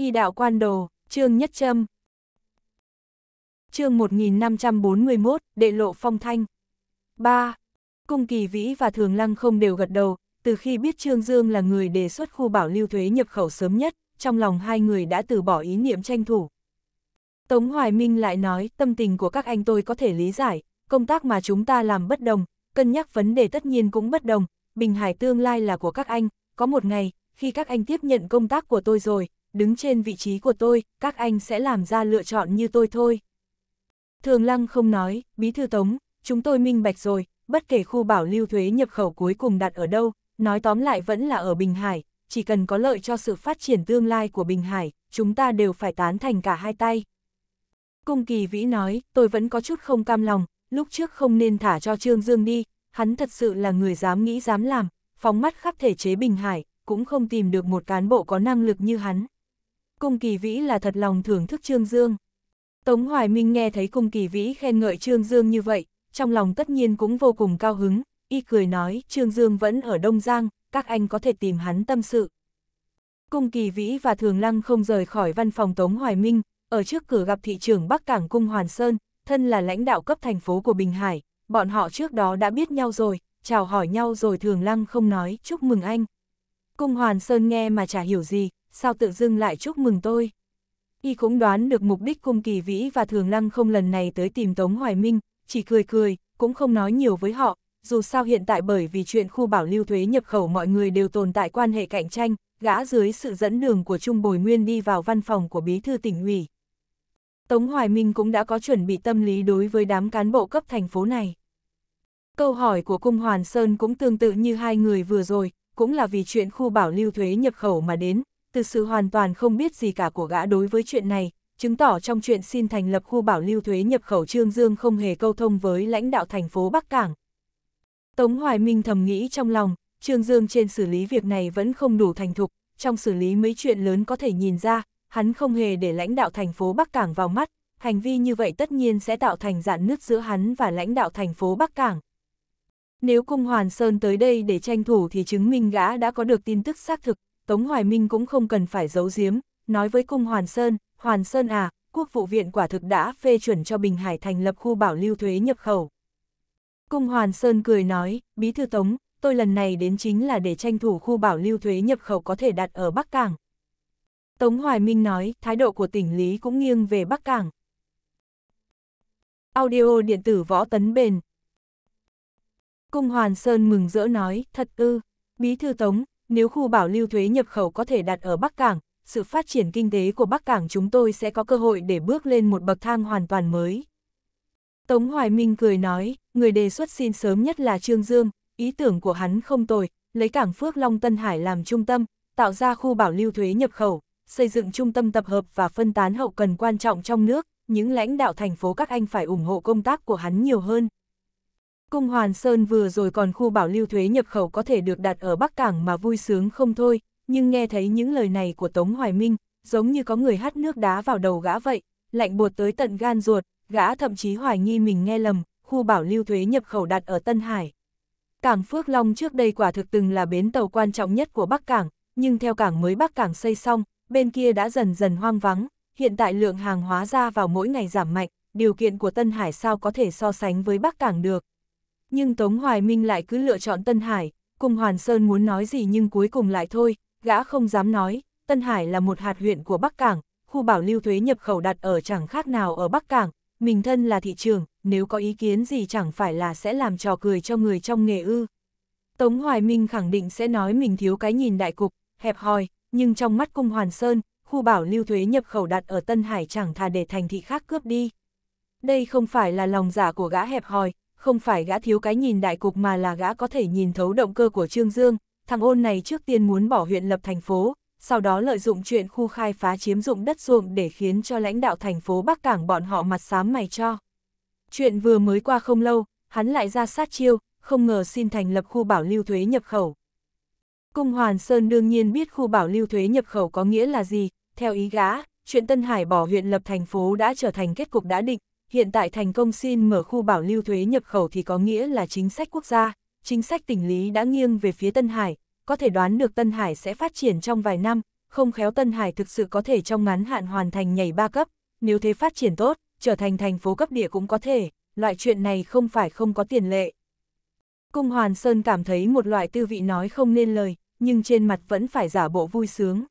Y đạo quan đồ, trương nhất trâm Chương 1541, đệ lộ phong thanh. 3. Cung kỳ vĩ và thường lăng không đều gật đầu, từ khi biết Trương Dương là người đề xuất khu bảo lưu thuế nhập khẩu sớm nhất, trong lòng hai người đã từ bỏ ý niệm tranh thủ. Tống Hoài Minh lại nói, tâm tình của các anh tôi có thể lý giải, công tác mà chúng ta làm bất đồng, cân nhắc vấn đề tất nhiên cũng bất đồng, Bình Hải tương lai là của các anh, có một ngày, khi các anh tiếp nhận công tác của tôi rồi, đứng trên vị trí của tôi, các anh sẽ làm ra lựa chọn như tôi thôi. Thường Lăng không nói, Bí Thư Tống, chúng tôi minh bạch rồi, bất kể khu bảo lưu thuế nhập khẩu cuối cùng đặt ở đâu, nói tóm lại vẫn là ở Bình Hải, chỉ cần có lợi cho sự phát triển tương lai của Bình Hải, chúng ta đều phải tán thành cả hai tay. Cung Kỳ Vĩ nói, tôi vẫn có chút không cam lòng, lúc trước không nên thả cho Trương Dương đi, hắn thật sự là người dám nghĩ dám làm, phóng mắt khắp thể chế Bình Hải, cũng không tìm được một cán bộ có năng lực như hắn. Cung Kỳ Vĩ là thật lòng thưởng thức Trương Dương. Tống Hoài Minh nghe thấy Cung Kỳ Vĩ khen ngợi Trương Dương như vậy, trong lòng tất nhiên cũng vô cùng cao hứng, y cười nói Trương Dương vẫn ở Đông Giang, các anh có thể tìm hắn tâm sự. Cung Kỳ Vĩ và Thường Lăng không rời khỏi văn phòng Tống Hoài Minh, ở trước cửa gặp thị trưởng Bắc Cảng Cung Hoàn Sơn, thân là lãnh đạo cấp thành phố của Bình Hải, bọn họ trước đó đã biết nhau rồi, chào hỏi nhau rồi Thường Lăng không nói chúc mừng anh. Cung Hoàn Sơn nghe mà chả hiểu gì, sao tự dưng lại chúc mừng tôi? Y cũng đoán được mục đích cung kỳ vĩ và thường lăng không lần này tới tìm Tống Hoài Minh, chỉ cười cười, cũng không nói nhiều với họ, dù sao hiện tại bởi vì chuyện khu bảo lưu thuế nhập khẩu mọi người đều tồn tại quan hệ cạnh tranh, gã dưới sự dẫn đường của Trung Bồi Nguyên đi vào văn phòng của bí thư tỉnh ủy. Tống Hoài Minh cũng đã có chuẩn bị tâm lý đối với đám cán bộ cấp thành phố này. Câu hỏi của Cung Hoàn Sơn cũng tương tự như hai người vừa rồi, cũng là vì chuyện khu bảo lưu thuế nhập khẩu mà đến, từ sự hoàn toàn không biết gì cả của gã đối với chuyện này, chứng tỏ trong chuyện xin thành lập khu bảo lưu thuế nhập khẩu Trương Dương không hề câu thông với lãnh đạo thành phố Bắc Cảng. Tống Hoài Minh thầm nghĩ trong lòng, Trương Dương trên xử lý việc này vẫn không đủ thành thục, trong xử lý mấy chuyện lớn có thể nhìn ra, hắn không hề để lãnh đạo thành phố Bắc Cảng vào mắt, hành vi như vậy tất nhiên sẽ tạo thành dạn nứt giữa hắn và lãnh đạo thành phố Bắc Cảng. Nếu Cung Hoàn Sơn tới đây để tranh thủ thì chứng minh gã đã có được tin tức xác thực, Tống Hoài Minh cũng không cần phải giấu giếm, nói với Cung Hoàn Sơn, Hoàn Sơn à, Quốc vụ viện quả thực đã phê chuẩn cho Bình Hải thành lập khu bảo lưu thuế nhập khẩu. Cung Hoàn Sơn cười nói, Bí thư Tống, tôi lần này đến chính là để tranh thủ khu bảo lưu thuế nhập khẩu có thể đặt ở Bắc Cảng. Tống Hoài Minh nói, thái độ của tỉnh Lý cũng nghiêng về Bắc Cảng. Audio điện tử võ tấn bền. Cung Hoàn Sơn mừng rỡ nói, thật ư, Bí thư Tống, nếu khu bảo lưu thuế nhập khẩu có thể đặt ở Bắc Cảng, sự phát triển kinh tế của Bắc Cảng chúng tôi sẽ có cơ hội để bước lên một bậc thang hoàn toàn mới. Tống Hoài Minh cười nói, người đề xuất xin sớm nhất là Trương Dương, ý tưởng của hắn không tồi, lấy cảng Phước Long Tân Hải làm trung tâm, tạo ra khu bảo lưu thuế nhập khẩu, xây dựng trung tâm tập hợp và phân tán hậu cần quan trọng trong nước, những lãnh đạo thành phố các anh phải ủng hộ công tác của hắn nhiều hơn. Cung Hoàn Sơn vừa rồi còn khu bảo lưu thuế nhập khẩu có thể được đặt ở Bắc Cảng mà vui sướng không thôi, nhưng nghe thấy những lời này của Tống Hoài Minh, giống như có người hắt nước đá vào đầu gã vậy, lạnh buột tới tận gan ruột, gã thậm chí hoài nghi mình nghe lầm, khu bảo lưu thuế nhập khẩu đặt ở Tân Hải. Cảng Phước Long trước đây quả thực từng là bến tàu quan trọng nhất của Bắc Cảng, nhưng theo cảng mới Bắc Cảng xây xong, bên kia đã dần dần hoang vắng, hiện tại lượng hàng hóa ra vào mỗi ngày giảm mạnh, điều kiện của Tân Hải sao có thể so sánh với Bắc Cảng được nhưng Tống Hoài Minh lại cứ lựa chọn Tân Hải, cùng Hoàn Sơn muốn nói gì nhưng cuối cùng lại thôi, gã không dám nói, Tân Hải là một hạt huyện của Bắc Cảng, khu bảo lưu thuế nhập khẩu đặt ở chẳng khác nào ở Bắc Cảng, mình thân là thị trường, nếu có ý kiến gì chẳng phải là sẽ làm trò cười cho người trong nghề ư. Tống Hoài Minh khẳng định sẽ nói mình thiếu cái nhìn đại cục, hẹp hòi, nhưng trong mắt cung Hoàn Sơn, khu bảo lưu thuế nhập khẩu đặt ở Tân Hải chẳng thà để thành thị khác cướp đi. Đây không phải là lòng giả dạ của gã hẹp hòi, không phải gã thiếu cái nhìn đại cục mà là gã có thể nhìn thấu động cơ của Trương Dương, thằng ôn này trước tiên muốn bỏ huyện lập thành phố, sau đó lợi dụng chuyện khu khai phá chiếm dụng đất ruộng để khiến cho lãnh đạo thành phố Bắc Cảng bọn họ mặt xám mày cho. Chuyện vừa mới qua không lâu, hắn lại ra sát chiêu, không ngờ xin thành lập khu bảo lưu thuế nhập khẩu. Cung Hoàn Sơn đương nhiên biết khu bảo lưu thuế nhập khẩu có nghĩa là gì, theo ý gã, chuyện Tân Hải bỏ huyện lập thành phố đã trở thành kết cục đã định, hiện tại thành công xin mở khu bảo lưu thuế nhập khẩu thì có nghĩa là chính sách quốc gia, chính sách tỉnh lý đã nghiêng về phía Tân Hải, có thể đoán được Tân Hải sẽ phát triển trong vài năm, không khéo Tân Hải thực sự có thể trong ngắn hạn hoàn thành nhảy ba cấp, nếu thế phát triển tốt, trở thành thành phố cấp địa cũng có thể, loại chuyện này không phải không có tiền lệ. Cung Hoàn Sơn cảm thấy một loại tư vị nói không nên lời, nhưng trên mặt vẫn phải giả bộ vui sướng.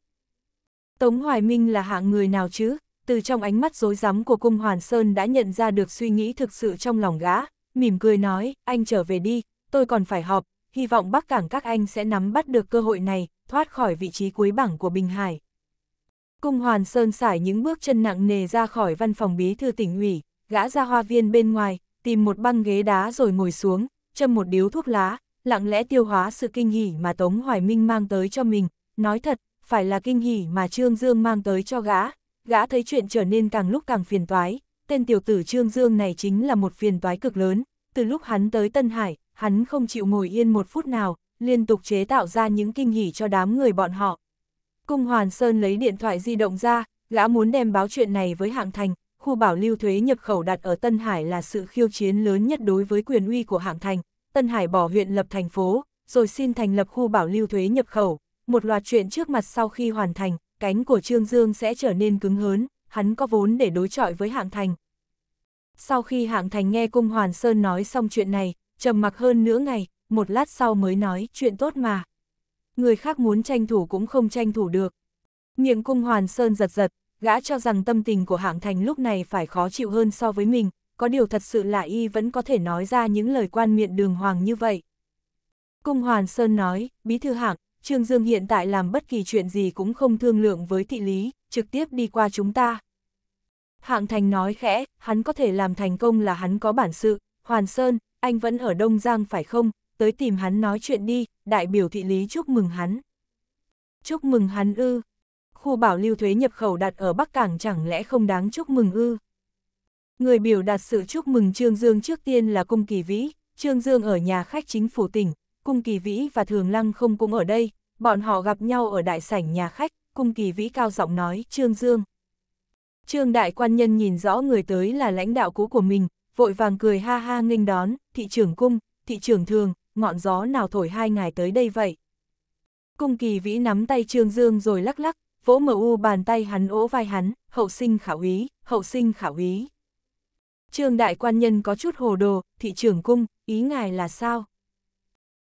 Tống Hoài Minh là hạng người nào chứ, từ trong ánh mắt rối rắm của cung Hoàn Sơn đã nhận ra được suy nghĩ thực sự trong lòng gã, mỉm cười nói, anh trở về đi, tôi còn phải họp, hy vọng Bắc Cảng các anh sẽ nắm bắt được cơ hội này, thoát khỏi vị trí cuối bảng của Bình Hải. Cung Hoàn Sơn sải những bước chân nặng nề ra khỏi văn phòng bí thư tỉnh ủy, gã ra hoa viên bên ngoài, tìm một băng ghế đá rồi ngồi xuống, châm một điếu thuốc lá, lặng lẽ tiêu hóa sự kinh hỉ mà Tống Hoài Minh mang tới cho mình, nói thật, phải là kinh hỉ mà Trương Dương mang tới cho gã, gã thấy chuyện trở nên càng lúc càng phiền toái, tên tiểu tử Trương Dương này chính là một phiền toái cực lớn, từ lúc hắn tới Tân Hải, hắn không chịu ngồi yên một phút nào, liên tục chế tạo ra những kinh hỉ cho đám người bọn họ. Cung Hoàn Sơn lấy điện thoại di động ra, gã muốn đem báo chuyện này với hạng thành, khu bảo lưu thuế nhập khẩu đặt ở Tân Hải là sự khiêu chiến lớn nhất đối với quyền uy của hạng thành, Tân Hải bỏ huyện lập thành phố, rồi xin thành lập khu bảo lưu thuế nhập khẩu, một loạt chuyện trước mặt sau khi hoàn thành, cánh của Trương Dương sẽ trở nên cứng hớn, hắn có vốn để đối chọi với hạng thành. Sau khi hạng thành nghe Cung Hoàn Sơn nói xong chuyện này, trầm mặc hơn nửa ngày, một lát sau mới nói chuyện tốt mà. Người khác muốn tranh thủ cũng không tranh thủ được. Miệng Cung Hoàn Sơn giật giật, gã cho rằng tâm tình của hạng thành lúc này phải khó chịu hơn so với mình, có điều thật sự là y vẫn có thể nói ra những lời quan miệng đường hoàng như vậy. Cung Hoàn Sơn nói, bí thư hạng, Trương Dương hiện tại làm bất kỳ chuyện gì cũng không thương lượng với thị lý, trực tiếp đi qua chúng ta. Hạng Thành nói khẽ, hắn có thể làm thành công là hắn có bản sự, Hoàn Sơn, anh vẫn ở Đông Giang phải không, tới tìm hắn nói chuyện đi, đại biểu thị lý chúc mừng hắn. Chúc mừng hắn ư, khu bảo lưu thuế nhập khẩu đặt ở Bắc Cảng chẳng lẽ không đáng chúc mừng ư. Người biểu đạt sự chúc mừng Trương Dương trước tiên là Cung Kỳ Vĩ, Trương Dương ở nhà khách chính phủ tỉnh, Cung Kỳ Vĩ và Thường Lăng không cũng ở đây, Bọn họ gặp nhau ở đại sảnh nhà khách, cung kỳ vĩ cao giọng nói, Trương Dương. Trương đại quan nhân nhìn rõ người tới là lãnh đạo cũ của mình, vội vàng cười ha ha nghênh đón, thị trưởng cung, thị trưởng thường, ngọn gió nào thổi hai ngày tới đây vậy. Cung kỳ vĩ nắm tay Trương Dương rồi lắc lắc, vỗ mở u bàn tay hắn ố vai hắn, hậu sinh khảo ý, hậu sinh khảo ý. Trương đại quan nhân có chút hồ đồ, thị trưởng cung, ý ngài là sao?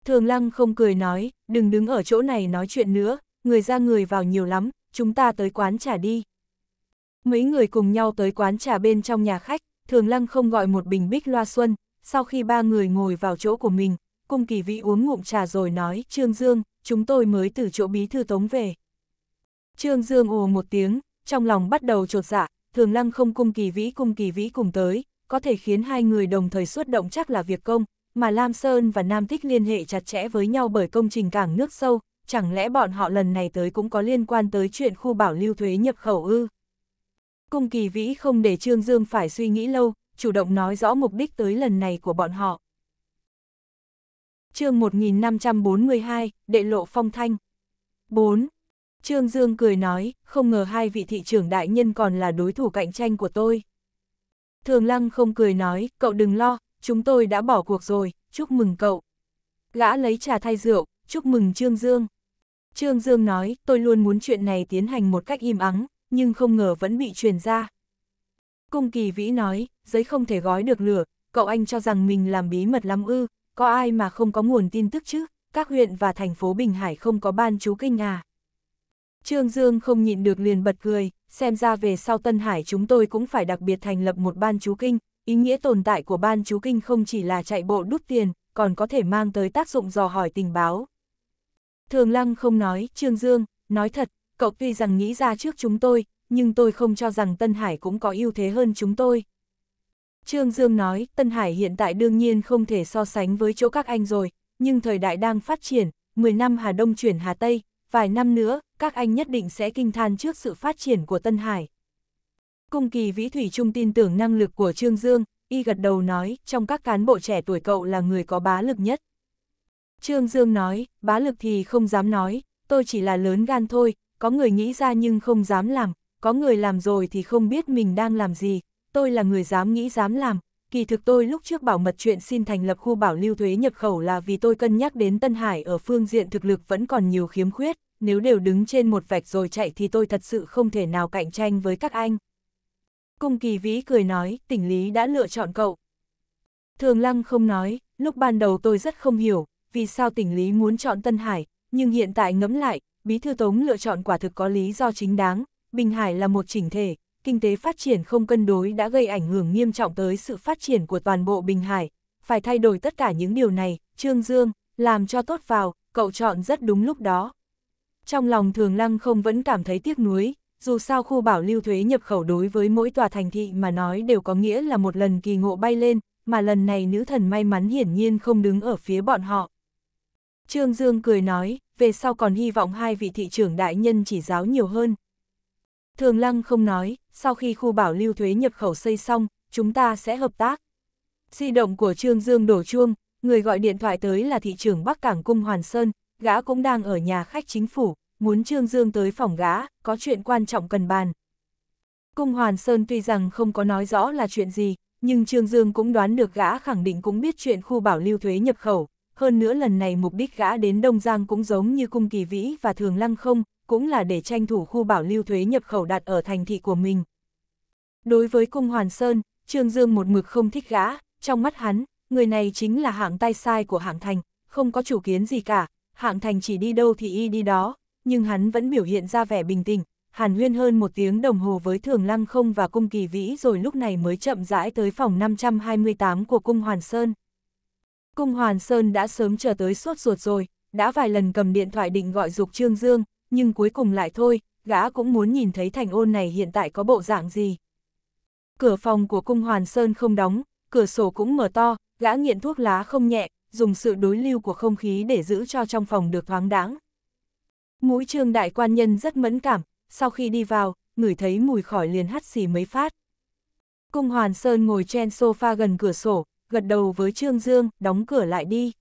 Thường Lăng không cười nói, đừng đứng ở chỗ này nói chuyện nữa, người ra người vào nhiều lắm, chúng ta tới quán trà đi. Mấy người cùng nhau tới quán trà bên trong nhà khách, Thường Lăng không gọi một bình bích loa xuân, sau khi ba người ngồi vào chỗ của mình, cung kỳ vị uống ngụm trà rồi nói, Trương Dương, chúng tôi mới từ chỗ bí thư tống về. Trương Dương ồ một tiếng, trong lòng bắt đầu trột dạ, Thường Lăng không cung kỳ vĩ cung kỳ vĩ cùng tới, có thể khiến hai người đồng thời xuất động chắc là việc công, mà Lam Sơn và Nam Tích liên hệ chặt chẽ với nhau bởi công trình cảng nước sâu, chẳng lẽ bọn họ lần này tới cũng có liên quan tới chuyện khu bảo lưu thuế nhập khẩu ư? Cung kỳ vĩ không để Trương Dương phải suy nghĩ lâu, chủ động nói rõ mục đích tới lần này của bọn họ. chương 1542, Đệ lộ phong thanh 4. Trương Dương cười nói, không ngờ hai vị thị trưởng đại nhân còn là đối thủ cạnh tranh của tôi. Thường Lăng không cười nói, cậu đừng lo, chúng tôi đã bỏ cuộc rồi, chúc mừng cậu. Gã lấy trà thay rượu, chúc mừng Trương Dương. Trương Dương nói, tôi luôn muốn chuyện này tiến hành một cách im ắng, nhưng không ngờ vẫn bị truyền ra. Cung kỳ vĩ nói, giấy không thể gói được lửa, cậu anh cho rằng mình làm bí mật lắm ư, có ai mà không có nguồn tin tức chứ, các huyện và thành phố Bình Hải không có ban chú kinh à. Trương Dương không nhịn được liền bật cười, xem ra về sau Tân Hải chúng tôi cũng phải đặc biệt thành lập một ban chú kinh, Ý nghĩa tồn tại của ban chú kinh không chỉ là chạy bộ đút tiền, còn có thể mang tới tác dụng dò hỏi tình báo. Thường Lăng không nói, Trương Dương, nói thật, cậu tuy rằng nghĩ ra trước chúng tôi, nhưng tôi không cho rằng Tân Hải cũng có ưu thế hơn chúng tôi. Trương Dương nói, Tân Hải hiện tại đương nhiên không thể so sánh với chỗ các anh rồi, nhưng thời đại đang phát triển, 10 năm Hà Đông chuyển Hà Tây, vài năm nữa, các anh nhất định sẽ kinh than trước sự phát triển của Tân Hải. Cung Kỳ Vĩ Thủy Trung tin tưởng năng lực của Trương Dương, y gật đầu nói, trong các cán bộ trẻ tuổi cậu là người có bá lực nhất. Trương Dương nói, bá lực thì không dám nói, tôi chỉ là lớn gan thôi, có người nghĩ ra nhưng không dám làm, có người làm rồi thì không biết mình đang làm gì, tôi là người dám nghĩ dám làm, kỳ thực tôi lúc trước bảo mật chuyện xin thành lập khu bảo lưu thuế nhập khẩu là vì tôi cân nhắc đến Tân Hải ở phương diện thực lực vẫn còn nhiều khiếm khuyết, nếu đều đứng trên một vạch rồi chạy thì tôi thật sự không thể nào cạnh tranh với các anh. Cung kỳ vĩ cười nói, tỉnh lý đã lựa chọn cậu. Thường lăng không nói, lúc ban đầu tôi rất không hiểu, vì sao tỉnh lý muốn chọn Tân Hải, nhưng hiện tại ngẫm lại, bí thư tống lựa chọn quả thực có lý do chính đáng, Bình Hải là một chỉnh thể, kinh tế phát triển không cân đối đã gây ảnh hưởng nghiêm trọng tới sự phát triển của toàn bộ Bình Hải, phải thay đổi tất cả những điều này, Trương Dương, làm cho tốt vào, cậu chọn rất đúng lúc đó. Trong lòng Thường Lăng không vẫn cảm thấy tiếc nuối, dù sao khu bảo lưu thuế nhập khẩu đối với mỗi tòa thành thị mà nói đều có nghĩa là một lần kỳ ngộ bay lên, mà lần này nữ thần may mắn hiển nhiên không đứng ở phía bọn họ. Trương Dương cười nói, về sau còn hy vọng hai vị thị trưởng đại nhân chỉ giáo nhiều hơn. Thường Lăng không nói, sau khi khu bảo lưu thuế nhập khẩu xây xong, chúng ta sẽ hợp tác. Di động của Trương Dương đổ chuông, người gọi điện thoại tới là thị trưởng Bắc Cảng Cung Hoàn Sơn, gã cũng đang ở nhà khách chính phủ, muốn Trương Dương tới phòng gã, có chuyện quan trọng cần bàn. Cung Hoàn Sơn tuy rằng không có nói rõ là chuyện gì, nhưng Trương Dương cũng đoán được gã khẳng định cũng biết chuyện khu bảo lưu thuế nhập khẩu. Hơn nữa lần này mục đích gã đến Đông Giang cũng giống như cung kỳ vĩ và thường lăng không, cũng là để tranh thủ khu bảo lưu thuế nhập khẩu đặt ở thành thị của mình. Đối với cung Hoàn Sơn, Trương Dương một mực không thích gã, trong mắt hắn, người này chính là hạng tay sai của hạng thành, không có chủ kiến gì cả, hạng thành chỉ đi đâu thì y đi đó, nhưng hắn vẫn biểu hiện ra vẻ bình tĩnh, hàn huyên hơn một tiếng đồng hồ với thường lăng không và cung kỳ vĩ rồi lúc này mới chậm rãi tới phòng 528 của cung Hoàn Sơn. Cung Hoàn Sơn đã sớm chờ tới suốt ruột rồi, đã vài lần cầm điện thoại định gọi dục Trương Dương, nhưng cuối cùng lại thôi, gã cũng muốn nhìn thấy thành ôn này hiện tại có bộ dạng gì. Cửa phòng của cung Hoàn Sơn không đóng, cửa sổ cũng mở to, gã nghiện thuốc lá không nhẹ, dùng sự đối lưu của không khí để giữ cho trong phòng được thoáng đáng. Mũi trương đại quan nhân rất mẫn cảm, sau khi đi vào, ngửi thấy mùi khỏi liền hắt xì mấy phát. Cung Hoàn Sơn ngồi trên sofa gần cửa sổ, gật đầu với Trương Dương, đóng cửa lại đi.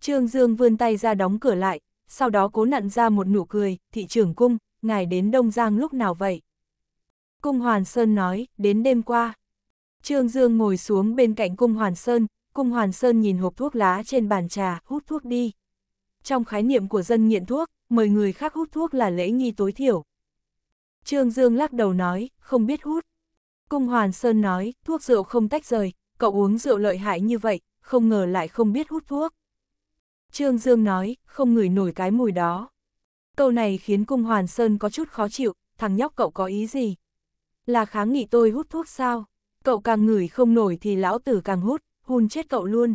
Trương Dương vươn tay ra đóng cửa lại, sau đó cố nặn ra một nụ cười, thị trưởng cung, ngài đến Đông Giang lúc nào vậy? Cung Hoàn Sơn nói, đến đêm qua. Trương Dương ngồi xuống bên cạnh Cung Hoàn Sơn, Cung Hoàn Sơn nhìn hộp thuốc lá trên bàn trà, hút thuốc đi. Trong khái niệm của dân nghiện thuốc, mời người khác hút thuốc là lễ nghi tối thiểu. Trương Dương lắc đầu nói, không biết hút. Cung Hoàn Sơn nói, thuốc rượu không tách rời, cậu uống rượu lợi hại như vậy, không ngờ lại không biết hút thuốc. Trương Dương nói, không ngửi nổi cái mùi đó. Câu này khiến Cung Hoàn Sơn có chút khó chịu, thằng nhóc cậu có ý gì? Là kháng nghị tôi hút thuốc sao? Cậu càng ngửi không nổi thì lão tử càng hút, hun chết cậu luôn.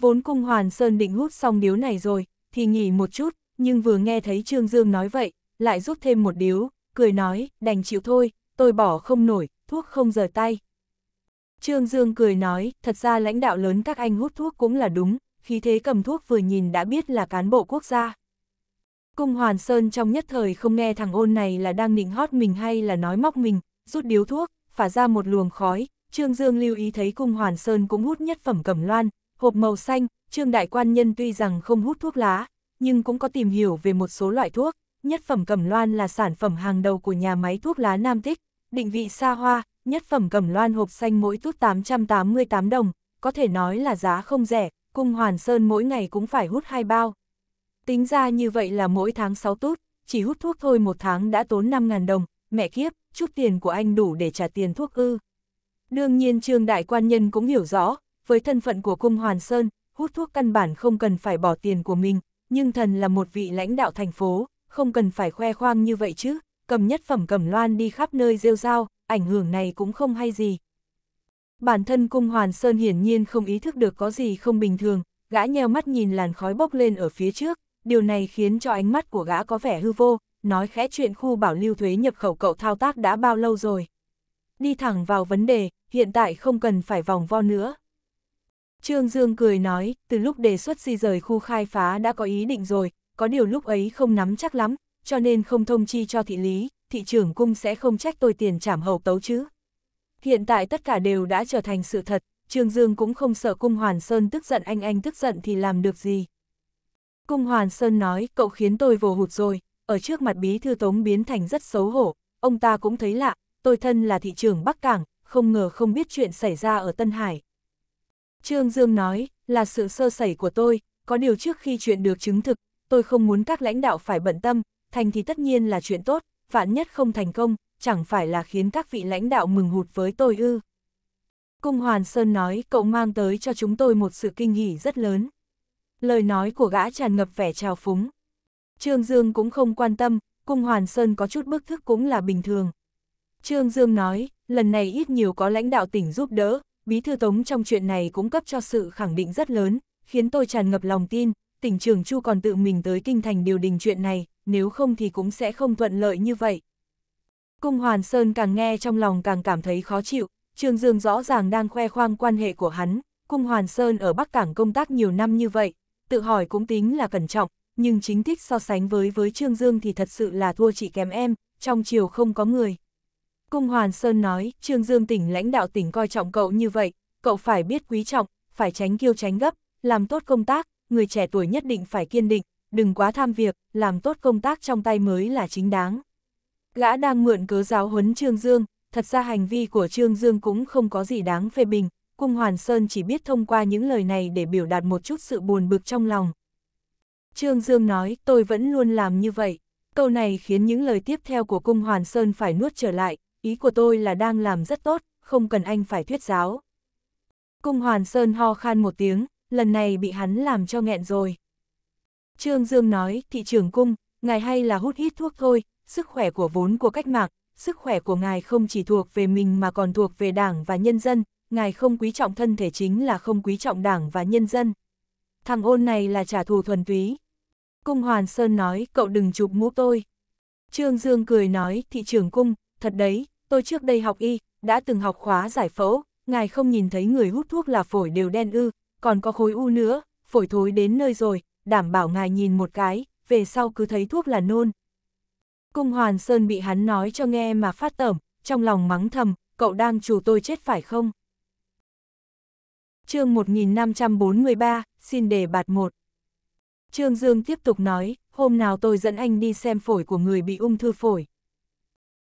Vốn Cung Hoàn Sơn định hút xong điếu này rồi, thì nghỉ một chút, nhưng vừa nghe thấy Trương Dương nói vậy, lại rút thêm một điếu, cười nói, đành chịu thôi, tôi bỏ không nổi, thuốc không rời tay. Trương Dương cười nói, thật ra lãnh đạo lớn các anh hút thuốc cũng là đúng, khí thế cầm thuốc vừa nhìn đã biết là cán bộ quốc gia. Cung Hoàn Sơn trong nhất thời không nghe thằng ôn này là đang nịnh hót mình hay là nói móc mình, rút điếu thuốc, phả ra một luồng khói, Trương Dương lưu ý thấy Cung Hoàn Sơn cũng hút nhất phẩm cẩm loan, hộp màu xanh, Trương Đại Quan Nhân tuy rằng không hút thuốc lá, nhưng cũng có tìm hiểu về một số loại thuốc, nhất phẩm cẩm loan là sản phẩm hàng đầu của nhà máy thuốc lá Nam Tích, định vị xa hoa, nhất phẩm cẩm loan hộp xanh mỗi tút 888 đồng, có thể nói là giá không rẻ, cung hoàn sơn mỗi ngày cũng phải hút hai bao. Tính ra như vậy là mỗi tháng 6 tút, chỉ hút thuốc thôi một tháng đã tốn 5.000 đồng, mẹ kiếp, chút tiền của anh đủ để trả tiền thuốc ư. Đương nhiên Trương Đại Quan Nhân cũng hiểu rõ, với thân phận của cung hoàn sơn, hút thuốc căn bản không cần phải bỏ tiền của mình, nhưng thần là một vị lãnh đạo thành phố, không cần phải khoe khoang như vậy chứ, cầm nhất phẩm cầm loan đi khắp nơi rêu rao, ảnh hưởng này cũng không hay gì. Bản thân cung hoàn sơn hiển nhiên không ý thức được có gì không bình thường, gã nheo mắt nhìn làn khói bốc lên ở phía trước, điều này khiến cho ánh mắt của gã có vẻ hư vô, nói khẽ chuyện khu bảo lưu thuế nhập khẩu cậu thao tác đã bao lâu rồi. Đi thẳng vào vấn đề, hiện tại không cần phải vòng vo nữa. Trương Dương cười nói, từ lúc đề xuất di rời khu khai phá đã có ý định rồi, có điều lúc ấy không nắm chắc lắm, cho nên không thông chi cho thị lý, thị trưởng cung sẽ không trách tôi tiền trảm hậu tấu chứ. Hiện tại tất cả đều đã trở thành sự thật, Trương Dương cũng không sợ cung Hoàn Sơn tức giận anh anh tức giận thì làm được gì. Cung Hoàn Sơn nói, cậu khiến tôi vồ hụt rồi, ở trước mặt bí thư tống biến thành rất xấu hổ, ông ta cũng thấy lạ, tôi thân là thị trưởng Bắc Cảng, không ngờ không biết chuyện xảy ra ở Tân Hải. Trương Dương nói, là sự sơ sẩy của tôi, có điều trước khi chuyện được chứng thực, tôi không muốn các lãnh đạo phải bận tâm, thành thì tất nhiên là chuyện tốt, vạn nhất không thành công, chẳng phải là khiến các vị lãnh đạo mừng hụt với tôi ư. Cung Hoàn Sơn nói cậu mang tới cho chúng tôi một sự kinh hỉ rất lớn. Lời nói của gã tràn ngập vẻ trào phúng. Trương Dương cũng không quan tâm, Cung Hoàn Sơn có chút bức thức cũng là bình thường. Trương Dương nói, lần này ít nhiều có lãnh đạo tỉnh giúp đỡ, bí thư tống trong chuyện này cũng cấp cho sự khẳng định rất lớn, khiến tôi tràn ngập lòng tin, tỉnh trưởng Chu còn tự mình tới kinh thành điều đình chuyện này, nếu không thì cũng sẽ không thuận lợi như vậy. Cung Hoàn Sơn càng nghe trong lòng càng cảm thấy khó chịu, Trương Dương rõ ràng đang khoe khoang quan hệ của hắn, Cung Hoàn Sơn ở Bắc Cảng công tác nhiều năm như vậy, tự hỏi cũng tính là cẩn trọng, nhưng chính thích so sánh với với Trương Dương thì thật sự là thua chỉ kém em, trong chiều không có người. Cung Hoàn Sơn nói, Trương Dương tỉnh lãnh đạo tỉnh coi trọng cậu như vậy, cậu phải biết quý trọng, phải tránh kiêu tránh gấp, làm tốt công tác, người trẻ tuổi nhất định phải kiên định, đừng quá tham việc, làm tốt công tác trong tay mới là chính đáng. Gã đang mượn cớ giáo huấn Trương Dương, thật ra hành vi của Trương Dương cũng không có gì đáng phê bình, Cung Hoàn Sơn chỉ biết thông qua những lời này để biểu đạt một chút sự buồn bực trong lòng. Trương Dương nói, tôi vẫn luôn làm như vậy. Câu này khiến những lời tiếp theo của Cung Hoàn Sơn phải nuốt trở lại, ý của tôi là đang làm rất tốt, không cần anh phải thuyết giáo. Cung Hoàn Sơn ho khan một tiếng, lần này bị hắn làm cho nghẹn rồi. Trương Dương nói, thị trưởng cung, ngài hay là hút hít thuốc thôi, sức khỏe của vốn của cách mạng, sức khỏe của ngài không chỉ thuộc về mình mà còn thuộc về đảng và nhân dân, ngài không quý trọng thân thể chính là không quý trọng đảng và nhân dân. Thằng ôn này là trả thù thuần túy. Cung Hoàn Sơn nói, cậu đừng chụp mũ tôi. Trương Dương cười nói, thị trưởng cung, thật đấy, tôi trước đây học y, đã từng học khóa giải phẫu, ngài không nhìn thấy người hút thuốc là phổi đều đen ư, còn có khối u nữa, phổi thối đến nơi rồi, đảm bảo ngài nhìn một cái, về sau cứ thấy thuốc là nôn. Cung Hoàn Sơn bị hắn nói cho nghe mà phát tẩm, trong lòng mắng thầm, cậu đang chủ tôi chết phải không? chương 1543, xin đề bạt một. Trương Dương tiếp tục nói, hôm nào tôi dẫn anh đi xem phổi của người bị ung thư phổi.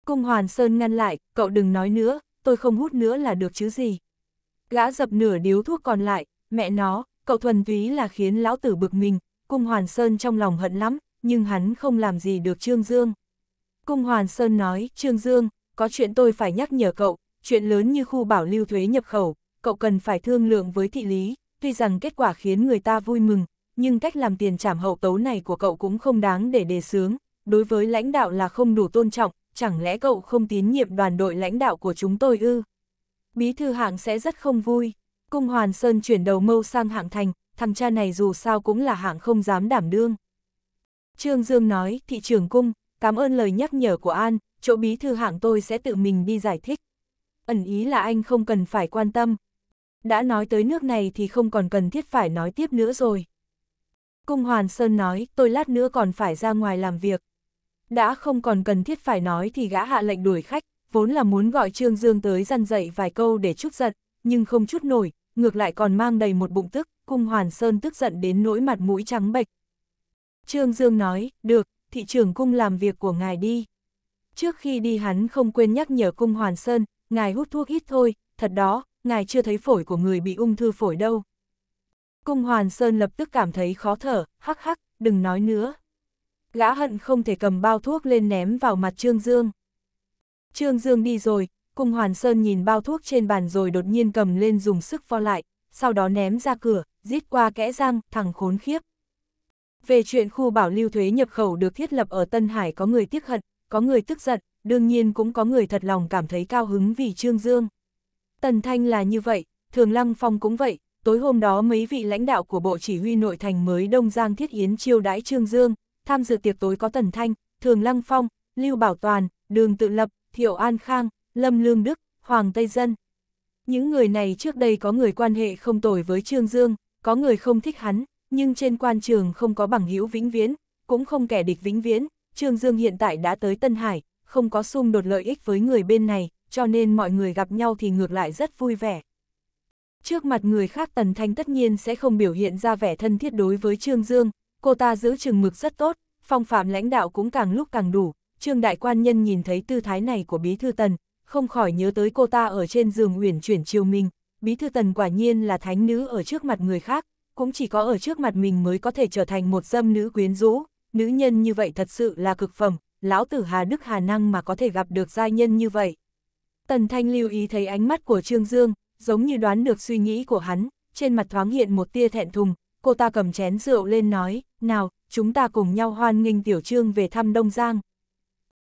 Cung Hoàn Sơn ngăn lại, cậu đừng nói nữa, tôi không hút nữa là được chứ gì. Gã dập nửa điếu thuốc còn lại, mẹ nó, cậu thuần túy là khiến lão tử bực mình, Cung Hoàn Sơn trong lòng hận lắm, nhưng hắn không làm gì được Trương Dương. Cung Hoàn Sơn nói, Trương Dương, có chuyện tôi phải nhắc nhở cậu, chuyện lớn như khu bảo lưu thuế nhập khẩu, cậu cần phải thương lượng với thị lý, tuy rằng kết quả khiến người ta vui mừng, nhưng cách làm tiền trảm hậu tấu này của cậu cũng không đáng để đề sướng, đối với lãnh đạo là không đủ tôn trọng, chẳng lẽ cậu không tín nhiệm đoàn đội lãnh đạo của chúng tôi ư? Bí thư hạng sẽ rất không vui. Cung Hoàn Sơn chuyển đầu mâu sang hạng thành, thằng cha này dù sao cũng là hạng không dám đảm đương. Trương Dương nói, thị trường cung, cảm ơn lời nhắc nhở của An, chỗ bí thư hạng tôi sẽ tự mình đi giải thích. Ẩn ý là anh không cần phải quan tâm. Đã nói tới nước này thì không còn cần thiết phải nói tiếp nữa rồi. Cung Hoàn Sơn nói, tôi lát nữa còn phải ra ngoài làm việc đã không còn cần thiết phải nói thì gã hạ lệnh đuổi khách, vốn là muốn gọi Trương Dương tới dằn dạy vài câu để chút giận, nhưng không chút nổi, ngược lại còn mang đầy một bụng tức, cung Hoàn Sơn tức giận đến nỗi mặt mũi trắng bệch. Trương Dương nói, được, thị trưởng cung làm việc của ngài đi. Trước khi đi hắn không quên nhắc nhở cung Hoàn Sơn, ngài hút thuốc ít thôi, thật đó, ngài chưa thấy phổi của người bị ung thư phổi đâu. Cung Hoàn Sơn lập tức cảm thấy khó thở, hắc hắc, đừng nói nữa, gã hận không thể cầm bao thuốc lên ném vào mặt Trương Dương. Trương Dương đi rồi, cùng Hoàn Sơn nhìn bao thuốc trên bàn rồi đột nhiên cầm lên dùng sức vo lại, sau đó ném ra cửa, giết qua kẽ răng, thằng khốn khiếp. Về chuyện khu bảo lưu thuế nhập khẩu được thiết lập ở Tân Hải có người tiếc hận, có người tức giận, đương nhiên cũng có người thật lòng cảm thấy cao hứng vì Trương Dương. Tần Thanh là như vậy, Thường Lăng Phong cũng vậy, tối hôm đó mấy vị lãnh đạo của Bộ Chỉ huy Nội Thành mới Đông Giang Thiết Yến chiêu đãi Trương Dương, tham dự tiệc tối có Tần Thanh, Thường Lăng Phong, Lưu Bảo Toàn, Đường Tự Lập, Thiệu An Khang, Lâm Lương Đức, Hoàng Tây Dân. Những người này trước đây có người quan hệ không tồi với Trương Dương, có người không thích hắn, nhưng trên quan trường không có bằng hữu vĩnh viễn, cũng không kẻ địch vĩnh viễn, Trương Dương hiện tại đã tới Tân Hải, không có xung đột lợi ích với người bên này, cho nên mọi người gặp nhau thì ngược lại rất vui vẻ. Trước mặt người khác Tần Thanh tất nhiên sẽ không biểu hiện ra vẻ thân thiết đối với Trương Dương, cô ta giữ chừng mực rất tốt, phong phạm lãnh đạo cũng càng lúc càng đủ, trương đại quan nhân nhìn thấy tư thái này của bí thư tần, không khỏi nhớ tới cô ta ở trên giường uyển chuyển chiều mình, bí thư tần quả nhiên là thánh nữ ở trước mặt người khác, cũng chỉ có ở trước mặt mình mới có thể trở thành một dâm nữ quyến rũ, nữ nhân như vậy thật sự là cực phẩm, lão tử Hà Đức Hà Năng mà có thể gặp được giai nhân như vậy. Tần Thanh lưu ý thấy ánh mắt của Trương Dương, giống như đoán được suy nghĩ của hắn, trên mặt thoáng hiện một tia thẹn thùng, cô ta cầm chén rượu lên nói, nào, chúng ta cùng nhau hoan nghênh Tiểu Trương về thăm Đông Giang.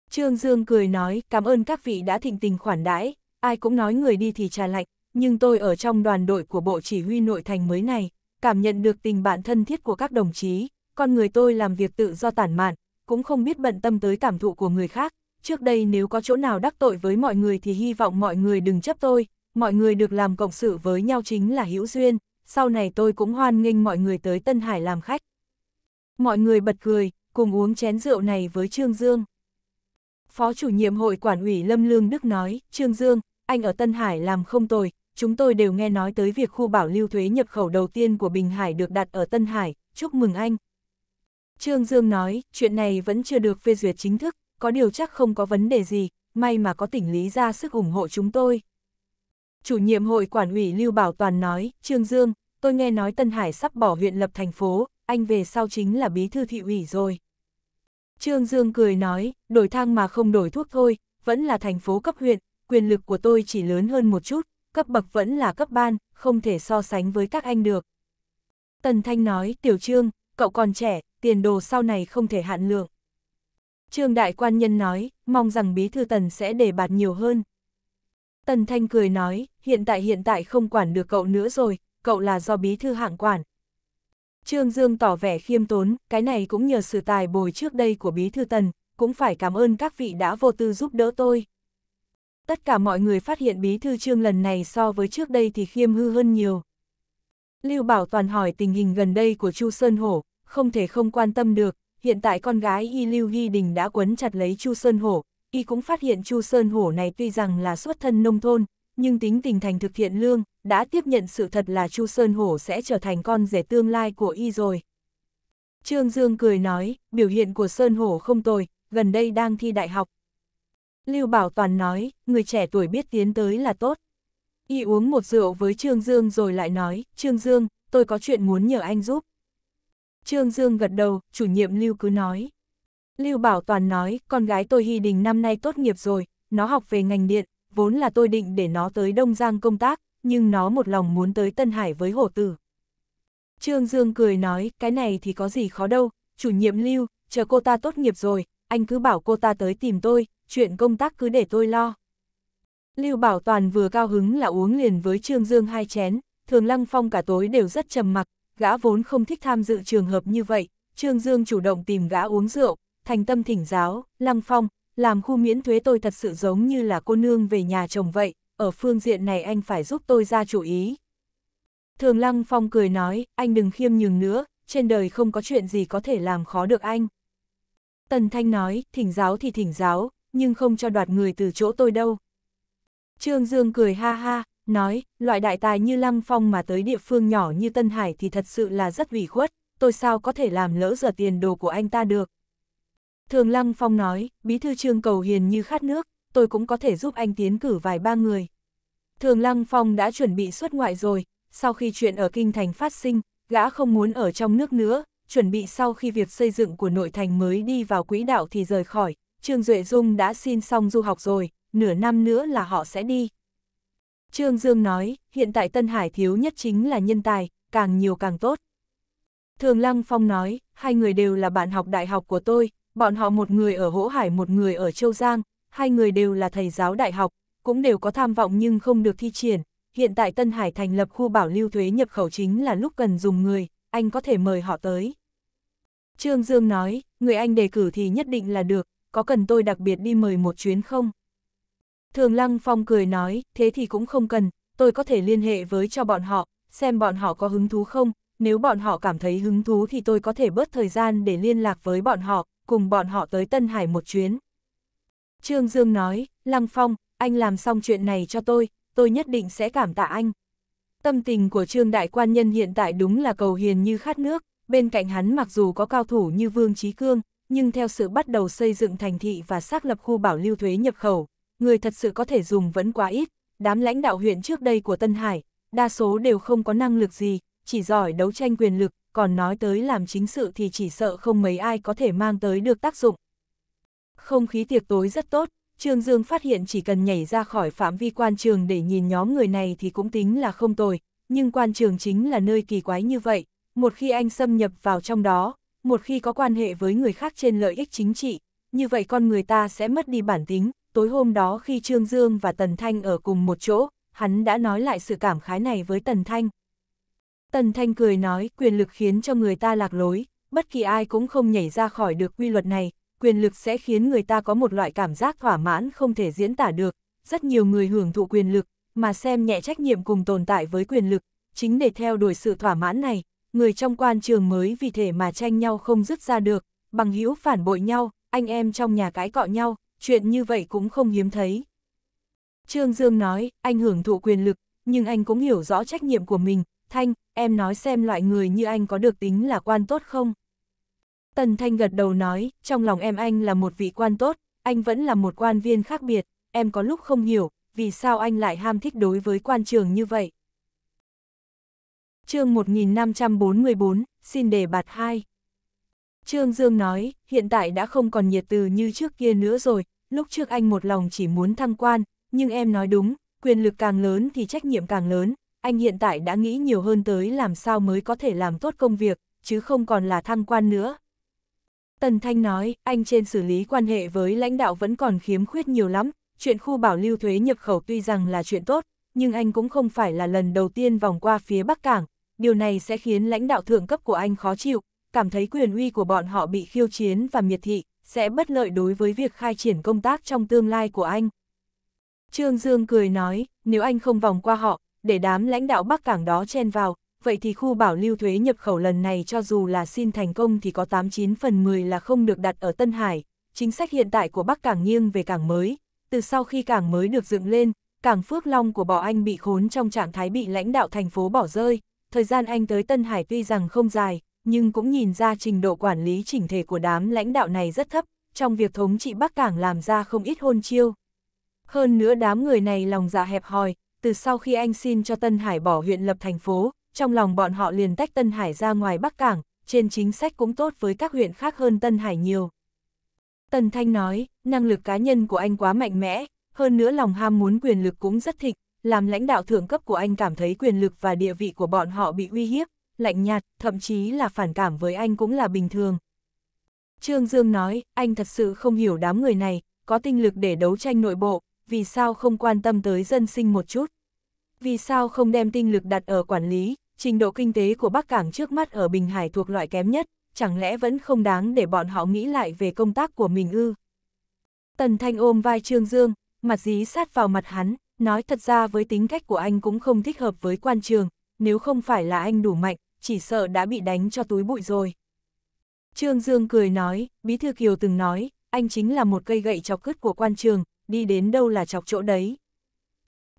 Trương Dương cười nói, cảm ơn các vị đã thịnh tình khoản đãi, ai cũng nói người đi thì trà lạnh, nhưng tôi ở trong đoàn đội của Bộ Chỉ huy Nội thành mới này, cảm nhận được tình bạn thân thiết của các đồng chí, con người tôi làm việc tự do tản mạn, cũng không biết bận tâm tới cảm thụ của người khác, trước đây nếu có chỗ nào đắc tội với mọi người thì hy vọng mọi người đừng chấp tôi, mọi người được làm cộng sự với nhau chính là hữu duyên, sau này tôi cũng hoan nghênh mọi người tới Tân Hải làm khách. Mọi người bật cười, cùng uống chén rượu này với Trương Dương. Phó chủ nhiệm hội quản ủy Lâm Lương Đức nói, Trương Dương, anh ở Tân Hải làm không tồi, chúng tôi đều nghe nói tới việc khu bảo lưu thuế nhập khẩu đầu tiên của Bình Hải được đặt ở Tân Hải, chúc mừng anh. Trương Dương nói, chuyện này vẫn chưa được phê duyệt chính thức, có điều chắc không có vấn đề gì, may mà có tỉnh lý ra sức ủng hộ chúng tôi. Chủ nhiệm hội quản ủy Lưu Bảo Toàn nói, Trương Dương, tôi nghe nói Tân Hải sắp bỏ huyện lập thành phố, anh về sau chính là bí thư thị ủy rồi. Trương Dương cười nói, đổi thang mà không đổi thuốc thôi, vẫn là thành phố cấp huyện, quyền lực của tôi chỉ lớn hơn một chút, cấp bậc vẫn là cấp ban, không thể so sánh với các anh được. Tần Thanh nói, Tiểu Trương, cậu còn trẻ, tiền đồ sau này không thể hạn lượng. Trương Đại Quan Nhân nói, mong rằng Bí Thư Tần sẽ để bạt nhiều hơn. Tần Thanh cười nói, hiện tại hiện tại không quản được cậu nữa rồi, cậu là do Bí Thư hạng quản, Trương Dương tỏ vẻ khiêm tốn, cái này cũng nhờ sự tài bồi trước đây của Bí Thư Tần, cũng phải cảm ơn các vị đã vô tư giúp đỡ tôi. Tất cả mọi người phát hiện Bí Thư Trương lần này so với trước đây thì khiêm hư hơn nhiều. Lưu Bảo Toàn hỏi tình hình gần đây của Chu Sơn Hổ, không thể không quan tâm được, hiện tại con gái Y Lưu Ghi Đình đã quấn chặt lấy Chu Sơn Hổ, Y cũng phát hiện Chu Sơn Hổ này tuy rằng là xuất thân nông thôn, nhưng tính tình thành thực hiện lương, đã tiếp nhận sự thật là Chu Sơn Hổ sẽ trở thành con rể tương lai của y rồi. Trương Dương cười nói, biểu hiện của Sơn Hổ không tồi, gần đây đang thi đại học. Lưu Bảo Toàn nói, người trẻ tuổi biết tiến tới là tốt. Y uống một rượu với Trương Dương rồi lại nói, Trương Dương, tôi có chuyện muốn nhờ anh giúp. Trương Dương gật đầu, chủ nhiệm Lưu cứ nói. Lưu Bảo Toàn nói, con gái tôi Hy Đình năm nay tốt nghiệp rồi, nó học về ngành điện, vốn là tôi định để nó tới Đông Giang công tác, nhưng nó một lòng muốn tới Tân Hải với hổ tử. Trương Dương cười nói, cái này thì có gì khó đâu, chủ nhiệm lưu, chờ cô ta tốt nghiệp rồi, anh cứ bảo cô ta tới tìm tôi, chuyện công tác cứ để tôi lo. Lưu Bảo Toàn vừa cao hứng là uống liền với Trương Dương hai chén, thường Lăng Phong cả tối đều rất trầm mặc, gã vốn không thích tham dự trường hợp như vậy, Trương Dương chủ động tìm gã uống rượu, thành tâm thỉnh giáo, Lăng Phong, làm khu miễn thuế tôi thật sự giống như là cô nương về nhà chồng vậy, ở phương diện này anh phải giúp tôi ra chủ ý. Thường Lăng Phong cười nói, anh đừng khiêm nhường nữa, trên đời không có chuyện gì có thể làm khó được anh. Tần Thanh nói, thỉnh giáo thì thỉnh giáo, nhưng không cho đoạt người từ chỗ tôi đâu. Trương Dương cười ha ha, nói, loại đại tài như Lăng Phong mà tới địa phương nhỏ như Tân Hải thì thật sự là rất ủy khuất, tôi sao có thể làm lỡ giờ tiền đồ của anh ta được. Thường Lăng Phong nói, bí thư trương cầu hiền như khát nước, tôi cũng có thể giúp anh tiến cử vài ba người. Thường Lăng Phong đã chuẩn bị xuất ngoại rồi, sau khi chuyện ở Kinh Thành phát sinh, gã không muốn ở trong nước nữa, chuẩn bị sau khi việc xây dựng của nội thành mới đi vào quỹ đạo thì rời khỏi, Trương Duệ Dung đã xin xong du học rồi, nửa năm nữa là họ sẽ đi. Trương Dương nói, hiện tại Tân Hải thiếu nhất chính là nhân tài, càng nhiều càng tốt. Thường Lăng Phong nói, hai người đều là bạn học đại học của tôi, Bọn họ một người ở Hỗ Hải một người ở Châu Giang, hai người đều là thầy giáo đại học, cũng đều có tham vọng nhưng không được thi triển. Hiện tại Tân Hải thành lập khu bảo lưu thuế nhập khẩu chính là lúc cần dùng người, anh có thể mời họ tới. Trương Dương nói, người anh đề cử thì nhất định là được, có cần tôi đặc biệt đi mời một chuyến không? Thường Lăng Phong cười nói, thế thì cũng không cần, tôi có thể liên hệ với cho bọn họ, xem bọn họ có hứng thú không, nếu bọn họ cảm thấy hứng thú thì tôi có thể bớt thời gian để liên lạc với bọn họ, cùng bọn họ tới Tân Hải một chuyến. Trương Dương nói, Lăng Phong, anh làm xong chuyện này cho tôi, tôi nhất định sẽ cảm tạ anh. Tâm tình của Trương Đại Quan Nhân hiện tại đúng là cầu hiền như khát nước, bên cạnh hắn mặc dù có cao thủ như Vương Trí Cương, nhưng theo sự bắt đầu xây dựng thành thị và xác lập khu bảo lưu thuế nhập khẩu, người thật sự có thể dùng vẫn quá ít, đám lãnh đạo huyện trước đây của Tân Hải, đa số đều không có năng lực gì, chỉ giỏi đấu tranh quyền lực, còn nói tới làm chính sự thì chỉ sợ không mấy ai có thể mang tới được tác dụng. Không khí tiệc tối rất tốt, Trương Dương phát hiện chỉ cần nhảy ra khỏi phạm vi quan trường để nhìn nhóm người này thì cũng tính là không tồi, nhưng quan trường chính là nơi kỳ quái như vậy, một khi anh xâm nhập vào trong đó, một khi có quan hệ với người khác trên lợi ích chính trị, như vậy con người ta sẽ mất đi bản tính. Tối hôm đó khi Trương Dương và Tần Thanh ở cùng một chỗ, hắn đã nói lại sự cảm khái này với Tần Thanh, Tần Thanh cười nói, quyền lực khiến cho người ta lạc lối, bất kỳ ai cũng không nhảy ra khỏi được quy luật này, quyền lực sẽ khiến người ta có một loại cảm giác thỏa mãn không thể diễn tả được, rất nhiều người hưởng thụ quyền lực, mà xem nhẹ trách nhiệm cùng tồn tại với quyền lực, chính để theo đuổi sự thỏa mãn này, người trong quan trường mới vì thể mà tranh nhau không dứt ra được, bằng hữu phản bội nhau, anh em trong nhà cãi cọ nhau, chuyện như vậy cũng không hiếm thấy. Trương Dương nói, anh hưởng thụ quyền lực, nhưng anh cũng hiểu rõ trách nhiệm của mình, Thanh, em nói xem loại người như anh có được tính là quan tốt không? Tần Thanh gật đầu nói, trong lòng em anh là một vị quan tốt, anh vẫn là một quan viên khác biệt, em có lúc không hiểu, vì sao anh lại ham thích đối với quan trường như vậy? chương 1544, xin đề bạt 2 Trương Dương nói, hiện tại đã không còn nhiệt từ như trước kia nữa rồi, lúc trước anh một lòng chỉ muốn thăng quan, nhưng em nói đúng, quyền lực càng lớn thì trách nhiệm càng lớn, anh hiện tại đã nghĩ nhiều hơn tới làm sao mới có thể làm tốt công việc, chứ không còn là thăng quan nữa. Tần Thanh nói, anh trên xử lý quan hệ với lãnh đạo vẫn còn khiếm khuyết nhiều lắm, chuyện khu bảo lưu thuế nhập khẩu tuy rằng là chuyện tốt, nhưng anh cũng không phải là lần đầu tiên vòng qua phía Bắc Cảng, điều này sẽ khiến lãnh đạo thượng cấp của anh khó chịu, cảm thấy quyền uy của bọn họ bị khiêu chiến và miệt thị, sẽ bất lợi đối với việc khai triển công tác trong tương lai của anh. Trương Dương cười nói, nếu anh không vòng qua họ, để đám lãnh đạo Bắc Cảng đó chen vào, vậy thì khu bảo lưu thuế nhập khẩu lần này cho dù là xin thành công thì có 89 phần 10 là không được đặt ở Tân Hải. Chính sách hiện tại của Bắc Cảng nghiêng về cảng mới, từ sau khi cảng mới được dựng lên, cảng Phước Long của bọn Anh bị khốn trong trạng thái bị lãnh đạo thành phố bỏ rơi. Thời gian anh tới Tân Hải tuy rằng không dài, nhưng cũng nhìn ra trình độ quản lý chỉnh thể của đám lãnh đạo này rất thấp, trong việc thống trị Bắc Cảng làm ra không ít hôn chiêu. Hơn nữa đám người này lòng dạ hẹp hòi, từ sau khi anh xin cho Tân Hải bỏ huyện lập thành phố, trong lòng bọn họ liền tách Tân Hải ra ngoài Bắc Cảng, trên chính sách cũng tốt với các huyện khác hơn Tân Hải nhiều. Tân Thanh nói, năng lực cá nhân của anh quá mạnh mẽ, hơn nữa lòng ham muốn quyền lực cũng rất thịnh, làm lãnh đạo thượng cấp của anh cảm thấy quyền lực và địa vị của bọn họ bị uy hiếp, lạnh nhạt, thậm chí là phản cảm với anh cũng là bình thường. Trương Dương nói, anh thật sự không hiểu đám người này, có tinh lực để đấu tranh nội bộ, vì sao không quan tâm tới dân sinh một chút vì sao không đem tinh lực đặt ở quản lý, trình độ kinh tế của Bắc Cảng trước mắt ở Bình Hải thuộc loại kém nhất, chẳng lẽ vẫn không đáng để bọn họ nghĩ lại về công tác của mình ư? Tần Thanh ôm vai Trương Dương, mặt dí sát vào mặt hắn, nói thật ra với tính cách của anh cũng không thích hợp với quan trường, nếu không phải là anh đủ mạnh, chỉ sợ đã bị đánh cho túi bụi rồi. Trương Dương cười nói, Bí Thư Kiều từng nói, anh chính là một cây gậy chọc cứt của quan trường, đi đến đâu là chọc chỗ đấy,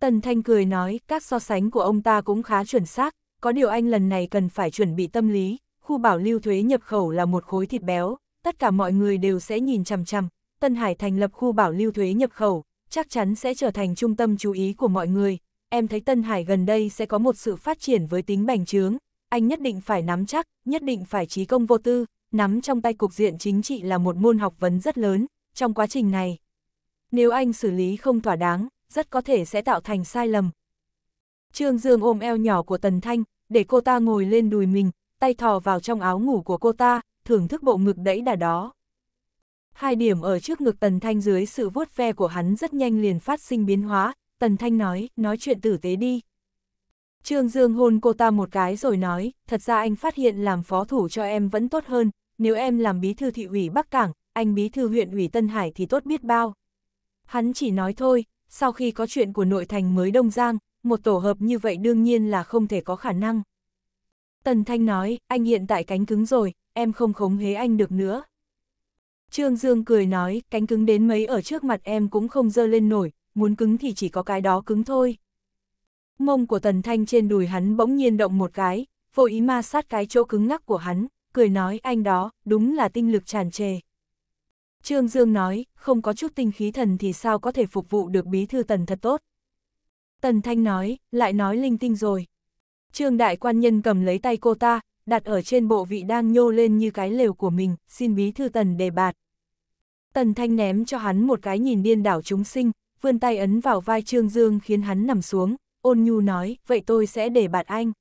Tần Thanh cười nói, các so sánh của ông ta cũng khá chuẩn xác, có điều anh lần này cần phải chuẩn bị tâm lý, khu bảo lưu thuế nhập khẩu là một khối thịt béo, tất cả mọi người đều sẽ nhìn chằm chằm, Tân Hải thành lập khu bảo lưu thuế nhập khẩu, chắc chắn sẽ trở thành trung tâm chú ý của mọi người, em thấy Tân Hải gần đây sẽ có một sự phát triển với tính bành trướng, anh nhất định phải nắm chắc, nhất định phải trí công vô tư, nắm trong tay cục diện chính trị là một môn học vấn rất lớn, trong quá trình này. Nếu anh xử lý không thỏa đáng, rất có thể sẽ tạo thành sai lầm. Trương Dương ôm eo nhỏ của Tần Thanh, để cô ta ngồi lên đùi mình, tay thò vào trong áo ngủ của cô ta, thưởng thức bộ ngực đẫy đà đó. Hai điểm ở trước ngực Tần Thanh dưới sự vuốt ve của hắn rất nhanh liền phát sinh biến hóa, Tần Thanh nói, nói chuyện tử tế đi. Trương Dương hôn cô ta một cái rồi nói, thật ra anh phát hiện làm phó thủ cho em vẫn tốt hơn, nếu em làm bí thư thị ủy Bắc Cảng, anh bí thư huyện ủy Tân Hải thì tốt biết bao. Hắn chỉ nói thôi, sau khi có chuyện của nội thành mới Đông Giang, một tổ hợp như vậy đương nhiên là không thể có khả năng. Tần Thanh nói, anh hiện tại cánh cứng rồi, em không khống hế anh được nữa. Trương Dương cười nói, cánh cứng đến mấy ở trước mặt em cũng không dơ lên nổi, muốn cứng thì chỉ có cái đó cứng thôi. Mông của Tần Thanh trên đùi hắn bỗng nhiên động một cái, vô ý ma sát cái chỗ cứng ngắc của hắn, cười nói anh đó, đúng là tinh lực tràn trề. Trương Dương nói, không có chút tinh khí thần thì sao có thể phục vụ được bí thư tần thật tốt. Tần Thanh nói, lại nói linh tinh rồi. Trương đại quan nhân cầm lấy tay cô ta, đặt ở trên bộ vị đang nhô lên như cái lều của mình, xin bí thư tần đề bạt. Tần Thanh ném cho hắn một cái nhìn điên đảo chúng sinh, vươn tay ấn vào vai Trương Dương khiến hắn nằm xuống, ôn nhu nói, vậy tôi sẽ đề bạt anh.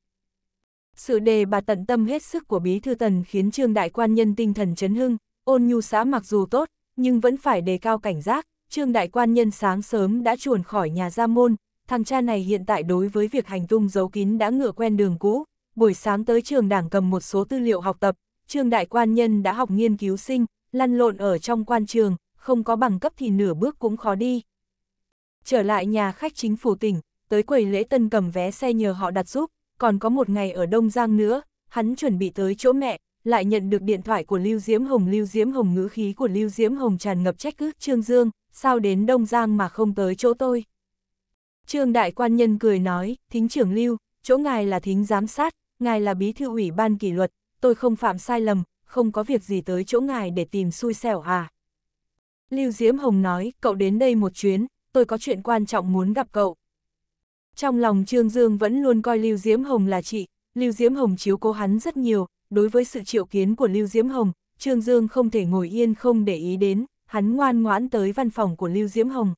Sự đề bạt tận tâm hết sức của bí thư tần khiến Trương đại quan nhân tinh thần chấn hưng, ôn nhu xã mặc dù tốt, nhưng vẫn phải đề cao cảnh giác, trương đại quan nhân sáng sớm đã chuồn khỏi nhà gia môn, thằng cha này hiện tại đối với việc hành tung giấu kín đã ngựa quen đường cũ, buổi sáng tới trường đảng cầm một số tư liệu học tập, trương đại quan nhân đã học nghiên cứu sinh, lăn lộn ở trong quan trường, không có bằng cấp thì nửa bước cũng khó đi. Trở lại nhà khách chính phủ tỉnh, tới quầy lễ tân cầm vé xe nhờ họ đặt giúp, còn có một ngày ở Đông Giang nữa, hắn chuẩn bị tới chỗ mẹ, lại nhận được điện thoại của Lưu Diễm Hồng. Lưu Diễm Hồng ngữ khí của Lưu Diễm Hồng tràn ngập trách cứ Trương Dương, sao đến Đông Giang mà không tới chỗ tôi. Trương Đại Quan Nhân cười nói, thính trưởng Lưu, chỗ ngài là thính giám sát, ngài là bí thư ủy ban kỷ luật, tôi không phạm sai lầm, không có việc gì tới chỗ ngài để tìm xui xẻo à. Lưu Diễm Hồng nói, cậu đến đây một chuyến, tôi có chuyện quan trọng muốn gặp cậu. Trong lòng Trương Dương vẫn luôn coi Lưu Diễm Hồng là chị, Lưu Diễm Hồng chiếu cố hắn rất nhiều, đối với sự triệu kiến của Lưu Diễm Hồng, Trương Dương không thể ngồi yên không để ý đến, hắn ngoan ngoãn tới văn phòng của Lưu Diễm Hồng.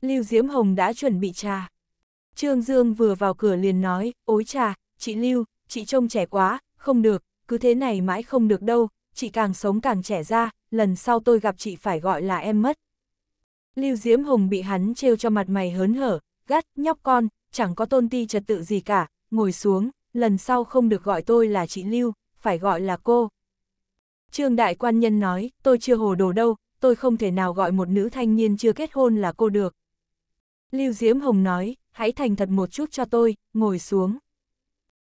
Lưu Diễm Hồng đã chuẩn bị trà. Trương Dương vừa vào cửa liền nói, ối trà, chị Lưu, chị trông trẻ quá, không được, cứ thế này mãi không được đâu, chị càng sống càng trẻ ra, lần sau tôi gặp chị phải gọi là em mất. Lưu Diễm Hồng bị hắn trêu cho mặt mày hớn hở, gắt, nhóc con, chẳng có tôn ti trật tự gì cả, ngồi xuống, lần sau không được gọi tôi là chị Lưu, phải gọi là cô. Trương Đại Quan Nhân nói, tôi chưa hồ đồ đâu, tôi không thể nào gọi một nữ thanh niên chưa kết hôn là cô được. Lưu Diễm Hồng nói, hãy thành thật một chút cho tôi, ngồi xuống.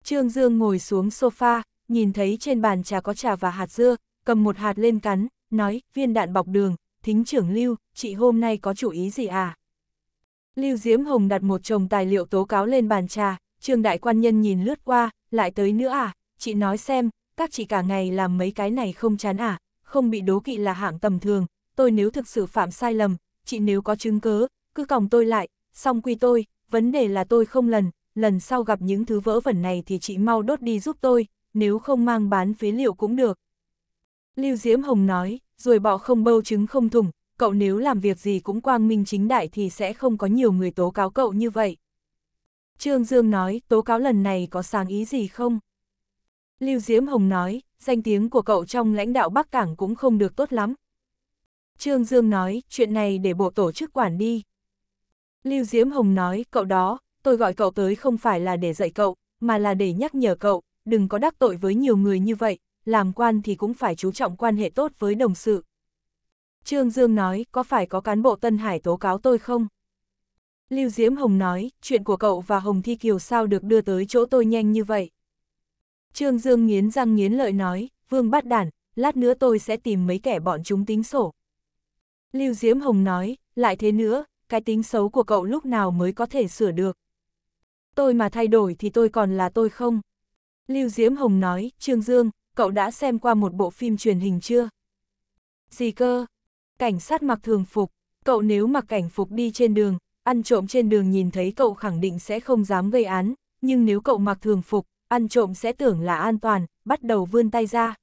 Trương Dương ngồi xuống sofa, nhìn thấy trên bàn trà có trà và hạt dưa, cầm một hạt lên cắn, nói, viên đạn bọc đường, thính trưởng Lưu, chị hôm nay có chủ ý gì à? Lưu Diễm Hồng đặt một chồng tài liệu tố cáo lên bàn trà, Trương đại quan nhân nhìn lướt qua, lại tới nữa à, chị nói xem, các chị cả ngày làm mấy cái này không chán à, không bị đố kỵ là hạng tầm thường, tôi nếu thực sự phạm sai lầm, chị nếu có chứng cứ cứ còng tôi lại, xong quy tôi, vấn đề là tôi không lần, lần sau gặp những thứ vỡ vẩn này thì chị mau đốt đi giúp tôi, nếu không mang bán phế liệu cũng được. Lưu Diễm Hồng nói, rồi bọ không bâu trứng không thủng, cậu nếu làm việc gì cũng quang minh chính đại thì sẽ không có nhiều người tố cáo cậu như vậy. Trương Dương nói, tố cáo lần này có sáng ý gì không? Lưu Diễm Hồng nói, danh tiếng của cậu trong lãnh đạo Bắc Cảng cũng không được tốt lắm. Trương Dương nói, chuyện này để bộ tổ chức quản đi. Lưu Diễm Hồng nói, cậu đó, tôi gọi cậu tới không phải là để dạy cậu, mà là để nhắc nhở cậu, đừng có đắc tội với nhiều người như vậy, làm quan thì cũng phải chú trọng quan hệ tốt với đồng sự. Trương Dương nói, có phải có cán bộ Tân Hải tố cáo tôi không? Lưu Diễm Hồng nói, chuyện của cậu và Hồng Thi Kiều sao được đưa tới chỗ tôi nhanh như vậy. Trương Dương nghiến răng nghiến lợi nói, Vương bắt đản, lát nữa tôi sẽ tìm mấy kẻ bọn chúng tính sổ. Lưu Diễm Hồng nói, lại thế nữa, cái tính xấu của cậu lúc nào mới có thể sửa được. Tôi mà thay đổi thì tôi còn là tôi không. Lưu Diễm Hồng nói, Trương Dương, cậu đã xem qua một bộ phim truyền hình chưa? Gì cơ? Cảnh sát mặc thường phục, cậu nếu mặc cảnh phục đi trên đường, ăn trộm trên đường nhìn thấy cậu khẳng định sẽ không dám gây án, nhưng nếu cậu mặc thường phục, ăn trộm sẽ tưởng là an toàn, bắt đầu vươn tay ra.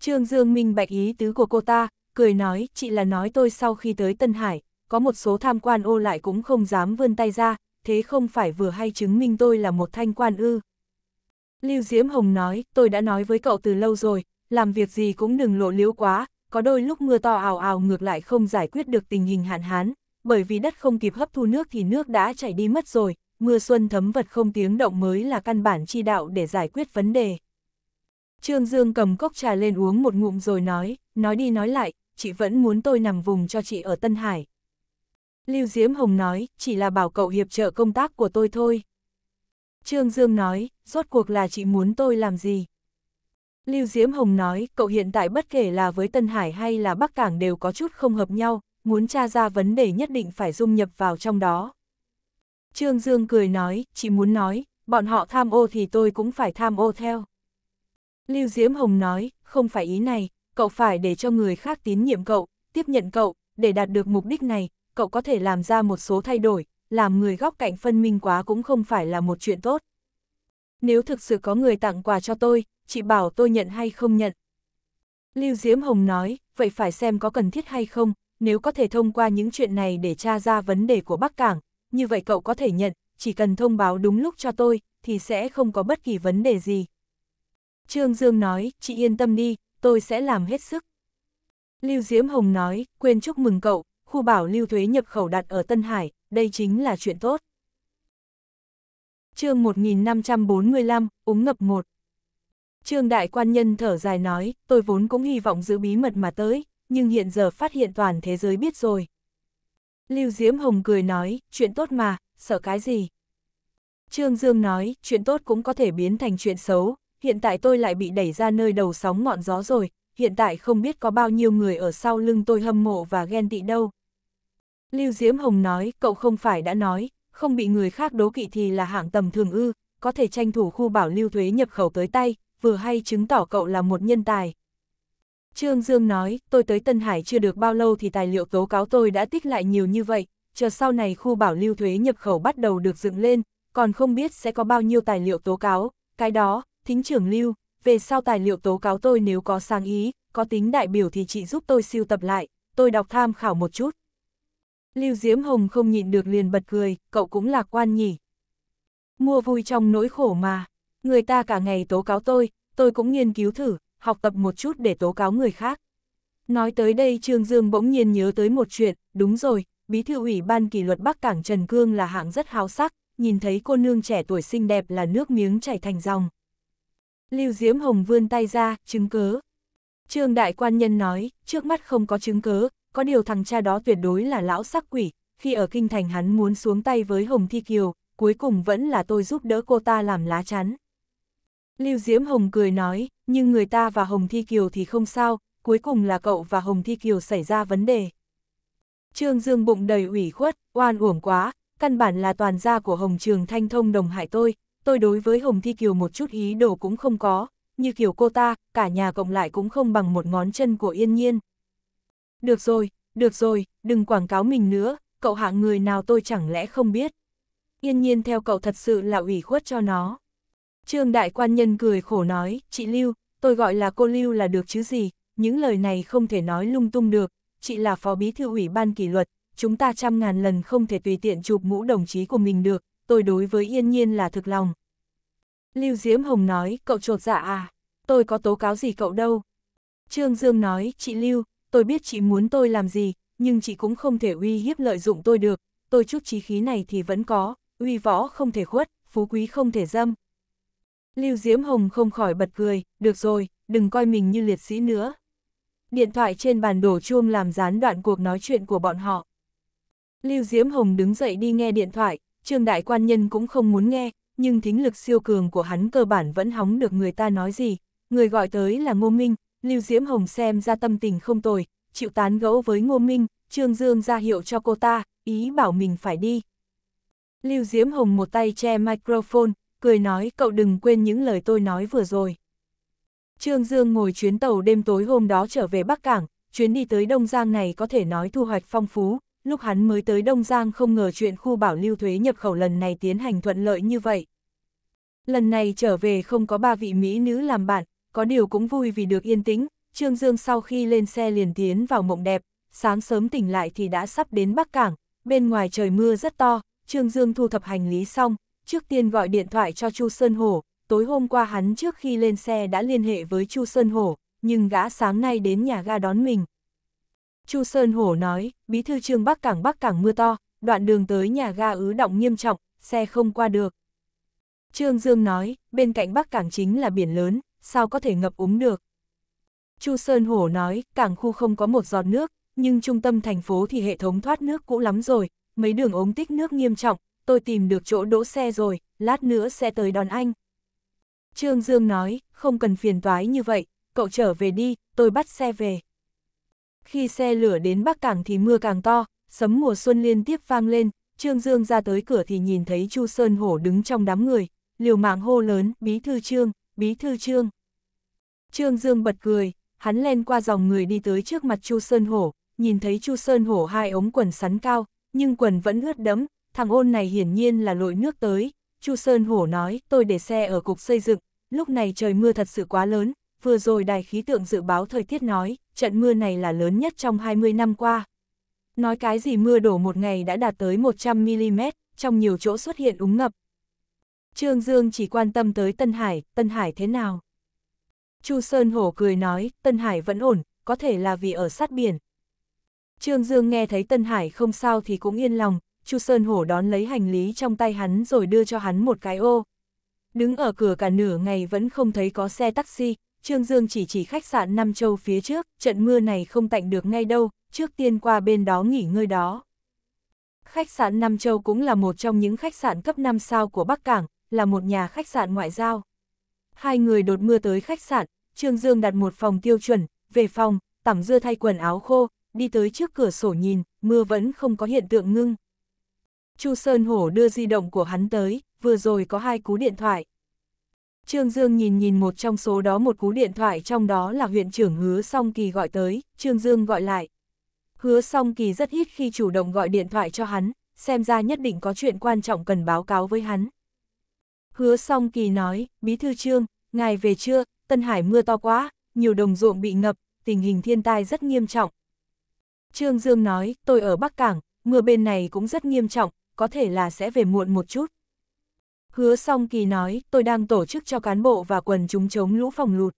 Trương Dương minh bạch ý tứ của cô ta, cười nói, chị là nói tôi sau khi tới Tân Hải, có một số tham quan ô lại cũng không dám vươn tay ra, thế không phải vừa hay chứng minh tôi là một thanh quan ư. Lưu Diễm Hồng nói, tôi đã nói với cậu từ lâu rồi, làm việc gì cũng đừng lộ liễu quá, có đôi lúc mưa to ào ào ngược lại không giải quyết được tình hình hạn hán, bởi vì đất không kịp hấp thu nước thì nước đã chảy đi mất rồi, mưa xuân thấm vật không tiếng động mới là căn bản chi đạo để giải quyết vấn đề. Trương Dương cầm cốc trà lên uống một ngụm rồi nói, nói đi nói lại, chị vẫn muốn tôi nằm vùng cho chị ở Tân Hải. Lưu Diễm Hồng nói, chỉ là bảo cậu hiệp trợ công tác của tôi thôi. Trương Dương nói, rốt cuộc là chị muốn tôi làm gì? Lưu Diễm Hồng nói, cậu hiện tại bất kể là với Tân Hải hay là Bắc Cảng đều có chút không hợp nhau, muốn tra ra vấn đề nhất định phải dung nhập vào trong đó. Trương Dương cười nói, chỉ muốn nói, bọn họ tham ô thì tôi cũng phải tham ô theo. Lưu Diễm Hồng nói, không phải ý này, cậu phải để cho người khác tín nhiệm cậu, tiếp nhận cậu, để đạt được mục đích này, cậu có thể làm ra một số thay đổi, làm người góc cạnh phân minh quá cũng không phải là một chuyện tốt. Nếu thực sự có người tặng quà cho tôi, chị bảo tôi nhận hay không nhận. Lưu Diễm Hồng nói, vậy phải xem có cần thiết hay không, nếu có thể thông qua những chuyện này để tra ra vấn đề của Bắc Cảng, như vậy cậu có thể nhận, chỉ cần thông báo đúng lúc cho tôi, thì sẽ không có bất kỳ vấn đề gì. Trương Dương nói, chị yên tâm đi, tôi sẽ làm hết sức. Lưu Diễm Hồng nói, quên chúc mừng cậu, khu bảo lưu thuế nhập khẩu đặt ở Tân Hải, đây chính là chuyện tốt. chương 1545, Úng Ngập 1 Trương Đại Quan Nhân thở dài nói, tôi vốn cũng hy vọng giữ bí mật mà tới, nhưng hiện giờ phát hiện toàn thế giới biết rồi. Lưu Diễm Hồng cười nói, chuyện tốt mà, sợ cái gì? Trương Dương nói, chuyện tốt cũng có thể biến thành chuyện xấu, hiện tại tôi lại bị đẩy ra nơi đầu sóng ngọn gió rồi, hiện tại không biết có bao nhiêu người ở sau lưng tôi hâm mộ và ghen tị đâu. Lưu Diễm Hồng nói, cậu không phải đã nói, không bị người khác đố kỵ thì là hạng tầm thường ư, có thể tranh thủ khu bảo lưu thuế nhập khẩu tới tay, vừa hay chứng tỏ cậu là một nhân tài. Trương Dương nói, tôi tới Tân Hải chưa được bao lâu thì tài liệu tố cáo tôi đã tích lại nhiều như vậy, chờ sau này khu bảo lưu thuế nhập khẩu bắt đầu được dựng lên, còn không biết sẽ có bao nhiêu tài liệu tố cáo, cái đó, thính trưởng lưu, về sau tài liệu tố cáo tôi nếu có sáng ý, có tính đại biểu thì chị giúp tôi siêu tập lại, tôi đọc tham khảo một chút. Lưu Diễm Hồng không nhịn được liền bật cười, cậu cũng lạc quan nhỉ. Mua vui trong nỗi khổ mà, người ta cả ngày tố cáo tôi, tôi cũng nghiên cứu thử, học tập một chút để tố cáo người khác. Nói tới đây Trương Dương bỗng nhiên nhớ tới một chuyện, đúng rồi, bí thư ủy ban kỷ luật Bắc Cảng Trần Cương là hạng rất háo sắc, nhìn thấy cô nương trẻ tuổi xinh đẹp là nước miếng chảy thành dòng. Lưu Diễm Hồng vươn tay ra, chứng cớ. Trương đại quan nhân nói, trước mắt không có chứng cớ, có điều thằng cha đó tuyệt đối là lão sắc quỷ, khi ở kinh thành hắn muốn xuống tay với Hồng Thi Kiều, cuối cùng vẫn là tôi giúp đỡ cô ta làm lá chắn. Lưu Diễm Hồng cười nói, nhưng người ta và Hồng Thi Kiều thì không sao, cuối cùng là cậu và Hồng Thi Kiều xảy ra vấn đề. Trương Dương bụng đầy ủy khuất, oan uổng quá, căn bản là toàn gia của Hồng Trường Thanh Thông đồng hại tôi, tôi đối với Hồng Thi Kiều một chút ý đồ cũng không có, như kiểu cô ta, cả nhà cộng lại cũng không bằng một ngón chân của yên nhiên. Được rồi, được rồi, đừng quảng cáo mình nữa, cậu hạng người nào tôi chẳng lẽ không biết. Yên nhiên theo cậu thật sự là ủy khuất cho nó. Trương đại quan nhân cười khổ nói, chị Lưu, tôi gọi là cô Lưu là được chứ gì, những lời này không thể nói lung tung được, chị là phó bí thư ủy ban kỷ luật, chúng ta trăm ngàn lần không thể tùy tiện chụp mũ đồng chí của mình được, tôi đối với yên nhiên là thực lòng. Lưu Diễm Hồng nói, cậu trột dạ à, tôi có tố cáo gì cậu đâu. Trương Dương nói, chị Lưu, tôi biết chị muốn tôi làm gì, nhưng chị cũng không thể uy hiếp lợi dụng tôi được, tôi chút trí khí này thì vẫn có, uy võ không thể khuất, phú quý không thể dâm, Lưu Diễm Hồng không khỏi bật cười, được rồi, đừng coi mình như liệt sĩ nữa. Điện thoại trên bàn đổ chuông làm gián đoạn cuộc nói chuyện của bọn họ. Lưu Diễm Hồng đứng dậy đi nghe điện thoại, Trương Đại Quan Nhân cũng không muốn nghe, nhưng thính lực siêu cường của hắn cơ bản vẫn hóng được người ta nói gì. Người gọi tới là Ngô Minh, Lưu Diễm Hồng xem ra tâm tình không tồi, chịu tán gẫu với Ngô Minh, Trương Dương ra hiệu cho cô ta, ý bảo mình phải đi. Lưu Diễm Hồng một tay che microphone, cười nói cậu đừng quên những lời tôi nói vừa rồi. Trương Dương ngồi chuyến tàu đêm tối hôm đó trở về Bắc Cảng, chuyến đi tới Đông Giang này có thể nói thu hoạch phong phú, lúc hắn mới tới Đông Giang không ngờ chuyện khu bảo lưu thuế nhập khẩu lần này tiến hành thuận lợi như vậy. Lần này trở về không có ba vị Mỹ nữ làm bạn, có điều cũng vui vì được yên tĩnh, Trương Dương sau khi lên xe liền tiến vào mộng đẹp, sáng sớm tỉnh lại thì đã sắp đến Bắc Cảng, bên ngoài trời mưa rất to, Trương Dương thu thập hành lý xong, trước tiên gọi điện thoại cho Chu Sơn Hổ, tối hôm qua hắn trước khi lên xe đã liên hệ với Chu Sơn Hổ, nhưng gã sáng nay đến nhà ga đón mình. Chu Sơn Hổ nói, bí thư trương Bắc Cảng Bắc Cảng mưa to, đoạn đường tới nhà ga ứ động nghiêm trọng, xe không qua được. Trương Dương nói, bên cạnh Bắc Cảng chính là biển lớn, sao có thể ngập úng được. Chu Sơn Hổ nói, cảng khu không có một giọt nước, nhưng trung tâm thành phố thì hệ thống thoát nước cũ lắm rồi, mấy đường ống tích nước nghiêm trọng, tôi tìm được chỗ đỗ xe rồi, lát nữa xe tới đón anh. Trương Dương nói, không cần phiền toái như vậy, cậu trở về đi, tôi bắt xe về. Khi xe lửa đến Bắc Cảng thì mưa càng to, sấm mùa xuân liên tiếp vang lên, Trương Dương ra tới cửa thì nhìn thấy Chu Sơn Hổ đứng trong đám người, liều mạng hô lớn, bí thư Trương, bí thư Trương. Trương Dương bật cười, hắn len qua dòng người đi tới trước mặt Chu Sơn Hổ, nhìn thấy Chu Sơn Hổ hai ống quần sắn cao, nhưng quần vẫn ướt đẫm, thằng ôn này hiển nhiên là lội nước tới, Chu Sơn Hổ nói, tôi để xe ở cục xây dựng, lúc này trời mưa thật sự quá lớn, vừa rồi đài khí tượng dự báo thời tiết nói, trận mưa này là lớn nhất trong 20 năm qua. Nói cái gì mưa đổ một ngày đã đạt tới 100mm, trong nhiều chỗ xuất hiện úng ngập. Trương Dương chỉ quan tâm tới Tân Hải, Tân Hải thế nào? Chu Sơn Hổ cười nói, Tân Hải vẫn ổn, có thể là vì ở sát biển. Trương Dương nghe thấy Tân Hải không sao thì cũng yên lòng, Chu Sơn Hổ đón lấy hành lý trong tay hắn rồi đưa cho hắn một cái ô. Đứng ở cửa cả nửa ngày vẫn không thấy có xe taxi, Trương Dương chỉ chỉ khách sạn Nam Châu phía trước, trận mưa này không tạnh được ngay đâu, trước tiên qua bên đó nghỉ ngơi đó. Khách sạn Nam Châu cũng là một trong những khách sạn cấp 5 sao của Bắc Cảng, là một nhà khách sạn ngoại giao. Hai người đột mưa tới khách sạn, Trương Dương đặt một phòng tiêu chuẩn, về phòng, tẩm dưa thay quần áo khô, đi tới trước cửa sổ nhìn, mưa vẫn không có hiện tượng ngưng. Chu Sơn Hổ đưa di động của hắn tới, vừa rồi có hai cú điện thoại. Trương Dương nhìn nhìn một trong số đó một cú điện thoại trong đó là huyện trưởng Hứa Song Kỳ gọi tới, Trương Dương gọi lại. Hứa Song Kỳ rất ít khi chủ động gọi điện thoại cho hắn, xem ra nhất định có chuyện quan trọng cần báo cáo với hắn. Hứa Song Kỳ nói, Bí Thư Trương, ngài về chưa? Tân Hải mưa to quá, nhiều đồng ruộng bị ngập, tình hình thiên tai rất nghiêm trọng. Trương Dương nói, tôi ở Bắc Cảng, mưa bên này cũng rất nghiêm trọng, có thể là sẽ về muộn một chút. Hứa song kỳ nói, tôi đang tổ chức cho cán bộ và quần chúng chống lũ phòng lụt.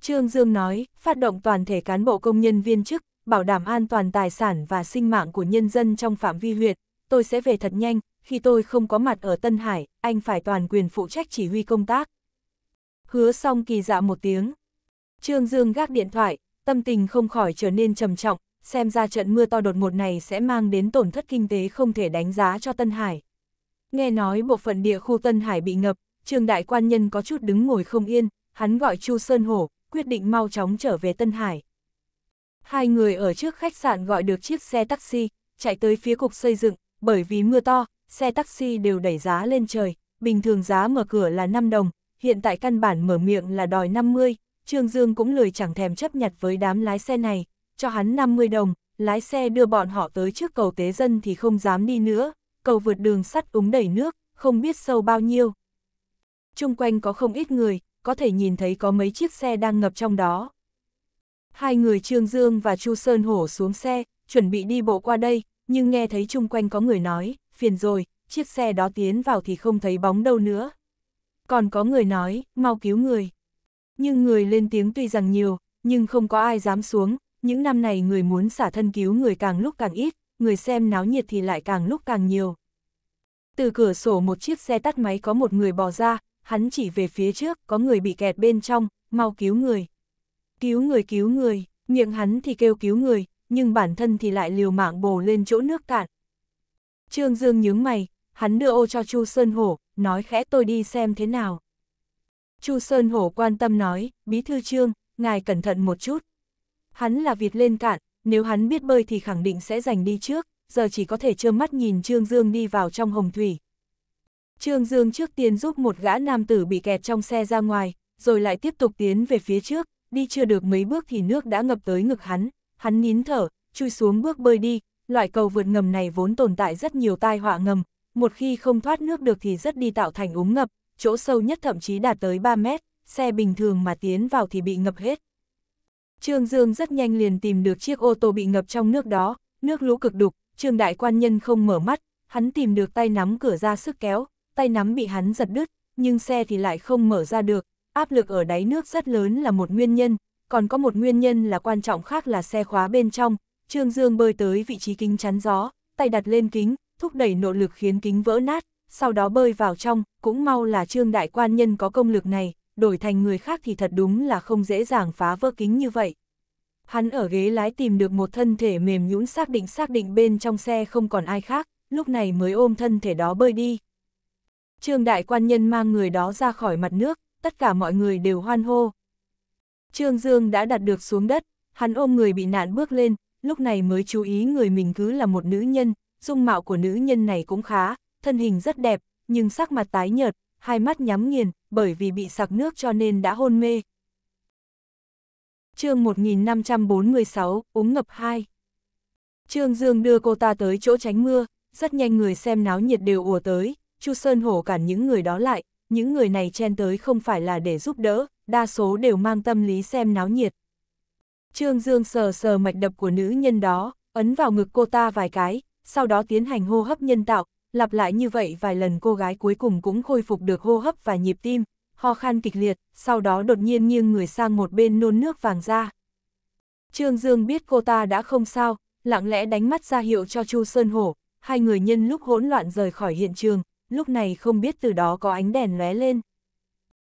Trương Dương nói, phát động toàn thể cán bộ công nhân viên chức, bảo đảm an toàn tài sản và sinh mạng của nhân dân trong phạm vi huyện, tôi sẽ về thật nhanh, khi tôi không có mặt ở Tân Hải, anh phải toàn quyền phụ trách chỉ huy công tác. Hứa song kỳ dạ một tiếng. Trương Dương gác điện thoại, tâm tình không khỏi trở nên trầm trọng, xem ra trận mưa to đột ngột này sẽ mang đến tổn thất kinh tế không thể đánh giá cho Tân Hải. Nghe nói bộ phận địa khu Tân Hải bị ngập, trường đại quan nhân có chút đứng ngồi không yên, hắn gọi Chu Sơn Hổ, quyết định mau chóng trở về Tân Hải. Hai người ở trước khách sạn gọi được chiếc xe taxi, chạy tới phía cục xây dựng, bởi vì mưa to, xe taxi đều đẩy giá lên trời, bình thường giá mở cửa là 5 đồng, hiện tại căn bản mở miệng là đòi 50, Trương Dương cũng lười chẳng thèm chấp nhặt với đám lái xe này, cho hắn 50 đồng, lái xe đưa bọn họ tới trước cầu tế dân thì không dám đi nữa, cầu vượt đường sắt úng đầy nước, không biết sâu bao nhiêu. Trung quanh có không ít người, có thể nhìn thấy có mấy chiếc xe đang ngập trong đó. Hai người Trương Dương và Chu Sơn Hổ xuống xe, chuẩn bị đi bộ qua đây, nhưng nghe thấy chung quanh có người nói, phiền rồi, chiếc xe đó tiến vào thì không thấy bóng đâu nữa. Còn có người nói, mau cứu người. Nhưng người lên tiếng tuy rằng nhiều, nhưng không có ai dám xuống, những năm này người muốn xả thân cứu người càng lúc càng ít, người xem náo nhiệt thì lại càng lúc càng nhiều. Từ cửa sổ một chiếc xe tắt máy có một người bò ra, hắn chỉ về phía trước, có người bị kẹt bên trong, mau cứu người. Cứu người cứu người, miệng hắn thì kêu cứu người, nhưng bản thân thì lại liều mạng bồ lên chỗ nước cạn. Trương Dương nhướng mày, hắn đưa ô cho Chu Sơn Hổ, nói khẽ tôi đi xem thế nào. Chu Sơn Hổ quan tâm nói, bí thư Trương, ngài cẩn thận một chút. Hắn là Việt lên cạn, nếu hắn biết bơi thì khẳng định sẽ giành đi trước, giờ chỉ có thể trơ mắt nhìn Trương Dương đi vào trong hồng thủy. Trương Dương trước tiên giúp một gã nam tử bị kẹt trong xe ra ngoài, rồi lại tiếp tục tiến về phía trước, đi chưa được mấy bước thì nước đã ngập tới ngực hắn, hắn nín thở, chui xuống bước bơi đi, loại cầu vượt ngầm này vốn tồn tại rất nhiều tai họa ngầm, một khi không thoát nước được thì rất đi tạo thành úng ngập, chỗ sâu nhất thậm chí đạt tới 3 mét, xe bình thường mà tiến vào thì bị ngập hết. Trương Dương rất nhanh liền tìm được chiếc ô tô bị ngập trong nước đó, nước lũ cực đục, Trương Đại Quan Nhân không mở mắt, hắn tìm được tay nắm cửa ra sức kéo, tay nắm bị hắn giật đứt, nhưng xe thì lại không mở ra được, áp lực ở đáy nước rất lớn là một nguyên nhân, còn có một nguyên nhân là quan trọng khác là xe khóa bên trong, Trương Dương bơi tới vị trí kính chắn gió, tay đặt lên kính, thúc đẩy nội lực khiến kính vỡ nát, sau đó bơi vào trong, cũng mau là Trương Đại Quan Nhân có công lực này, đổi thành người khác thì thật đúng là không dễ dàng phá vỡ kính như vậy. Hắn ở ghế lái tìm được một thân thể mềm nhũn xác định xác định bên trong xe không còn ai khác, lúc này mới ôm thân thể đó bơi đi. Trương đại quan nhân mang người đó ra khỏi mặt nước, tất cả mọi người đều hoan hô. Trương Dương đã đặt được xuống đất, hắn ôm người bị nạn bước lên, lúc này mới chú ý người mình cứ là một nữ nhân, dung mạo của nữ nhân này cũng khá, thân hình rất đẹp, nhưng sắc mặt tái nhợt, hai mắt nhắm nghiền, bởi vì bị sặc nước cho nên đã hôn mê. chương 1546, uống ngập hai. Trương Dương đưa cô ta tới chỗ tránh mưa, rất nhanh người xem náo nhiệt đều ùa tới, Chu Sơn Hổ cản những người đó lại, những người này chen tới không phải là để giúp đỡ, đa số đều mang tâm lý xem náo nhiệt. Trương Dương sờ sờ mạch đập của nữ nhân đó, ấn vào ngực cô ta vài cái, sau đó tiến hành hô hấp nhân tạo, lặp lại như vậy vài lần cô gái cuối cùng cũng khôi phục được hô hấp và nhịp tim, ho khan kịch liệt, sau đó đột nhiên nghiêng người sang một bên nôn nước vàng ra. Trương Dương biết cô ta đã không sao, lặng lẽ đánh mắt ra hiệu cho Chu Sơn Hổ, hai người nhân lúc hỗn loạn rời khỏi hiện trường, lúc này không biết từ đó có ánh đèn lóe lên.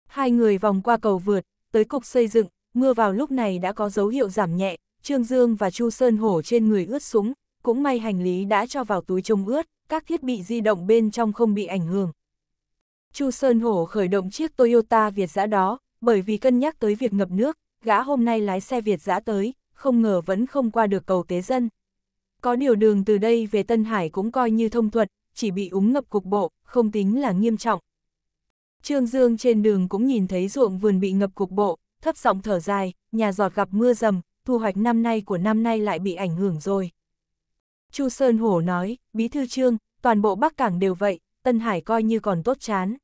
Hai người vòng qua cầu vượt, tới cục xây dựng, mưa vào lúc này đã có dấu hiệu giảm nhẹ, Trương Dương và Chu Sơn Hổ trên người ướt súng, cũng may hành lý đã cho vào túi trông ướt các thiết bị di động bên trong không bị ảnh hưởng. Chu Sơn Hổ khởi động chiếc Toyota Việt giã đó, bởi vì cân nhắc tới việc ngập nước, gã hôm nay lái xe Việt giã tới, không ngờ vẫn không qua được cầu tế dân. Có điều đường từ đây về Tân Hải cũng coi như thông thuật, chỉ bị úng ngập cục bộ, không tính là nghiêm trọng. Trương Dương trên đường cũng nhìn thấy ruộng vườn bị ngập cục bộ, thấp giọng thở dài, nhà giọt gặp mưa rầm, thu hoạch năm nay của năm nay lại bị ảnh hưởng rồi. Chu Sơn Hổ nói, Bí Thư Trương, toàn bộ Bắc Cảng đều vậy, Tân Hải coi như còn tốt chán.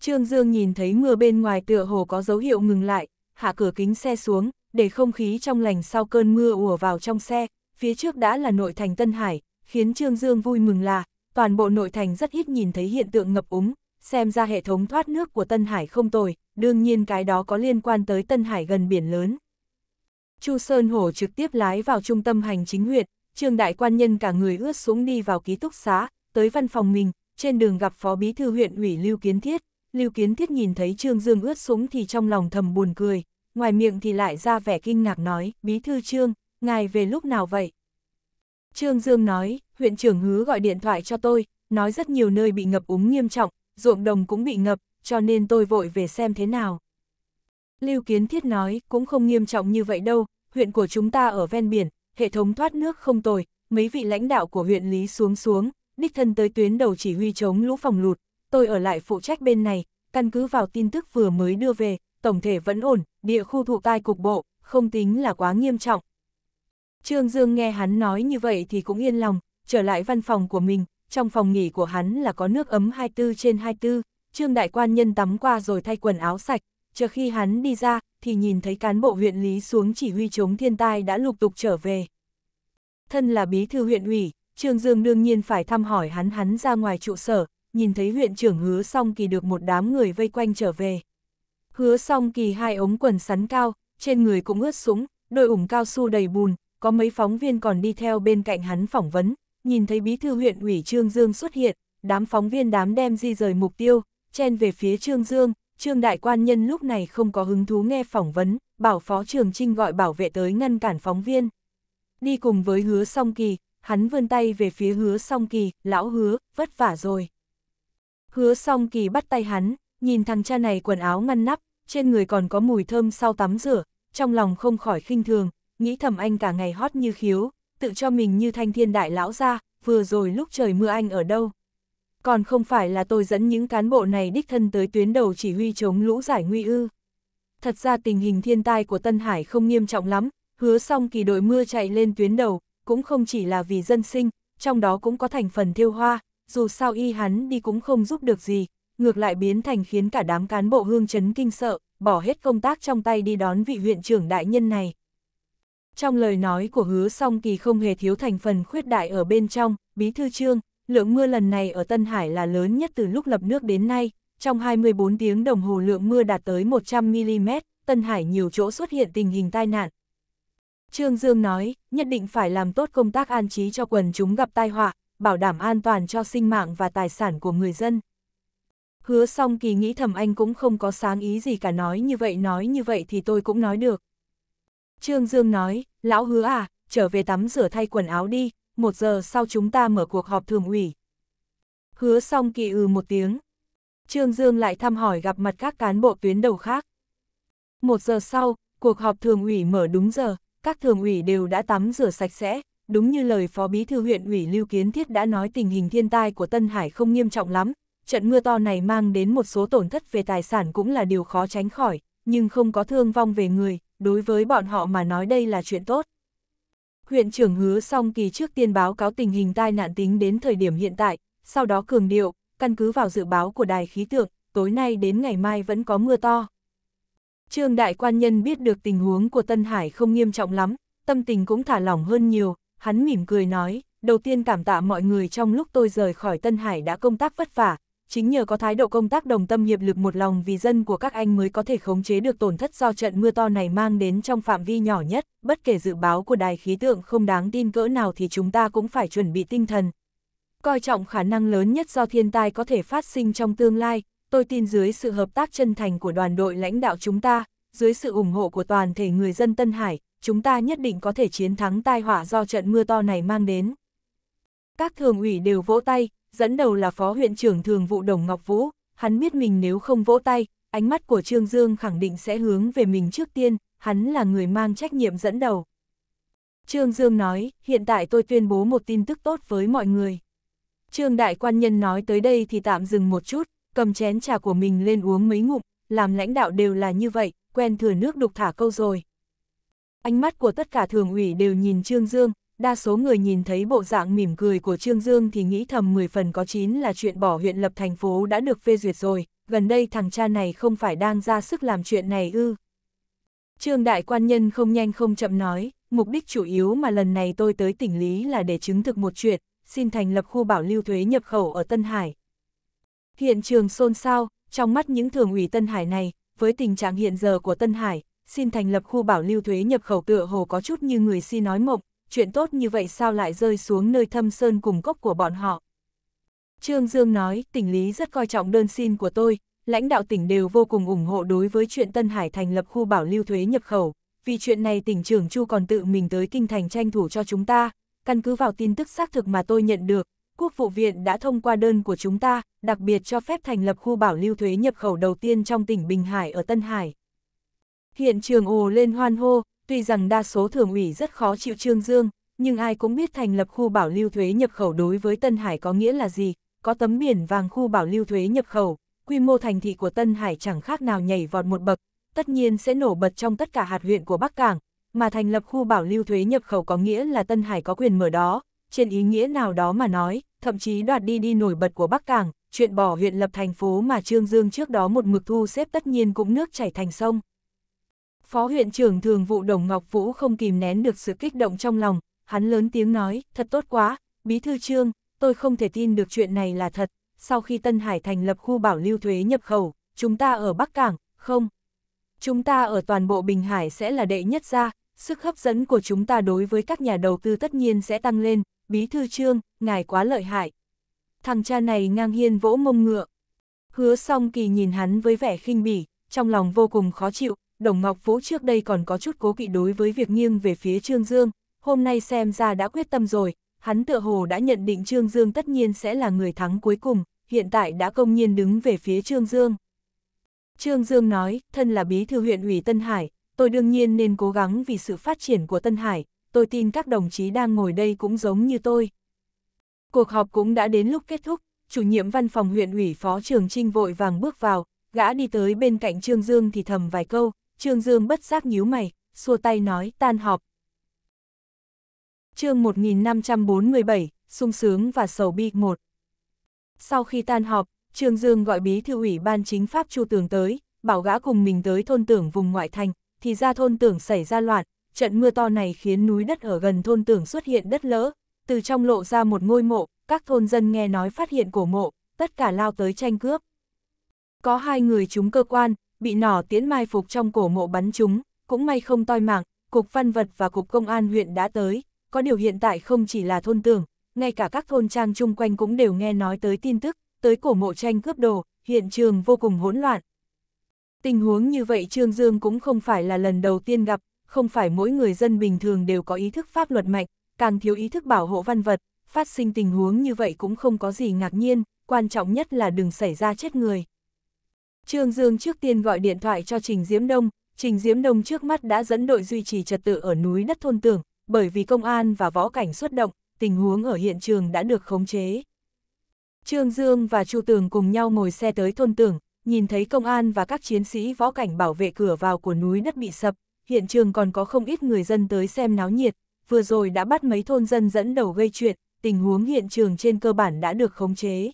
Trương Dương nhìn thấy mưa bên ngoài tựa hồ có dấu hiệu ngừng lại, hạ cửa kính xe xuống, để không khí trong lành sau cơn mưa ùa vào trong xe, phía trước đã là nội thành Tân Hải, khiến Trương Dương vui mừng là, toàn bộ nội thành rất ít nhìn thấy hiện tượng ngập úng, xem ra hệ thống thoát nước của Tân Hải không tồi, đương nhiên cái đó có liên quan tới Tân Hải gần biển lớn. Chu Sơn Hổ trực tiếp lái vào trung tâm hành chính huyện, Trương đại quan nhân cả người ướt xuống đi vào ký túc xá, tới văn phòng mình, trên đường gặp phó bí thư huyện ủy Lưu Kiến Thiết, Lưu Kiến Thiết nhìn thấy Trương Dương ướt súng thì trong lòng thầm buồn cười, ngoài miệng thì lại ra vẻ kinh ngạc nói, bí thư Trương, ngài về lúc nào vậy? Trương Dương nói, huyện trưởng hứa gọi điện thoại cho tôi, nói rất nhiều nơi bị ngập úng nghiêm trọng, ruộng đồng cũng bị ngập, cho nên tôi vội về xem thế nào. Lưu Kiến Thiết nói, cũng không nghiêm trọng như vậy đâu, huyện của chúng ta ở ven biển, hệ thống thoát nước không tồi, mấy vị lãnh đạo của huyện Lý xuống xuống, đích thân tới tuyến đầu chỉ huy chống lũ phòng lụt, tôi ở lại phụ trách bên này, căn cứ vào tin tức vừa mới đưa về, tổng thể vẫn ổn, địa khu thụ tai cục bộ, không tính là quá nghiêm trọng. Trương Dương nghe hắn nói như vậy thì cũng yên lòng, trở lại văn phòng của mình, trong phòng nghỉ của hắn là có nước ấm 24 trên 24, Trương Đại Quan Nhân tắm qua rồi thay quần áo sạch, chờ khi hắn đi ra, thì nhìn thấy cán bộ huyện lý xuống chỉ huy chống thiên tai đã lục tục trở về. Thân là bí thư huyện ủy, Trương Dương đương nhiên phải thăm hỏi hắn hắn ra ngoài trụ sở, nhìn thấy huyện trưởng hứa song kỳ được một đám người vây quanh trở về. Hứa song kỳ hai ống quần sắn cao, trên người cũng ướt súng, đội ủng cao su đầy bùn, có mấy phóng viên còn đi theo bên cạnh hắn phỏng vấn, nhìn thấy bí thư huyện ủy Trương Dương xuất hiện, đám phóng viên đám đem di rời mục tiêu, chen về phía Trương Dương, Trương Đại Quan Nhân lúc này không có hứng thú nghe phỏng vấn, bảo Phó Trường Trinh gọi bảo vệ tới ngăn cản phóng viên. Đi cùng với hứa song kỳ, hắn vươn tay về phía hứa song kỳ, lão hứa, vất vả rồi. Hứa song kỳ bắt tay hắn, nhìn thằng cha này quần áo ngăn nắp, trên người còn có mùi thơm sau tắm rửa, trong lòng không khỏi khinh thường, nghĩ thầm anh cả ngày hót như khiếu, tự cho mình như thanh thiên đại lão ra, vừa rồi lúc trời mưa anh ở đâu còn không phải là tôi dẫn những cán bộ này đích thân tới tuyến đầu chỉ huy chống lũ giải nguy ư. Thật ra tình hình thiên tai của Tân Hải không nghiêm trọng lắm, hứa xong kỳ đội mưa chạy lên tuyến đầu, cũng không chỉ là vì dân sinh, trong đó cũng có thành phần thiêu hoa, dù sao y hắn đi cũng không giúp được gì, ngược lại biến thành khiến cả đám cán bộ hương chấn kinh sợ, bỏ hết công tác trong tay đi đón vị huyện trưởng đại nhân này. Trong lời nói của hứa song kỳ không hề thiếu thành phần khuyết đại ở bên trong, bí thư trương, lượng mưa lần này ở Tân Hải là lớn nhất từ lúc lập nước đến nay, trong 24 tiếng đồng hồ lượng mưa đạt tới 100mm, Tân Hải nhiều chỗ xuất hiện tình hình tai nạn. Trương Dương nói, nhất định phải làm tốt công tác an trí cho quần chúng gặp tai họa, bảo đảm an toàn cho sinh mạng và tài sản của người dân. Hứa xong kỳ nghĩ thầm anh cũng không có sáng ý gì cả nói như vậy nói như vậy thì tôi cũng nói được. Trương Dương nói, lão hứa à, trở về tắm rửa thay quần áo đi, một giờ sau chúng ta mở cuộc họp thường ủy. Hứa xong kỳ ừ một tiếng. Trương Dương lại thăm hỏi gặp mặt các cán bộ tuyến đầu khác. Một giờ sau, cuộc họp thường ủy mở đúng giờ, các thường ủy đều đã tắm rửa sạch sẽ, đúng như lời Phó Bí Thư huyện ủy Lưu Kiến Thiết đã nói tình hình thiên tai của Tân Hải không nghiêm trọng lắm, trận mưa to này mang đến một số tổn thất về tài sản cũng là điều khó tránh khỏi, nhưng không có thương vong về người, đối với bọn họ mà nói đây là chuyện tốt huyện trưởng hứa song kỳ trước tiên báo cáo tình hình tai nạn tính đến thời điểm hiện tại, sau đó cường điệu, căn cứ vào dự báo của đài khí tượng, tối nay đến ngày mai vẫn có mưa to. Trương đại quan nhân biết được tình huống của Tân Hải không nghiêm trọng lắm, tâm tình cũng thả lỏng hơn nhiều, hắn mỉm cười nói, đầu tiên cảm tạ mọi người trong lúc tôi rời khỏi Tân Hải đã công tác vất vả, chính nhờ có thái độ công tác đồng tâm hiệp lực một lòng vì dân của các anh mới có thể khống chế được tổn thất do trận mưa to này mang đến trong phạm vi nhỏ nhất, bất kể dự báo của đài khí tượng không đáng tin cỡ nào thì chúng ta cũng phải chuẩn bị tinh thần. Coi trọng khả năng lớn nhất do thiên tai có thể phát sinh trong tương lai, tôi tin dưới sự hợp tác chân thành của đoàn đội lãnh đạo chúng ta, dưới sự ủng hộ của toàn thể người dân Tân Hải, chúng ta nhất định có thể chiến thắng tai họa do trận mưa to này mang đến. Các thường ủy đều vỗ tay, dẫn đầu là phó huyện trưởng thường vụ Đồng Ngọc Vũ, hắn biết mình nếu không vỗ tay, ánh mắt của Trương Dương khẳng định sẽ hướng về mình trước tiên, hắn là người mang trách nhiệm dẫn đầu. Trương Dương nói, hiện tại tôi tuyên bố một tin tức tốt với mọi người. Trương Đại Quan Nhân nói tới đây thì tạm dừng một chút, cầm chén trà của mình lên uống mấy ngụm, làm lãnh đạo đều là như vậy, quen thừa nước đục thả câu rồi. Ánh mắt của tất cả thường ủy đều nhìn Trương Dương, đa số người nhìn thấy bộ dạng mỉm cười của Trương Dương thì nghĩ thầm 10 phần có 9 là chuyện bỏ huyện lập thành phố đã được phê duyệt rồi, gần đây thằng cha này không phải đang ra sức làm chuyện này ư. Trương Đại Quan Nhân không nhanh không chậm nói, mục đích chủ yếu mà lần này tôi tới tỉnh Lý là để chứng thực một chuyện, xin thành lập khu bảo lưu thuế nhập khẩu ở Tân Hải. Hiện trường xôn xao, trong mắt những thường ủy Tân Hải này, với tình trạng hiện giờ của Tân Hải, xin thành lập khu bảo lưu thuế nhập khẩu tựa hồ có chút như người si nói mộng, chuyện tốt như vậy sao lại rơi xuống nơi thâm sơn cùng cốc của bọn họ. Trương Dương nói, tỉnh Lý rất coi trọng đơn xin của tôi, lãnh đạo tỉnh đều vô cùng ủng hộ đối với chuyện Tân Hải thành lập khu bảo lưu thuế nhập khẩu, vì chuyện này tỉnh trưởng Chu còn tự mình tới kinh thành tranh thủ cho chúng ta, căn cứ vào tin tức xác thực mà tôi nhận được, Quốc vụ viện đã thông qua đơn của chúng ta, đặc biệt cho phép thành lập khu bảo lưu thuế nhập khẩu đầu tiên trong tỉnh Bình Hải ở Tân Hải. Hiện trường ồ lên hoan hô, Tuy rằng đa số thường ủy rất khó chịu Trương Dương, nhưng ai cũng biết thành lập khu bảo lưu thuế nhập khẩu đối với Tân Hải có nghĩa là gì, có tấm biển vàng khu bảo lưu thuế nhập khẩu, quy mô thành thị của Tân Hải chẳng khác nào nhảy vọt một bậc, tất nhiên sẽ nổ bật trong tất cả hạt huyện của Bắc Cảng, mà thành lập khu bảo lưu thuế nhập khẩu có nghĩa là Tân Hải có quyền mở đó, trên ý nghĩa nào đó mà nói, thậm chí đoạt đi đi nổi bật của Bắc Cảng, chuyện bỏ huyện lập thành phố mà Trương Dương trước đó một mực thu xếp tất nhiên cũng nước chảy thành sông. Phó huyện trưởng thường vụ Đồng Ngọc Vũ không kìm nén được sự kích động trong lòng, hắn lớn tiếng nói, thật tốt quá, bí thư trương, tôi không thể tin được chuyện này là thật, sau khi Tân Hải thành lập khu bảo lưu thuế nhập khẩu, chúng ta ở Bắc Cảng, không. Chúng ta ở toàn bộ Bình Hải sẽ là đệ nhất ra, sức hấp dẫn của chúng ta đối với các nhà đầu tư tất nhiên sẽ tăng lên, bí thư trương, ngài quá lợi hại. Thằng cha này ngang hiên vỗ mông ngựa. Hứa song kỳ nhìn hắn với vẻ khinh bỉ, trong lòng vô cùng khó chịu, Đồng Ngọc Vũ trước đây còn có chút cố kỵ đối với việc nghiêng về phía Trương Dương, hôm nay xem ra đã quyết tâm rồi, hắn tựa hồ đã nhận định Trương Dương tất nhiên sẽ là người thắng cuối cùng, hiện tại đã công nhiên đứng về phía Trương Dương. Trương Dương nói, thân là bí thư huyện ủy Tân Hải, tôi đương nhiên nên cố gắng vì sự phát triển của Tân Hải, tôi tin các đồng chí đang ngồi đây cũng giống như tôi. Cuộc họp cũng đã đến lúc kết thúc, chủ nhiệm văn phòng huyện ủy Phó Trường Trinh vội vàng bước vào, gã đi tới bên cạnh Trương Dương thì thầm vài câu, Trương Dương bất giác nhíu mày, xua tay nói tan họp. chương 1547, sung sướng và sầu bi một Sau khi tan họp, Trương Dương gọi bí thư ủy ban chính pháp Chu Tường tới, bảo gã cùng mình tới thôn tưởng vùng ngoại thành, thì ra thôn tưởng xảy ra loạn, trận mưa to này khiến núi đất ở gần thôn tưởng xuất hiện đất lỡ, từ trong lộ ra một ngôi mộ, các thôn dân nghe nói phát hiện cổ mộ, tất cả lao tới tranh cướp. Có hai người chúng cơ quan, bị nỏ tiễn mai phục trong cổ mộ bắn chúng, cũng may không toi mạng, Cục Văn Vật và Cục Công an huyện đã tới, có điều hiện tại không chỉ là thôn tưởng, ngay cả các thôn trang chung quanh cũng đều nghe nói tới tin tức, tới cổ mộ tranh cướp đồ, hiện trường vô cùng hỗn loạn. Tình huống như vậy Trương Dương cũng không phải là lần đầu tiên gặp, không phải mỗi người dân bình thường đều có ý thức pháp luật mạnh, càng thiếu ý thức bảo hộ văn vật, phát sinh tình huống như vậy cũng không có gì ngạc nhiên, quan trọng nhất là đừng xảy ra chết người. Trương Dương trước tiên gọi điện thoại cho Trình Diễm Đông, Trình Diễm Đông trước mắt đã dẫn đội duy trì trật tự ở núi đất thôn tưởng, bởi vì công an và võ cảnh xuất động, tình huống ở hiện trường đã được khống chế. Trương Dương và Chu Tường cùng nhau ngồi xe tới thôn tưởng, nhìn thấy công an và các chiến sĩ võ cảnh bảo vệ cửa vào của núi đất bị sập, hiện trường còn có không ít người dân tới xem náo nhiệt, vừa rồi đã bắt mấy thôn dân dẫn đầu gây chuyện, tình huống hiện trường trên cơ bản đã được khống chế.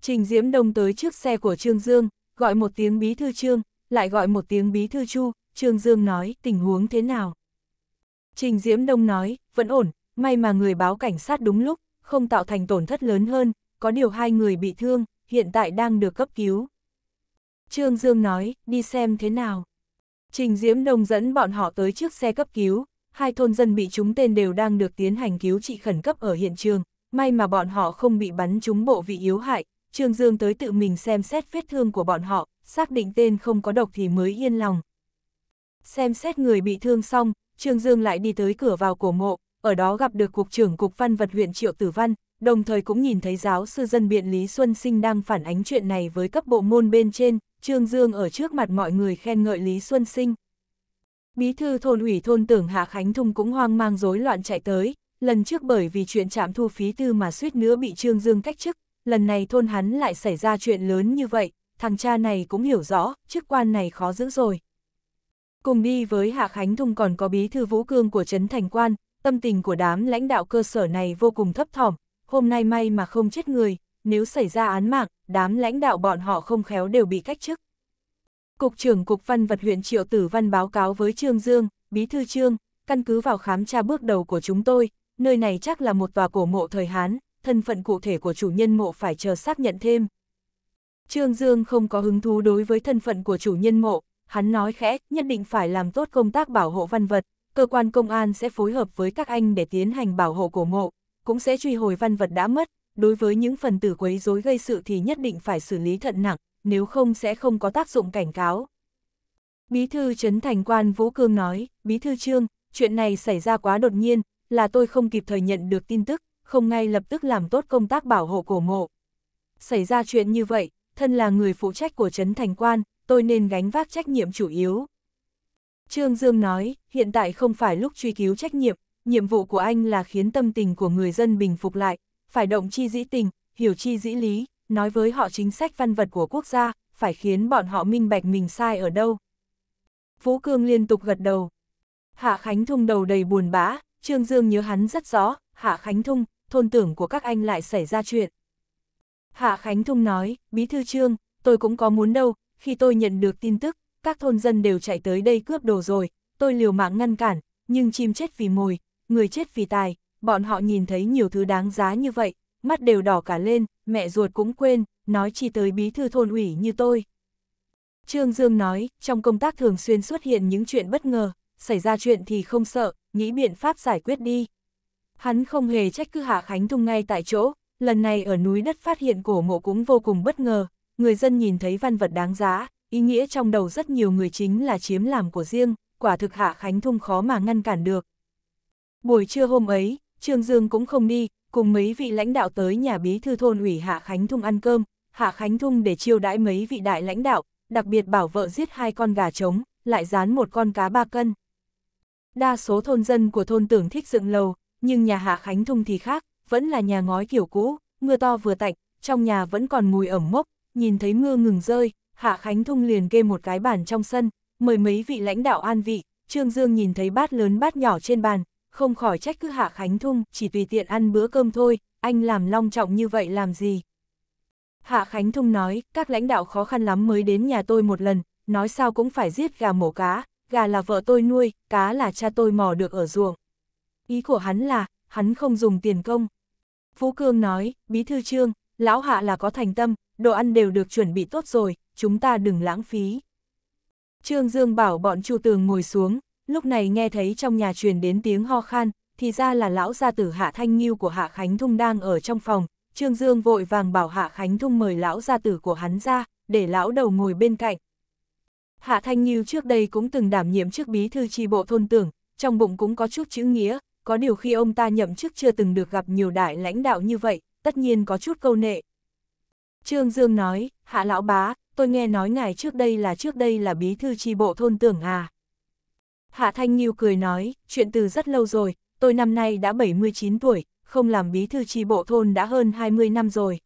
Trình Diễm Đông tới trước xe của Trương Dương, gọi một tiếng bí thư trương, lại gọi một tiếng bí thư chu, Trương Dương nói tình huống thế nào. Trình Diễm Đông nói, vẫn ổn, may mà người báo cảnh sát đúng lúc, không tạo thành tổn thất lớn hơn, có điều hai người bị thương, hiện tại đang được cấp cứu. Trương Dương nói, đi xem thế nào. Trình Diễm Đông dẫn bọn họ tới trước xe cấp cứu, hai thôn dân bị trúng tên đều đang được tiến hành cứu trị khẩn cấp ở hiện trường, may mà bọn họ không bị bắn trúng bộ vị yếu hại, Trương Dương tới tự mình xem xét vết thương của bọn họ, xác định tên không có độc thì mới yên lòng. Xem xét người bị thương xong, Trương Dương lại đi tới cửa vào cổ mộ, ở đó gặp được Cục trưởng Cục Văn vật huyện Triệu Tử Văn, đồng thời cũng nhìn thấy giáo sư dân biện Lý Xuân Sinh đang phản ánh chuyện này với cấp bộ môn bên trên, Trương Dương ở trước mặt mọi người khen ngợi Lý Xuân Sinh. Bí thư thôn ủy thôn tưởng Hạ Khánh Thung cũng hoang mang rối loạn chạy tới, lần trước bởi vì chuyện chạm thu phí tư mà suýt nữa bị Trương Dương cách chức, lần này thôn hắn lại xảy ra chuyện lớn như vậy, thằng cha này cũng hiểu rõ, chức quan này khó giữ rồi. Cùng đi với Hạ Khánh Thung còn có bí thư Vũ Cương của Trấn Thành Quan, tâm tình của đám lãnh đạo cơ sở này vô cùng thấp thỏm, hôm nay may mà không chết người, nếu xảy ra án mạng, đám lãnh đạo bọn họ không khéo đều bị cách chức. Cục trưởng Cục Văn vật huyện Triệu Tử Văn báo cáo với Trương Dương, Bí Thư Trương, căn cứ vào khám tra bước đầu của chúng tôi, nơi này chắc là một tòa cổ mộ thời Hán, thân phận cụ thể của chủ nhân mộ phải chờ xác nhận thêm. Trương Dương không có hứng thú đối với thân phận của chủ nhân mộ, hắn nói khẽ, nhất định phải làm tốt công tác bảo hộ văn vật, cơ quan công an sẽ phối hợp với các anh để tiến hành bảo hộ cổ mộ, cũng sẽ truy hồi văn vật đã mất, đối với những phần tử quấy rối gây sự thì nhất định phải xử lý thận nặng, nếu không sẽ không có tác dụng cảnh cáo. Bí thư Trấn Thành Quan Vũ Cương nói, Bí thư Trương, chuyện này xảy ra quá đột nhiên, là tôi không kịp thời nhận được tin tức, không ngay lập tức làm tốt công tác bảo hộ cổ mộ. Xảy ra chuyện như vậy, thân là người phụ trách của Trấn Thành Quan, tôi nên gánh vác trách nhiệm chủ yếu. Trương Dương nói, hiện tại không phải lúc truy cứu trách nhiệm, nhiệm vụ của anh là khiến tâm tình của người dân bình phục lại, phải động chi dĩ tình, hiểu chi dĩ lý, nói với họ chính sách văn vật của quốc gia, phải khiến bọn họ minh bạch mình sai ở đâu. Vũ Cương liên tục gật đầu. Hạ Khánh Thung đầu đầy buồn bã, Trương Dương nhớ hắn rất rõ, Hạ Khánh Thung, thôn tưởng của các anh lại xảy ra chuyện. Hạ Khánh Thung nói, Bí Thư Trương, tôi cũng có muốn đâu, khi tôi nhận được tin tức, các thôn dân đều chạy tới đây cướp đồ rồi, tôi liều mạng ngăn cản, nhưng chim chết vì mồi, người chết vì tài, bọn họ nhìn thấy nhiều thứ đáng giá như vậy, mắt đều đỏ cả lên, mẹ ruột cũng quên, nói chi tới bí thư thôn ủy như tôi. Trương Dương nói, trong công tác thường xuyên xuất hiện những chuyện bất ngờ, xảy ra chuyện thì không sợ, nghĩ biện pháp giải quyết đi, Hắn không hề trách cứ Hạ Khánh Thung ngay tại chỗ, lần này ở núi đất phát hiện cổ mộ cũng vô cùng bất ngờ, người dân nhìn thấy văn vật đáng giá, ý nghĩa trong đầu rất nhiều người chính là chiếm làm của riêng, quả thực Hạ Khánh Thung khó mà ngăn cản được. Buổi trưa hôm ấy, Trương Dương cũng không đi, cùng mấy vị lãnh đạo tới nhà bí thư thôn ủy Hạ Khánh Thung ăn cơm, Hạ Khánh Thung để chiêu đãi mấy vị đại lãnh đạo, đặc biệt bảo vợ giết hai con gà trống, lại dán một con cá ba cân. Đa số thôn dân của thôn tưởng thích dựng lầu, nhưng nhà Hạ Khánh Thung thì khác, vẫn là nhà ngói kiểu cũ, mưa to vừa tạnh, trong nhà vẫn còn mùi ẩm mốc, nhìn thấy mưa ngừng rơi, Hạ Khánh Thung liền kê một cái bàn trong sân, mời mấy vị lãnh đạo an vị, Trương Dương nhìn thấy bát lớn bát nhỏ trên bàn, không khỏi trách cứ Hạ Khánh Thung, chỉ tùy tiện ăn bữa cơm thôi, anh làm long trọng như vậy làm gì. Hạ Khánh Thung nói, các lãnh đạo khó khăn lắm mới đến nhà tôi một lần, nói sao cũng phải giết gà mổ cá, gà là vợ tôi nuôi, cá là cha tôi mò được ở ruộng ý của hắn là, hắn không dùng tiền công. Phú Cương nói, bí thư trương, lão hạ là có thành tâm, đồ ăn đều được chuẩn bị tốt rồi, chúng ta đừng lãng phí. Trương Dương bảo bọn Chu Tường ngồi xuống, lúc này nghe thấy trong nhà truyền đến tiếng ho khan, thì ra là lão gia tử Hạ Thanh Nghiêu của Hạ Khánh Thung đang ở trong phòng, Trương Dương vội vàng bảo Hạ Khánh Thung mời lão gia tử của hắn ra, để lão đầu ngồi bên cạnh. Hạ Thanh Nghiêu trước đây cũng từng đảm nhiệm chức bí thư tri bộ thôn tưởng, trong bụng cũng có chút chữ nghĩa, có điều khi ông ta nhậm chức chưa từng được gặp nhiều đại lãnh đạo như vậy, tất nhiên có chút câu nệ. Trương Dương nói, hạ lão bá, tôi nghe nói ngài trước đây là trước đây là bí thư tri bộ thôn tưởng à. Hạ Thanh Nhiêu cười nói, chuyện từ rất lâu rồi, tôi năm nay đã 79 tuổi, không làm bí thư tri bộ thôn đã hơn 20 năm rồi.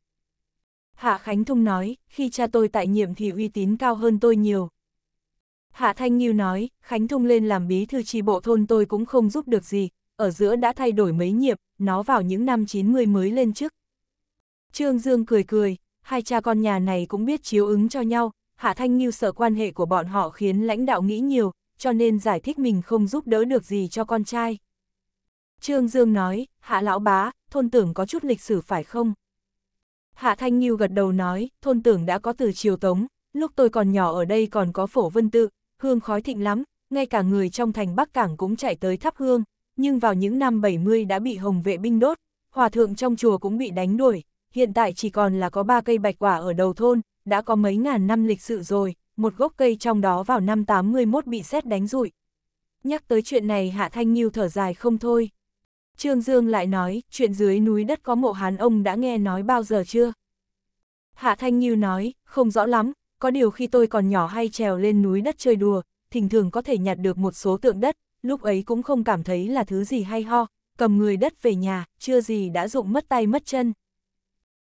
Hạ Khánh Thung nói, khi cha tôi tại nhiệm thì uy tín cao hơn tôi nhiều. Hạ Thanh Nhiêu nói, Khánh Thung lên làm bí thư tri bộ thôn tôi cũng không giúp được gì, ở giữa đã thay đổi mấy nhiệm nó vào những năm 90 mới lên chức. Trương Dương cười cười, hai cha con nhà này cũng biết chiếu ứng cho nhau, Hạ Thanh Nghiêu sợ quan hệ của bọn họ khiến lãnh đạo nghĩ nhiều, cho nên giải thích mình không giúp đỡ được gì cho con trai. Trương Dương nói, Hạ Lão Bá, thôn tưởng có chút lịch sử phải không? Hạ Thanh Nghiêu gật đầu nói, thôn tưởng đã có từ triều tống, lúc tôi còn nhỏ ở đây còn có phổ vân tự, hương khói thịnh lắm, ngay cả người trong thành Bắc Cảng cũng chạy tới thắp hương, nhưng vào những năm 70 đã bị hồng vệ binh đốt, hòa thượng trong chùa cũng bị đánh đuổi, hiện tại chỉ còn là có ba cây bạch quả ở đầu thôn, đã có mấy ngàn năm lịch sự rồi, một gốc cây trong đó vào năm 81 bị xét đánh rụi. Nhắc tới chuyện này Hạ Thanh Nhiêu thở dài không thôi. Trương Dương lại nói, chuyện dưới núi đất có mộ hán ông đã nghe nói bao giờ chưa? Hạ Thanh Nhiêu nói, không rõ lắm, có điều khi tôi còn nhỏ hay trèo lên núi đất chơi đùa, thỉnh thường có thể nhặt được một số tượng đất, lúc ấy cũng không cảm thấy là thứ gì hay ho, cầm người đất về nhà, chưa gì đã dụng mất tay mất chân.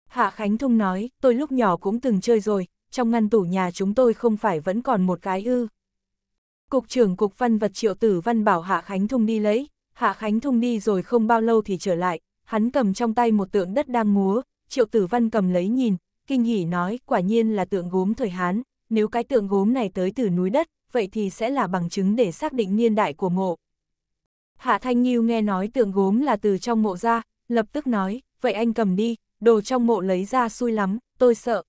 Hạ Khánh Thung nói, tôi lúc nhỏ cũng từng chơi rồi, trong ngăn tủ nhà chúng tôi không phải vẫn còn một cái ư. Cục trưởng Cục Văn Vật Triệu Tử Văn bảo Hạ Khánh Thung đi lấy, Hạ Khánh Thung đi rồi không bao lâu thì trở lại, hắn cầm trong tay một tượng đất đang múa, Triệu Tử Văn cầm lấy nhìn, kinh hỉ nói quả nhiên là tượng gốm thời Hán, nếu cái tượng gốm này tới từ núi đất, vậy thì sẽ là bằng chứng để xác định niên đại của mộ. Hạ Thanh Nhiêu nghe nói tượng gốm là từ trong mộ ra, lập tức nói, vậy anh cầm đi, đồ trong mộ lấy ra xui lắm, tôi sợ.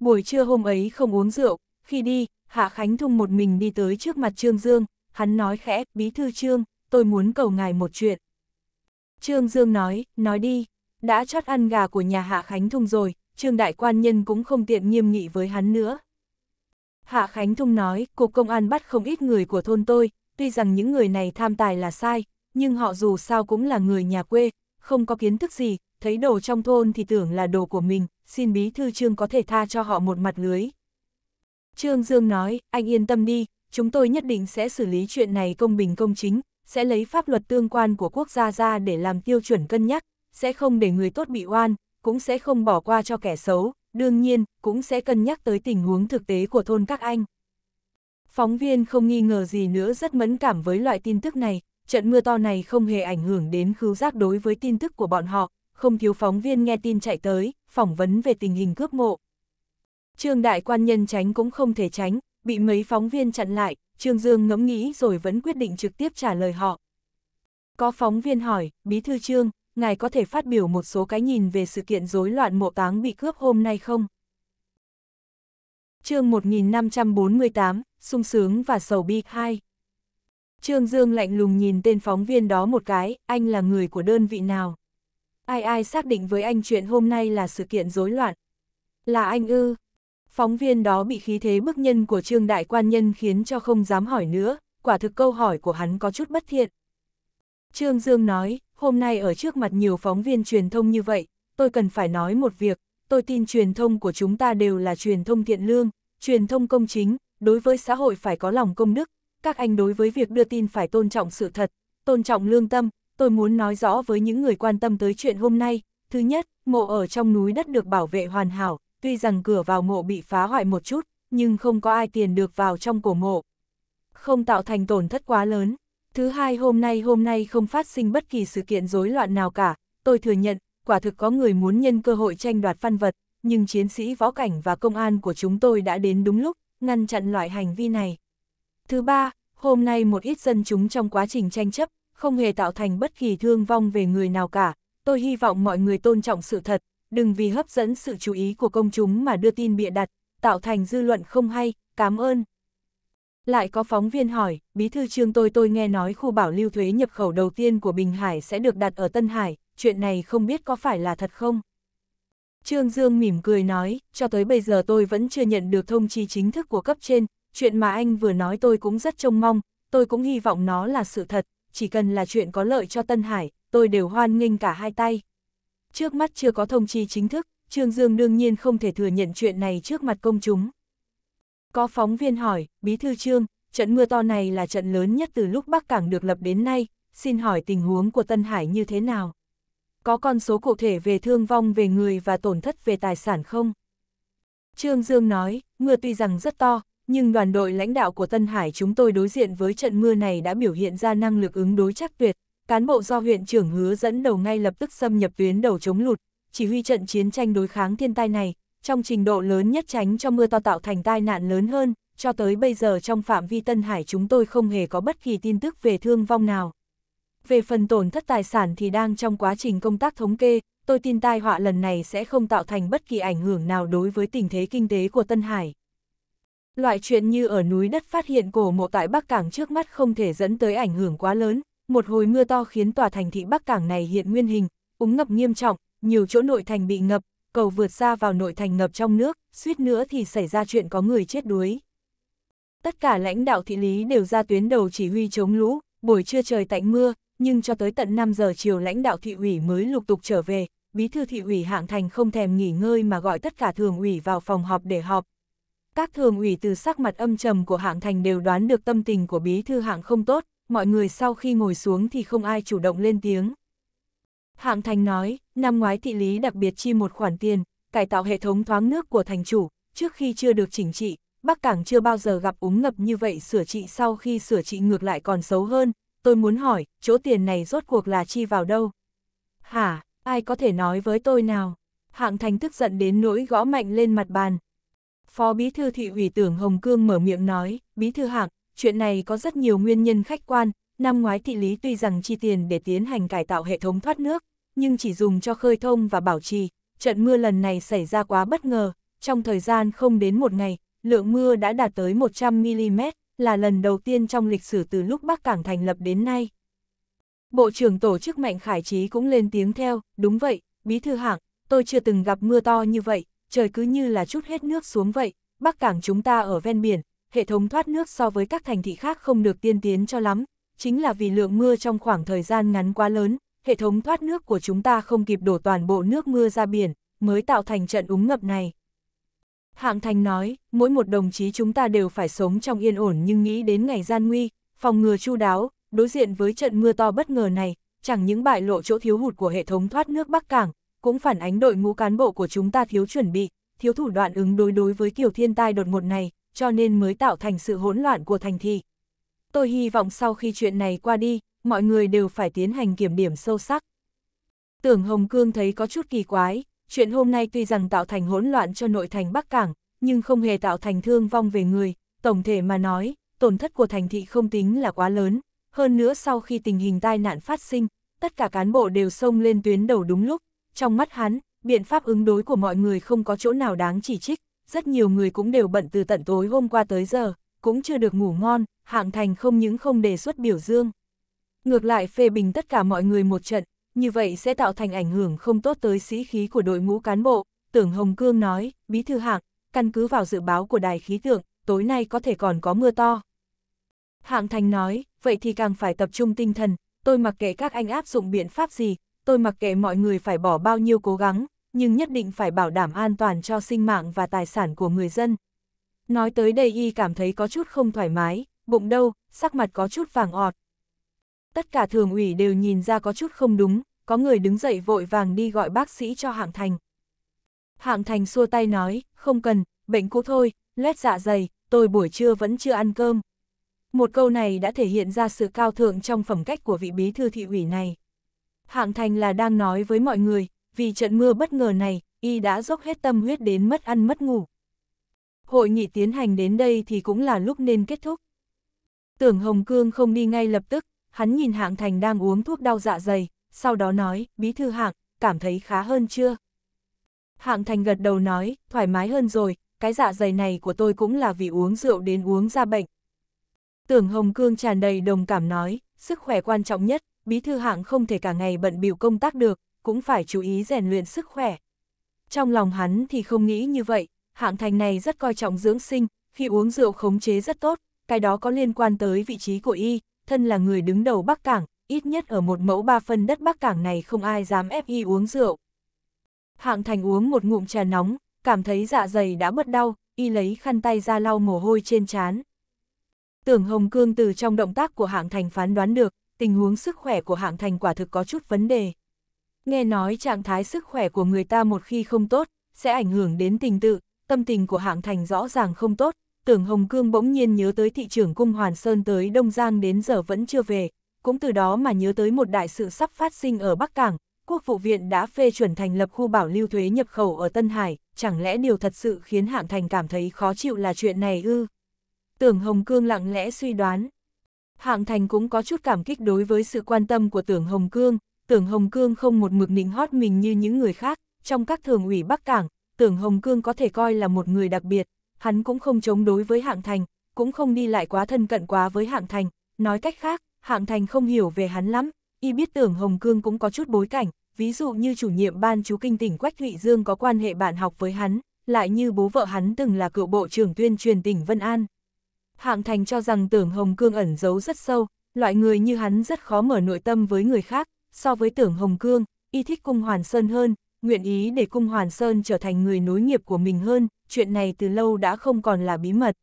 Buổi trưa hôm ấy không uống rượu, khi đi, Hạ Khánh Thung một mình đi tới trước mặt Trương Dương, hắn nói khẽ, bí thư Trương, tôi muốn cầu ngài một chuyện. Trương Dương nói, nói đi, đã chót ăn gà của nhà Hạ Khánh Thung rồi, Trương Đại Quan Nhân cũng không tiện nghiêm nghị với hắn nữa. Hạ Khánh Thung nói, cục công an bắt không ít người của thôn tôi, tuy rằng những người này tham tài là sai, nhưng họ dù sao cũng là người nhà quê, không có kiến thức gì, thấy đồ trong thôn thì tưởng là đồ của mình, xin bí thư trương có thể tha cho họ một mặt lưới. Trương Dương nói, anh yên tâm đi, chúng tôi nhất định sẽ xử lý chuyện này công bình công chính, sẽ lấy pháp luật tương quan của quốc gia ra để làm tiêu chuẩn cân nhắc, sẽ không để người tốt bị oan, cũng sẽ không bỏ qua cho kẻ xấu, đương nhiên, cũng sẽ cân nhắc tới tình huống thực tế của thôn các anh. Phóng viên không nghi ngờ gì nữa rất mẫn cảm với loại tin tức này, trận mưa to này không hề ảnh hưởng đến khứu giác đối với tin tức của bọn họ, không thiếu phóng viên nghe tin chạy tới, phỏng vấn về tình hình cướp mộ. Trương đại quan nhân tránh cũng không thể tránh, bị mấy phóng viên chặn lại, Trương Dương ngẫm nghĩ rồi vẫn quyết định trực tiếp trả lời họ. Có phóng viên hỏi, Bí thư Trương, ngài có thể phát biểu một số cái nhìn về sự kiện rối loạn mộ táng bị cướp hôm nay không? chương 1548, sung sướng và sầu bi 2 Trương Dương lạnh lùng nhìn tên phóng viên đó một cái, anh là người của đơn vị nào? Ai ai xác định với anh chuyện hôm nay là sự kiện rối loạn? Là anh ư? Phóng viên đó bị khí thế bức nhân của Trương Đại Quan Nhân khiến cho không dám hỏi nữa, quả thực câu hỏi của hắn có chút bất thiện. Trương Dương nói, hôm nay ở trước mặt nhiều phóng viên truyền thông như vậy, tôi cần phải nói một việc, tôi tin truyền thông của chúng ta đều là truyền thông thiện lương, truyền thông công chính, đối với xã hội phải có lòng công đức, các anh đối với việc đưa tin phải tôn trọng sự thật, tôn trọng lương tâm, tôi muốn nói rõ với những người quan tâm tới chuyện hôm nay, thứ nhất, mộ ở trong núi đất được bảo vệ hoàn hảo, tuy rằng cửa vào mộ bị phá hoại một chút, nhưng không có ai tiền được vào trong cổ mộ, không tạo thành tổn thất quá lớn. Thứ hai hôm nay hôm nay không phát sinh bất kỳ sự kiện rối loạn nào cả, tôi thừa nhận, quả thực có người muốn nhân cơ hội tranh đoạt văn vật, nhưng chiến sĩ võ cảnh và công an của chúng tôi đã đến đúng lúc, ngăn chặn loại hành vi này. Thứ ba, hôm nay một ít dân chúng trong quá trình tranh chấp, không hề tạo thành bất kỳ thương vong về người nào cả, tôi hy vọng mọi người tôn trọng sự thật, đừng vì hấp dẫn sự chú ý của công chúng mà đưa tin bịa đặt, tạo thành dư luận không hay, cảm ơn. Lại có phóng viên hỏi, bí thư trương tôi tôi nghe nói khu bảo lưu thuế nhập khẩu đầu tiên của Bình Hải sẽ được đặt ở Tân Hải, chuyện này không biết có phải là thật không? Trương Dương mỉm cười nói, cho tới bây giờ tôi vẫn chưa nhận được thông chi chính thức của cấp trên, chuyện mà anh vừa nói tôi cũng rất trông mong, tôi cũng hy vọng nó là sự thật, chỉ cần là chuyện có lợi cho Tân Hải, tôi đều hoan nghênh cả hai tay. Trước mắt chưa có thông chi chính thức, Trương Dương đương nhiên không thể thừa nhận chuyện này trước mặt công chúng. Có phóng viên hỏi, Bí Thư Trương, trận mưa to này là trận lớn nhất từ lúc Bắc Cảng được lập đến nay, xin hỏi tình huống của Tân Hải như thế nào? Có con số cụ thể về thương vong về người và tổn thất về tài sản không? Trương Dương nói, mưa tuy rằng rất to, nhưng đoàn đội lãnh đạo của Tân Hải chúng tôi đối diện với trận mưa này đã biểu hiện ra năng lực ứng đối chắc tuyệt. Cán bộ do huyện trưởng hứa dẫn đầu ngay lập tức xâm nhập tuyến đầu chống lụt, chỉ huy trận chiến tranh đối kháng thiên tai này, trong trình độ lớn nhất tránh cho mưa to tạo thành tai nạn lớn hơn, cho tới bây giờ trong phạm vi Tân Hải chúng tôi không hề có bất kỳ tin tức về thương vong nào. Về phần tổn thất tài sản thì đang trong quá trình công tác thống kê, tôi tin tai họa lần này sẽ không tạo thành bất kỳ ảnh hưởng nào đối với tình thế kinh tế của Tân Hải. Loại chuyện như ở núi đất phát hiện cổ mộ tại Bắc Cảng trước mắt không thể dẫn tới ảnh hưởng quá lớn, một hồi mưa to khiến tòa thành thị Bắc Cảng này hiện nguyên hình, úng ngập nghiêm trọng, nhiều chỗ nội thành bị ngập, cầu vượt ra vào nội thành ngập trong nước, suýt nữa thì xảy ra chuyện có người chết đuối. Tất cả lãnh đạo thị lý đều ra tuyến đầu chỉ huy chống lũ, buổi trưa trời tạnh mưa, nhưng cho tới tận 5 giờ chiều lãnh đạo thị ủy mới lục tục trở về, bí thư thị ủy hạng thành không thèm nghỉ ngơi mà gọi tất cả thường ủy vào phòng họp để họp. Các thường ủy từ sắc mặt âm trầm của hạng thành đều đoán được tâm tình của bí thư hạng không tốt, mọi người sau khi ngồi xuống thì không ai chủ động lên tiếng. Hạng Thành nói, năm ngoái thị lý đặc biệt chi một khoản tiền, cải tạo hệ thống thoáng nước của thành chủ, trước khi chưa được chỉnh trị, Bắc Cảng chưa bao giờ gặp úng ngập như vậy sửa trị sau khi sửa trị ngược lại còn xấu hơn, tôi muốn hỏi, chỗ tiền này rốt cuộc là chi vào đâu? Hả, ai có thể nói với tôi nào? Hạng Thành tức giận đến nỗi gõ mạnh lên mặt bàn. Phó Bí Thư Thị ủy tưởng Hồng Cương mở miệng nói, Bí Thư Hạng, chuyện này có rất nhiều nguyên nhân khách quan, Năm ngoái thị lý tuy rằng chi tiền để tiến hành cải tạo hệ thống thoát nước, nhưng chỉ dùng cho khơi thông và bảo trì, trận mưa lần này xảy ra quá bất ngờ, trong thời gian không đến một ngày, lượng mưa đã đạt tới 100mm, là lần đầu tiên trong lịch sử từ lúc Bắc Cảng thành lập đến nay. Bộ trưởng tổ chức Mạnh Khải Trí cũng lên tiếng theo, đúng vậy, bí thư hạng, tôi chưa từng gặp mưa to như vậy, trời cứ như là chút hết nước xuống vậy, Bắc Cảng chúng ta ở ven biển, hệ thống thoát nước so với các thành thị khác không được tiên tiến cho lắm, chính là vì lượng mưa trong khoảng thời gian ngắn quá lớn, hệ thống thoát nước của chúng ta không kịp đổ toàn bộ nước mưa ra biển, mới tạo thành trận úng ngập này. Hạng Thành nói, mỗi một đồng chí chúng ta đều phải sống trong yên ổn nhưng nghĩ đến ngày gian nguy, phòng ngừa chu đáo, đối diện với trận mưa to bất ngờ này, chẳng những bại lộ chỗ thiếu hụt của hệ thống thoát nước Bắc Cảng, cũng phản ánh đội ngũ cán bộ của chúng ta thiếu chuẩn bị, thiếu thủ đoạn ứng đối đối với kiểu thiên tai đột ngột này, cho nên mới tạo thành sự hỗn loạn của thành thị tôi hy vọng sau khi chuyện này qua đi, mọi người đều phải tiến hành kiểm điểm sâu sắc. Tưởng Hồng Cương thấy có chút kỳ quái, chuyện hôm nay tuy rằng tạo thành hỗn loạn cho nội thành Bắc Cảng, nhưng không hề tạo thành thương vong về người, tổng thể mà nói, tổn thất của thành thị không tính là quá lớn, hơn nữa sau khi tình hình tai nạn phát sinh, tất cả cán bộ đều xông lên tuyến đầu đúng lúc, trong mắt hắn, biện pháp ứng đối của mọi người không có chỗ nào đáng chỉ trích, rất nhiều người cũng đều bận từ tận tối hôm qua tới giờ, cũng chưa được ngủ ngon, hạng thành không những không đề xuất biểu dương. Ngược lại phê bình tất cả mọi người một trận, như vậy sẽ tạo thành ảnh hưởng không tốt tới sĩ khí của đội ngũ cán bộ, tưởng Hồng Cương nói, bí thư hạng, căn cứ vào dự báo của đài khí tượng, tối nay có thể còn có mưa to. Hạng Thành nói, vậy thì càng phải tập trung tinh thần, tôi mặc kệ các anh áp dụng biện pháp gì, tôi mặc kệ mọi người phải bỏ bao nhiêu cố gắng, nhưng nhất định phải bảo đảm an toàn cho sinh mạng và tài sản của người dân. Nói tới đây y cảm thấy có chút không thoải mái, bụng đâu, sắc mặt có chút vàng ọt. Tất cả thường ủy đều nhìn ra có chút không đúng, có người đứng dậy vội vàng đi gọi bác sĩ cho hạng thành. Hạng thành xua tay nói, không cần, bệnh cũ thôi, lét dạ dày, tôi buổi trưa vẫn chưa ăn cơm. Một câu này đã thể hiện ra sự cao thượng trong phẩm cách của vị bí thư thị ủy này. Hạng thành là đang nói với mọi người, vì trận mưa bất ngờ này, y đã dốc hết tâm huyết đến mất ăn mất ngủ hội nghị tiến hành đến đây thì cũng là lúc nên kết thúc. Tưởng Hồng Cương không đi ngay lập tức, hắn nhìn Hạng Thành đang uống thuốc đau dạ dày, sau đó nói, bí thư Hạng, cảm thấy khá hơn chưa? Hạng Thành gật đầu nói, thoải mái hơn rồi, cái dạ dày này của tôi cũng là vì uống rượu đến uống ra bệnh. Tưởng Hồng Cương tràn đầy đồng cảm nói, sức khỏe quan trọng nhất, bí thư Hạng không thể cả ngày bận biểu công tác được, cũng phải chú ý rèn luyện sức khỏe. Trong lòng hắn thì không nghĩ như vậy, hạng thành này rất coi trọng dưỡng sinh, khi uống rượu khống chế rất tốt, cái đó có liên quan tới vị trí của y, thân là người đứng đầu Bắc Cảng, ít nhất ở một mẫu ba phân đất Bắc Cảng này không ai dám ép y uống rượu. Hạng thành uống một ngụm trà nóng, cảm thấy dạ dày đã bớt đau, y lấy khăn tay ra lau mồ hôi trên trán. Tưởng Hồng Cương từ trong động tác của hạng thành phán đoán được, tình huống sức khỏe của hạng thành quả thực có chút vấn đề. Nghe nói trạng thái sức khỏe của người ta một khi không tốt, sẽ ảnh hưởng đến tình tự, tâm tình của hạng thành rõ ràng không tốt, tưởng Hồng Cương bỗng nhiên nhớ tới thị trưởng cung Hoàn Sơn tới Đông Giang đến giờ vẫn chưa về, cũng từ đó mà nhớ tới một đại sự sắp phát sinh ở Bắc Cảng, Quốc vụ viện đã phê chuẩn thành lập khu bảo lưu thuế nhập khẩu ở Tân Hải, chẳng lẽ điều thật sự khiến hạng thành cảm thấy khó chịu là chuyện này ư? Tưởng Hồng Cương lặng lẽ suy đoán. Hạng Thành cũng có chút cảm kích đối với sự quan tâm của Tưởng Hồng Cương, Tưởng Hồng Cương không một mực nịnh hót mình như những người khác, trong các thường ủy Bắc Cảng, tưởng Hồng Cương có thể coi là một người đặc biệt, hắn cũng không chống đối với hạng thành, cũng không đi lại quá thân cận quá với hạng thành, nói cách khác, hạng thành không hiểu về hắn lắm, y biết tưởng Hồng Cương cũng có chút bối cảnh, ví dụ như chủ nhiệm ban chú kinh tỉnh Quách Thụy Dương có quan hệ bạn học với hắn, lại như bố vợ hắn từng là cựu bộ trưởng tuyên truyền tỉnh Vân An. Hạng thành cho rằng tưởng Hồng Cương ẩn giấu rất sâu, loại người như hắn rất khó mở nội tâm với người khác, so với tưởng Hồng Cương, y thích cung Hoàn Sơn hơn, nguyện ý để cung Hoàn Sơn trở thành người nối nghiệp của mình hơn, chuyện này từ lâu đã không còn là bí mật.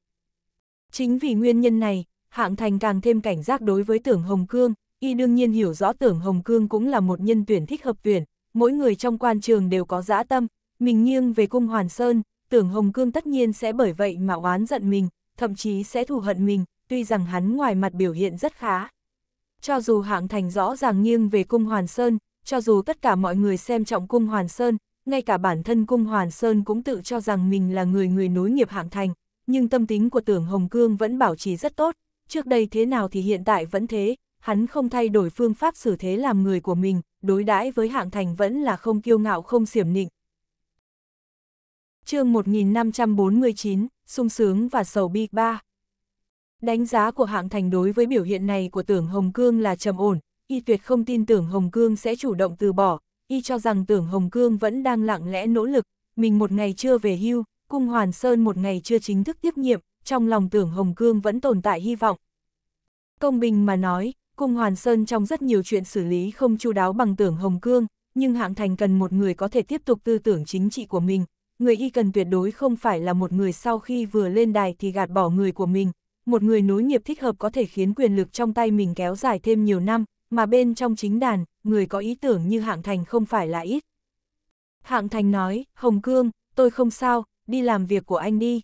Chính vì nguyên nhân này, Hạng Thành càng thêm cảnh giác đối với tưởng Hồng Cương, y đương nhiên hiểu rõ tưởng Hồng Cương cũng là một nhân tuyển thích hợp tuyển, mỗi người trong quan trường đều có dã tâm, mình nghiêng về cung Hoàn Sơn, tưởng Hồng Cương tất nhiên sẽ bởi vậy mà oán giận mình, thậm chí sẽ thù hận mình, tuy rằng hắn ngoài mặt biểu hiện rất khá. Cho dù hạng thành rõ ràng nghiêng về cung Hoàn Sơn, cho dù tất cả mọi người xem trọng cung Hoàn Sơn, ngay cả bản thân cung Hoàn Sơn cũng tự cho rằng mình là người người nối nghiệp hạng thành, nhưng tâm tính của tưởng Hồng Cương vẫn bảo trì rất tốt, trước đây thế nào thì hiện tại vẫn thế, hắn không thay đổi phương pháp xử thế làm người của mình, đối đãi với hạng thành vẫn là không kiêu ngạo không xiểm nịnh. chương 1549, sung sướng và sầu bi ba. Đánh giá của hạng thành đối với biểu hiện này của tưởng Hồng Cương là trầm ổn, y tuyệt không tin tưởng Hồng Cương sẽ chủ động từ bỏ, y cho rằng tưởng Hồng Cương vẫn đang lặng lẽ nỗ lực, mình một ngày chưa về hưu, cung Hoàn Sơn một ngày chưa chính thức tiếp nhiệm, trong lòng tưởng Hồng Cương vẫn tồn tại hy vọng. Công bình mà nói, cung Hoàn Sơn trong rất nhiều chuyện xử lý không chu đáo bằng tưởng Hồng Cương, nhưng hạng thành cần một người có thể tiếp tục tư tưởng chính trị của mình, người y cần tuyệt đối không phải là một người sau khi vừa lên đài thì gạt bỏ người của mình, một người nối nghiệp thích hợp có thể khiến quyền lực trong tay mình kéo dài thêm nhiều năm, mà bên trong chính đàn, người có ý tưởng như hạng thành không phải là ít. Hạng thành nói, Hồng Cương, tôi không sao, đi làm việc của anh đi.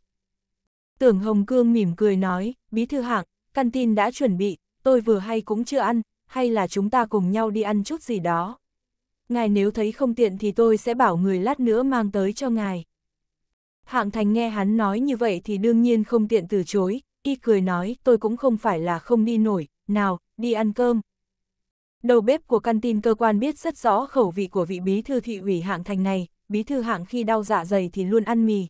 Tưởng Hồng Cương mỉm cười nói, bí thư hạng, căn tin đã chuẩn bị, tôi vừa hay cũng chưa ăn, hay là chúng ta cùng nhau đi ăn chút gì đó. Ngài nếu thấy không tiện thì tôi sẽ bảo người lát nữa mang tới cho ngài. Hạng Thành nghe hắn nói như vậy thì đương nhiên không tiện từ chối, y cười nói tôi cũng không phải là không đi nổi, nào, đi ăn cơm. Đầu bếp của căn tin cơ quan biết rất rõ khẩu vị của vị bí thư thị ủy hạng thành này, bí thư hạng khi đau dạ dày thì luôn ăn mì.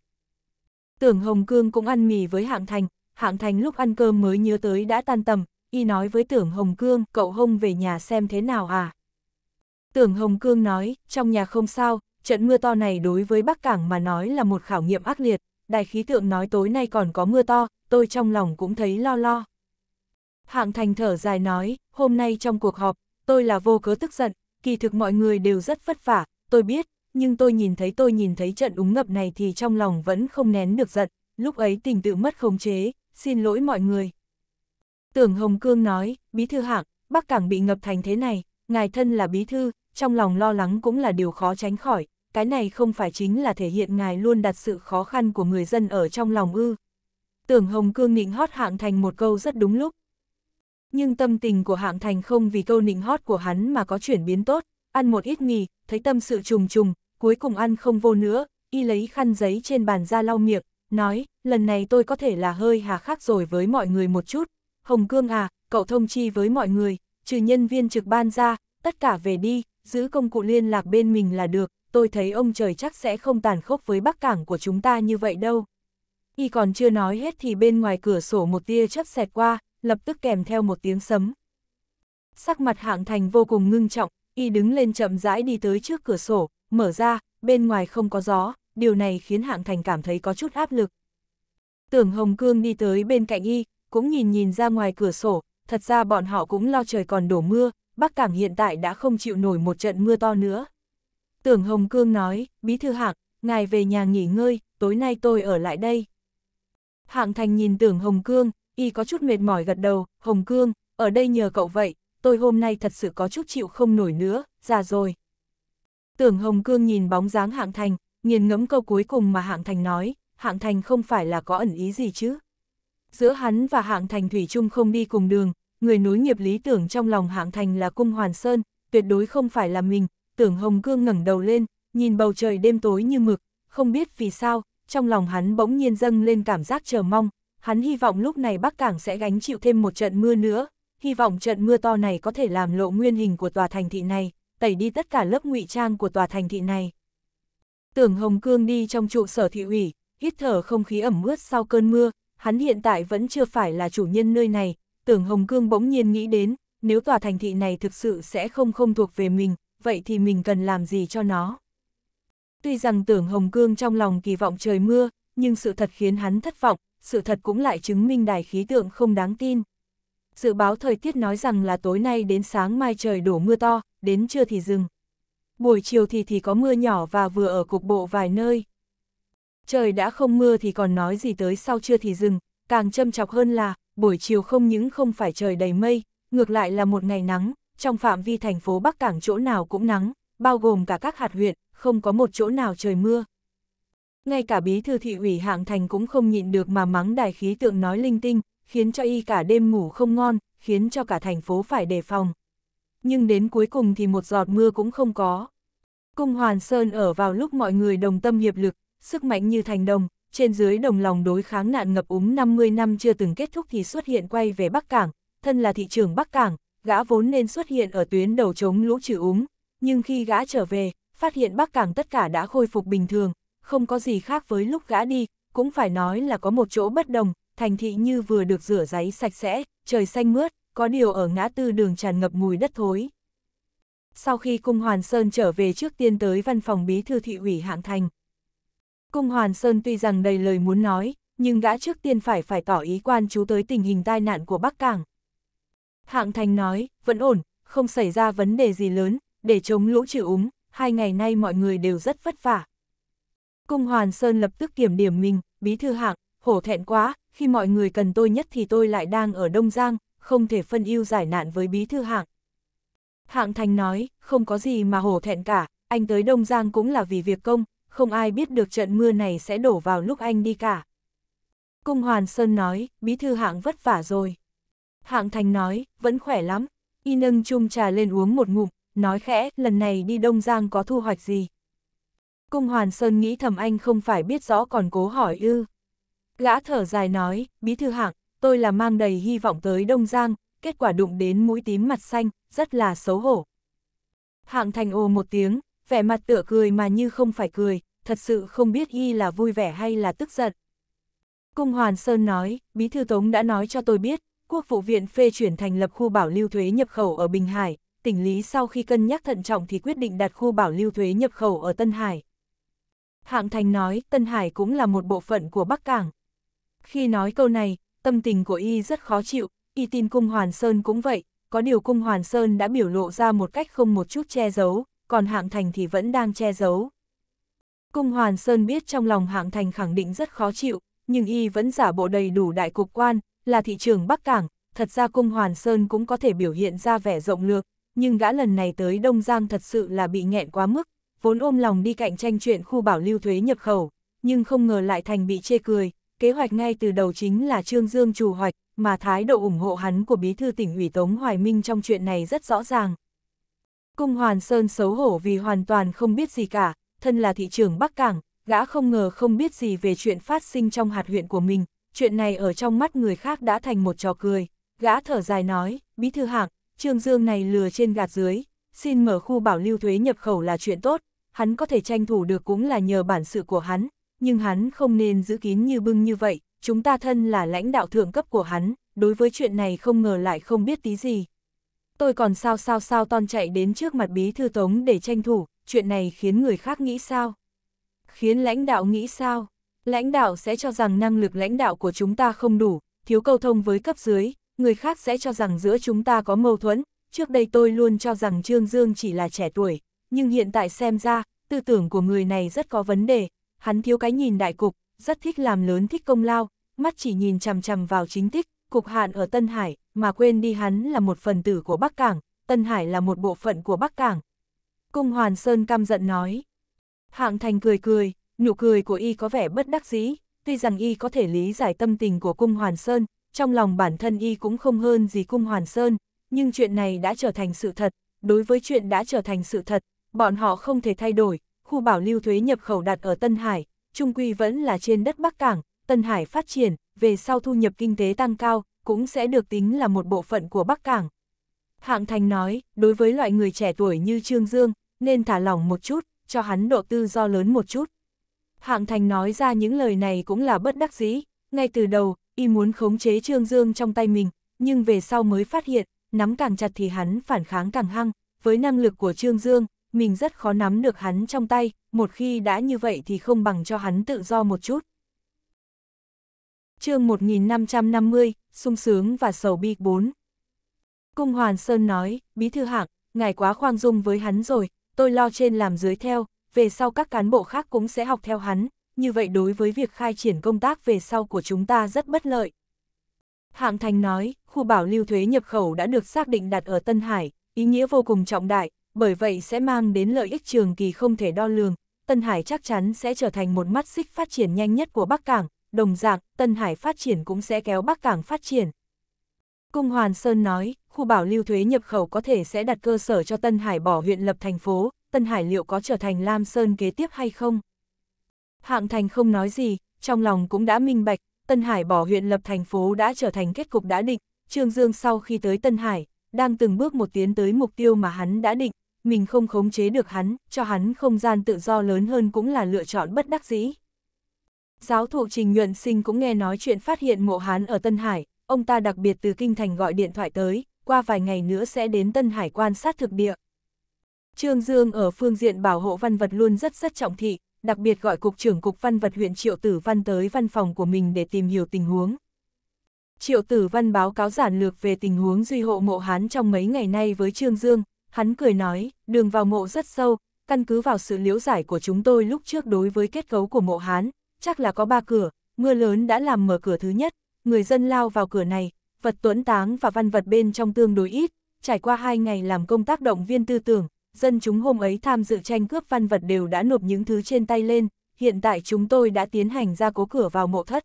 Tưởng Hồng Cương cũng ăn mì với hạng thành, hạng thành lúc ăn cơm mới nhớ tới đã tan tầm, y nói với tưởng Hồng Cương, cậu hông về nhà xem thế nào à? Tưởng Hồng Cương nói, trong nhà không sao, trận mưa to này đối với Bắc Cảng mà nói là một khảo nghiệm ác liệt, đài khí tượng nói tối nay còn có mưa to, tôi trong lòng cũng thấy lo lo. Hạng Thành thở dài nói, hôm nay trong cuộc họp, Tôi là vô cớ tức giận, kỳ thực mọi người đều rất vất vả, tôi biết, nhưng tôi nhìn thấy tôi nhìn thấy trận úng ngập này thì trong lòng vẫn không nén được giận, lúc ấy tình tự mất khống chế, xin lỗi mọi người. Tưởng Hồng Cương nói, bí thư hạng, Bắc Cảng bị ngập thành thế này, ngài thân là bí thư, trong lòng lo lắng cũng là điều khó tránh khỏi, cái này không phải chính là thể hiện ngài luôn đặt sự khó khăn của người dân ở trong lòng ư. Tưởng Hồng Cương nịnh hót hạng thành một câu rất đúng lúc, nhưng tâm tình của hạng thành không vì câu nịnh hót của hắn mà có chuyển biến tốt, ăn một ít mì, thấy tâm sự trùng trùng, cuối cùng ăn không vô nữa, y lấy khăn giấy trên bàn ra lau miệng, nói, lần này tôi có thể là hơi hà khắc rồi với mọi người một chút, Hồng Cương à, cậu thông chi với mọi người, trừ nhân viên trực ban ra, tất cả về đi, giữ công cụ liên lạc bên mình là được, tôi thấy ông trời chắc sẽ không tàn khốc với bắc cảng của chúng ta như vậy đâu. Y còn chưa nói hết thì bên ngoài cửa sổ một tia chớp xẹt qua, lập tức kèm theo một tiếng sấm. Sắc mặt hạng thành vô cùng ngưng trọng, y đứng lên chậm rãi đi tới trước cửa sổ, mở ra, bên ngoài không có gió, điều này khiến hạng thành cảm thấy có chút áp lực. Tưởng Hồng Cương đi tới bên cạnh y, cũng nhìn nhìn ra ngoài cửa sổ, thật ra bọn họ cũng lo trời còn đổ mưa, Bắc Cảng hiện tại đã không chịu nổi một trận mưa to nữa. Tưởng Hồng Cương nói, bí thư hạng, ngài về nhà nghỉ ngơi, tối nay tôi ở lại đây. Hạng Thành nhìn tưởng Hồng Cương, y có chút mệt mỏi gật đầu, Hồng Cương, ở đây nhờ cậu vậy, tôi hôm nay thật sự có chút chịu không nổi nữa, già rồi. Tưởng Hồng Cương nhìn bóng dáng Hạng Thành, nghiền ngẫm câu cuối cùng mà Hạng Thành nói, Hạng Thành không phải là có ẩn ý gì chứ. Giữa hắn và Hạng Thành Thủy chung không đi cùng đường, người nối nghiệp lý tưởng trong lòng Hạng Thành là Cung Hoàn Sơn, tuyệt đối không phải là mình, tưởng Hồng Cương ngẩng đầu lên, nhìn bầu trời đêm tối như mực, không biết vì sao, trong lòng hắn bỗng nhiên dâng lên cảm giác chờ mong, hắn hy vọng lúc này Bắc Cảng sẽ gánh chịu thêm một trận mưa nữa, hy vọng trận mưa to này có thể làm lộ nguyên hình của tòa thành thị này, tẩy đi tất cả lớp ngụy trang của tòa thành thị này. Tưởng Hồng Cương đi trong trụ sở thị ủy, hít thở không khí ẩm ướt sau cơn mưa, hắn hiện tại vẫn chưa phải là chủ nhân nơi này, tưởng Hồng Cương bỗng nhiên nghĩ đến, nếu tòa thành thị này thực sự sẽ không không thuộc về mình, vậy thì mình cần làm gì cho nó? Tuy rằng tưởng Hồng Cương trong lòng kỳ vọng trời mưa, nhưng sự thật khiến hắn thất vọng, sự thật cũng lại chứng minh đài khí tượng không đáng tin. Dự báo thời tiết nói rằng là tối nay đến sáng mai trời đổ mưa to, đến trưa thì dừng. Buổi chiều thì thì có mưa nhỏ và vừa ở cục bộ vài nơi. Trời đã không mưa thì còn nói gì tới sau trưa thì dừng, càng châm chọc hơn là, buổi chiều không những không phải trời đầy mây, ngược lại là một ngày nắng, trong phạm vi thành phố Bắc Cảng chỗ nào cũng nắng, bao gồm cả các hạt huyện, không có một chỗ nào trời mưa. Ngay cả bí thư thị ủy hạng thành cũng không nhịn được mà mắng đài khí tượng nói linh tinh, khiến cho y cả đêm ngủ không ngon, khiến cho cả thành phố phải đề phòng. Nhưng đến cuối cùng thì một giọt mưa cũng không có. Cung Hoàn Sơn ở vào lúc mọi người đồng tâm hiệp lực, sức mạnh như thành đồng, trên dưới đồng lòng đối kháng nạn ngập úng 50 năm chưa từng kết thúc thì xuất hiện quay về Bắc Cảng, thân là thị trường Bắc Cảng, gã vốn nên xuất hiện ở tuyến đầu chống lũ trừ úng, nhưng khi gã trở về, phát hiện Bắc Cảng tất cả đã khôi phục bình thường, không có gì khác với lúc gã đi, cũng phải nói là có một chỗ bất đồng, thành thị như vừa được rửa giấy sạch sẽ, trời xanh mướt, có điều ở ngã tư đường tràn ngập mùi đất thối. Sau khi Cung Hoàn Sơn trở về trước tiên tới văn phòng bí thư thị ủy hạng thành. Cung Hoàn Sơn tuy rằng đầy lời muốn nói, nhưng gã trước tiên phải phải tỏ ý quan chú tới tình hình tai nạn của Bắc Cảng. Hạng thành nói, vẫn ổn, không xảy ra vấn đề gì lớn, để chống lũ trừ úng, hai ngày nay mọi người đều rất vất vả. Cung Hoàn Sơn lập tức kiểm điểm mình, bí thư hạng, hổ thẹn quá, khi mọi người cần tôi nhất thì tôi lại đang ở Đông Giang, không thể phân ưu giải nạn với bí thư hạng. Hạng Thành nói, không có gì mà hổ thẹn cả, anh tới Đông Giang cũng là vì việc công, không ai biết được trận mưa này sẽ đổ vào lúc anh đi cả. Cung Hoàn Sơn nói, bí thư hạng vất vả rồi. Hạng Thành nói, vẫn khỏe lắm. Y nâng chung trà lên uống một ngụm, nói khẽ, lần này đi Đông Giang có thu hoạch gì. Cung Hoàn Sơn nghĩ thầm anh không phải biết rõ còn cố hỏi ư. Gã thở dài nói, bí thư hạng, tôi là mang đầy hy vọng tới Đông Giang, kết quả đụng đến mũi tím mặt xanh, rất là xấu hổ. Hạng thành ồ một tiếng, vẻ mặt tựa cười mà như không phải cười, thật sự không biết y là vui vẻ hay là tức giận. Cung Hoàn Sơn nói, Bí Thư Tống đã nói cho tôi biết, Quốc vụ viện phê chuyển thành lập khu bảo lưu thuế nhập khẩu ở Bình Hải, tỉnh Lý sau khi cân nhắc thận trọng thì quyết định đặt khu bảo lưu thuế nhập khẩu ở Tân Hải. Hạng Thành nói Tân Hải cũng là một bộ phận của Bắc Cảng. Khi nói câu này, tâm tình của y rất khó chịu, y tin cung Hoàn Sơn cũng vậy, có điều cung Hoàn Sơn đã biểu lộ ra một cách không một chút che giấu, còn Hạng Thành thì vẫn đang che giấu. Cung Hoàn Sơn biết trong lòng Hạng Thành khẳng định rất khó chịu, nhưng y vẫn giả bộ đầy đủ đại cục quan, là thị trường Bắc Cảng, thật ra cung Hoàn Sơn cũng có thể biểu hiện ra vẻ rộng lược, nhưng gã lần này tới Đông Giang thật sự là bị nghẹn quá mức, vốn ôm lòng đi cạnh tranh chuyện khu bảo lưu thuế nhập khẩu, nhưng không ngờ lại thành bị chê cười, kế hoạch ngay từ đầu chính là Trương Dương chủ hoạch, mà thái độ ủng hộ hắn của bí thư tỉnh ủy Tống Hoài Minh trong chuyện này rất rõ ràng. Cung Hoàn Sơn xấu hổ vì hoàn toàn không biết gì cả, thân là thị trưởng Bắc Cảng, gã không ngờ không biết gì về chuyện phát sinh trong hạt huyện của mình, chuyện này ở trong mắt người khác đã thành một trò cười. Gã thở dài nói, bí thư hạng, Trương Dương này lừa trên gạt dưới, xin mở khu bảo lưu thuế nhập khẩu là chuyện tốt, hắn có thể tranh thủ được cũng là nhờ bản sự của hắn, nhưng hắn không nên giữ kín như bưng như vậy, chúng ta thân là lãnh đạo thượng cấp của hắn, đối với chuyện này không ngờ lại không biết tí gì. Tôi còn sao sao sao ton chạy đến trước mặt bí thư tống để tranh thủ, chuyện này khiến người khác nghĩ sao? Khiến lãnh đạo nghĩ sao? Lãnh đạo sẽ cho rằng năng lực lãnh đạo của chúng ta không đủ, thiếu câu thông với cấp dưới, người khác sẽ cho rằng giữa chúng ta có mâu thuẫn, trước đây tôi luôn cho rằng Trương Dương chỉ là trẻ tuổi, nhưng hiện tại xem ra, tư tưởng của người này rất có vấn đề, hắn thiếu cái nhìn đại cục, rất thích làm lớn thích công lao, mắt chỉ nhìn chằm chằm vào chính tích, cục hạn ở Tân Hải, mà quên đi hắn là một phần tử của Bắc Cảng, Tân Hải là một bộ phận của Bắc Cảng. Cung Hoàn Sơn căm giận nói. Hạng Thành cười cười, nụ cười của y có vẻ bất đắc dĩ, tuy rằng y có thể lý giải tâm tình của Cung Hoàn Sơn, trong lòng bản thân y cũng không hơn gì Cung Hoàn Sơn, nhưng chuyện này đã trở thành sự thật, đối với chuyện đã trở thành sự thật, bọn họ không thể thay đổi, khu bảo lưu thuế nhập khẩu đặt ở Tân Hải, trung quy vẫn là trên đất Bắc Cảng, Tân Hải phát triển, về sau thu nhập kinh tế tăng cao, cũng sẽ được tính là một bộ phận của Bắc Cảng. Hạng Thành nói, đối với loại người trẻ tuổi như Trương Dương, nên thả lỏng một chút, cho hắn độ tư do lớn một chút. Hạng Thành nói ra những lời này cũng là bất đắc dĩ, ngay từ đầu, y muốn khống chế Trương Dương trong tay mình, nhưng về sau mới phát hiện, nắm càng chặt thì hắn phản kháng càng hăng, với năng lực của Trương Dương, mình rất khó nắm được hắn trong tay, một khi đã như vậy thì không bằng cho hắn tự do một chút. chương 1550, sung sướng và sầu bi 4 Cung Hoàn Sơn nói, Bí Thư Hạng, ngài quá khoan dung với hắn rồi, tôi lo trên làm dưới theo, về sau các cán bộ khác cũng sẽ học theo hắn, như vậy đối với việc khai triển công tác về sau của chúng ta rất bất lợi. Hạng Thành nói, khu bảo lưu thuế nhập khẩu đã được xác định đặt ở Tân Hải, ý nghĩa vô cùng trọng đại, bởi vậy sẽ mang đến lợi ích trường kỳ không thể đo lường. Tân Hải chắc chắn sẽ trở thành một mắt xích phát triển nhanh nhất của Bắc Cảng, đồng dạng, Tân Hải phát triển cũng sẽ kéo Bắc Cảng phát triển. Cung Hoàn Sơn nói, khu bảo lưu thuế nhập khẩu có thể sẽ đặt cơ sở cho Tân Hải bỏ huyện lập thành phố, Tân Hải liệu có trở thành Lam Sơn kế tiếp hay không? Hạng Thành không nói gì, trong lòng cũng đã minh bạch, Tân Hải bỏ huyện lập thành phố đã trở thành kết cục đã định, Trương Dương sau khi tới Tân Hải, đang từng bước một tiến tới mục tiêu mà hắn đã định, mình không khống chế được hắn, cho hắn không gian tự do lớn hơn cũng là lựa chọn bất đắc dĩ. Giáo thụ Trình Nhuận Sinh cũng nghe nói chuyện phát hiện mộ hán ở Tân Hải, ông ta đặc biệt từ Kinh Thành gọi điện thoại tới, qua vài ngày nữa sẽ đến Tân Hải quan sát thực địa. Trương Dương ở phương diện bảo hộ văn vật luôn rất rất trọng thị, đặc biệt gọi Cục trưởng Cục Văn vật huyện Triệu Tử Văn tới văn phòng của mình để tìm hiểu tình huống. Triệu Tử Văn báo cáo giản lược về tình huống duy hộ mộ hán trong mấy ngày nay với Trương Dương, hắn cười nói, đường vào mộ rất sâu, căn cứ vào sự liễu giải của chúng tôi lúc trước đối với kết cấu của mộ Hán, chắc là có ba cửa, mưa lớn đã làm mở cửa thứ nhất, người dân lao vào cửa này, vật tuấn táng và văn vật bên trong tương đối ít, trải qua hai ngày làm công tác động viên tư tưởng, dân chúng hôm ấy tham dự tranh cướp văn vật đều đã nộp những thứ trên tay lên, hiện tại chúng tôi đã tiến hành ra cố cửa vào mộ thất.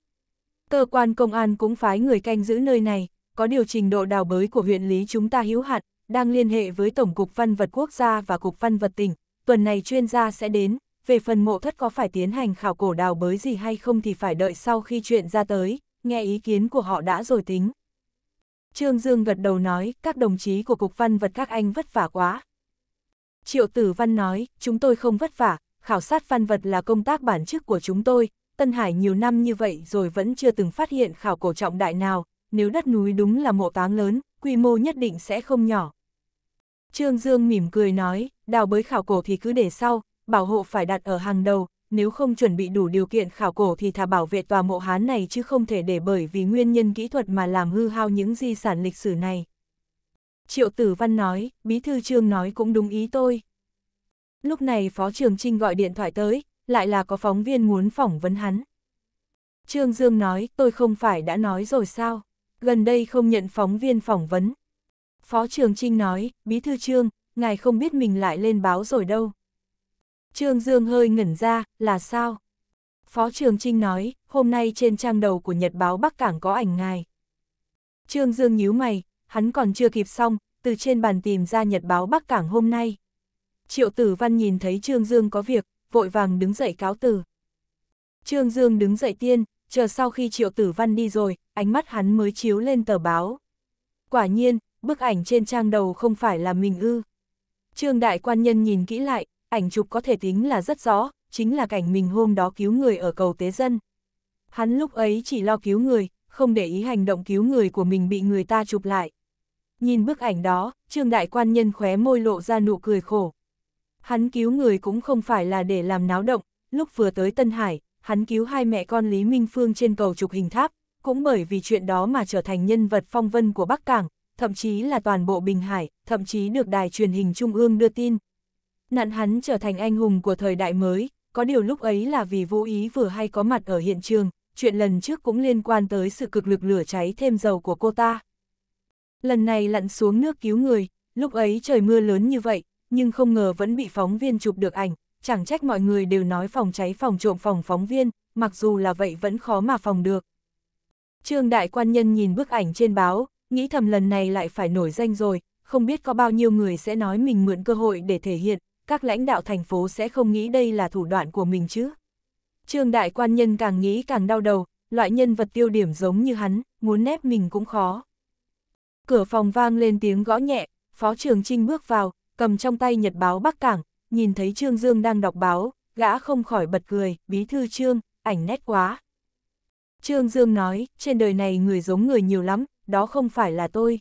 Cơ quan công an cũng phái người canh giữ nơi này, có điều trình độ đào bới của huyện lý chúng ta hữu hạn, đang liên hệ với Tổng cục Văn vật Quốc gia và Cục Văn vật tỉnh, tuần này chuyên gia sẽ đến, về phần mộ thất có phải tiến hành khảo cổ đào bới gì hay không thì phải đợi sau khi chuyện ra tới, nghe ý kiến của họ đã rồi tính. Trương Dương gật đầu nói, các đồng chí của Cục Văn vật các anh vất vả quá. Triệu Tử Văn nói, chúng tôi không vất vả, khảo sát văn vật là công tác bản chức của chúng tôi, Tân Hải nhiều năm như vậy rồi vẫn chưa từng phát hiện khảo cổ trọng đại nào, nếu đất núi đúng là mộ táng lớn, quy mô nhất định sẽ không nhỏ, Trương Dương mỉm cười nói, đào bới khảo cổ thì cứ để sau, bảo hộ phải đặt ở hàng đầu, nếu không chuẩn bị đủ điều kiện khảo cổ thì thà bảo vệ tòa mộ Hán này chứ không thể để bởi vì nguyên nhân kỹ thuật mà làm hư hao những di sản lịch sử này. Triệu Tử Văn nói, Bí Thư Trương nói cũng đúng ý tôi. Lúc này Phó Trường Trinh gọi điện thoại tới, lại là có phóng viên muốn phỏng vấn hắn. Trương Dương nói, tôi không phải đã nói rồi sao, gần đây không nhận phóng viên phỏng vấn, Phó Trường Trinh nói, Bí Thư Trương, ngài không biết mình lại lên báo rồi đâu. Trương Dương hơi ngẩn ra, là sao? Phó Trường Trinh nói, hôm nay trên trang đầu của Nhật báo Bắc Cảng có ảnh ngài. Trương Dương nhíu mày, hắn còn chưa kịp xong, từ trên bàn tìm ra Nhật báo Bắc Cảng hôm nay. Triệu Tử Văn nhìn thấy Trương Dương có việc, vội vàng đứng dậy cáo từ. Trương Dương đứng dậy tiên, chờ sau khi Triệu Tử Văn đi rồi, ánh mắt hắn mới chiếu lên tờ báo. Quả nhiên, bức ảnh trên trang đầu không phải là mình ư. Trương đại quan nhân nhìn kỹ lại, ảnh chụp có thể tính là rất rõ, chính là cảnh mình hôm đó cứu người ở cầu tế dân. Hắn lúc ấy chỉ lo cứu người, không để ý hành động cứu người của mình bị người ta chụp lại. Nhìn bức ảnh đó, trương đại quan nhân khóe môi lộ ra nụ cười khổ. Hắn cứu người cũng không phải là để làm náo động, lúc vừa tới Tân Hải, hắn cứu hai mẹ con Lý Minh Phương trên cầu trục hình tháp, cũng bởi vì chuyện đó mà trở thành nhân vật phong vân của Bắc Cảng, thậm chí là toàn bộ Bình Hải, thậm chí được đài truyền hình Trung ương đưa tin. Nạn hắn trở thành anh hùng của thời đại mới, có điều lúc ấy là vì vô ý vừa hay có mặt ở hiện trường, chuyện lần trước cũng liên quan tới sự cực lực lửa cháy thêm dầu của cô ta. Lần này lặn xuống nước cứu người, lúc ấy trời mưa lớn như vậy, nhưng không ngờ vẫn bị phóng viên chụp được ảnh, chẳng trách mọi người đều nói phòng cháy phòng trộm phòng phóng viên, mặc dù là vậy vẫn khó mà phòng được. Trương Đại Quan Nhân nhìn bức ảnh trên báo, nghĩ thầm lần này lại phải nổi danh rồi, không biết có bao nhiêu người sẽ nói mình mượn cơ hội để thể hiện, các lãnh đạo thành phố sẽ không nghĩ đây là thủ đoạn của mình chứ. Trương đại quan nhân càng nghĩ càng đau đầu, loại nhân vật tiêu điểm giống như hắn, muốn nép mình cũng khó. Cửa phòng vang lên tiếng gõ nhẹ, Phó Trường Trinh bước vào, cầm trong tay nhật báo Bắc Cảng, nhìn thấy Trương Dương đang đọc báo, gã không khỏi bật cười, bí thư Trương, ảnh nét quá. Trương Dương nói, trên đời này người giống người nhiều lắm, đó không phải là tôi.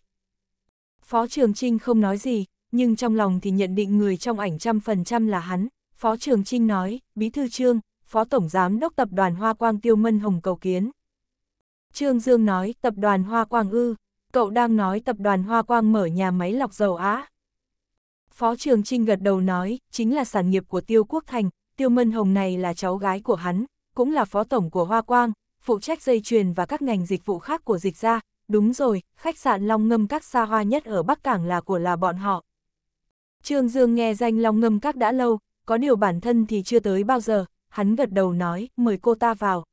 Phó Trường Trinh không nói gì, nhưng trong lòng thì nhận định người trong ảnh trăm phần trăm là hắn. Phó Trường Trinh nói, Bí Thư Trương, Phó Tổng Giám đốc Tập đoàn Hoa Quang Tiêu Mân Hồng cầu kiến. Trương Dương nói, Tập đoàn Hoa Quang ư, cậu đang nói Tập đoàn Hoa Quang mở nhà máy lọc dầu á. Phó Trường Trinh gật đầu nói, chính là sản nghiệp của Tiêu Quốc Thành, Tiêu Mân Hồng này là cháu gái của hắn, cũng là Phó Tổng của Hoa Quang, phụ trách dây chuyền và các ngành dịch vụ khác của dịch gia đúng rồi, khách sạn Long Ngâm Các xa hoa nhất ở Bắc Cảng là của là bọn họ. Trương Dương nghe danh Long Ngâm Các đã lâu, có điều bản thân thì chưa tới bao giờ, hắn gật đầu nói, mời cô ta vào.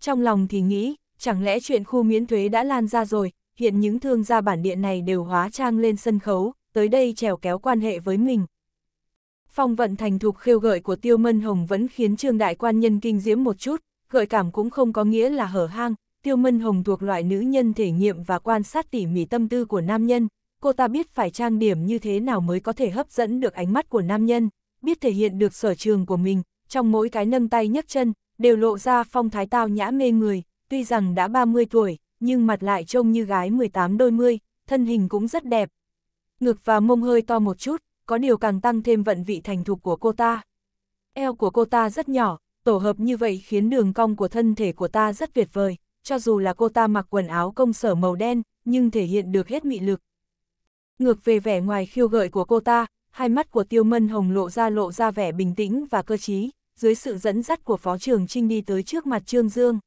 Trong lòng thì nghĩ, chẳng lẽ chuyện khu miễn thuế đã lan ra rồi, hiện những thương gia bản địa này đều hóa trang lên sân khấu, tới đây trèo kéo quan hệ với mình. Phong vận thành thục khiêu gợi của Tiêu Mân Hồng vẫn khiến Trương Đại Quan Nhân kinh diễm một chút, gợi cảm cũng không có nghĩa là hở hang, Tiêu Mân Hồng thuộc loại nữ nhân thể nghiệm và quan sát tỉ mỉ tâm tư của nam nhân, cô ta biết phải trang điểm như thế nào mới có thể hấp dẫn được ánh mắt của nam nhân, biết thể hiện được sở trường của mình, trong mỗi cái nâng tay nhấc chân, đều lộ ra phong thái tao nhã mê người, tuy rằng đã 30 tuổi, nhưng mặt lại trông như gái 18 đôi mươi, thân hình cũng rất đẹp. Ngực và mông hơi to một chút, có điều càng tăng thêm vận vị thành thục của cô ta. Eo của cô ta rất nhỏ, tổ hợp như vậy khiến đường cong của thân thể của ta rất tuyệt vời, cho dù là cô ta mặc quần áo công sở màu đen, nhưng thể hiện được hết mị lực. Ngược về vẻ ngoài khiêu gợi của cô ta, hai mắt của Tiêu Mân Hồng lộ ra lộ ra vẻ bình tĩnh và cơ trí, dưới sự dẫn dắt của Phó Trường Trinh đi tới trước mặt Trương Dương.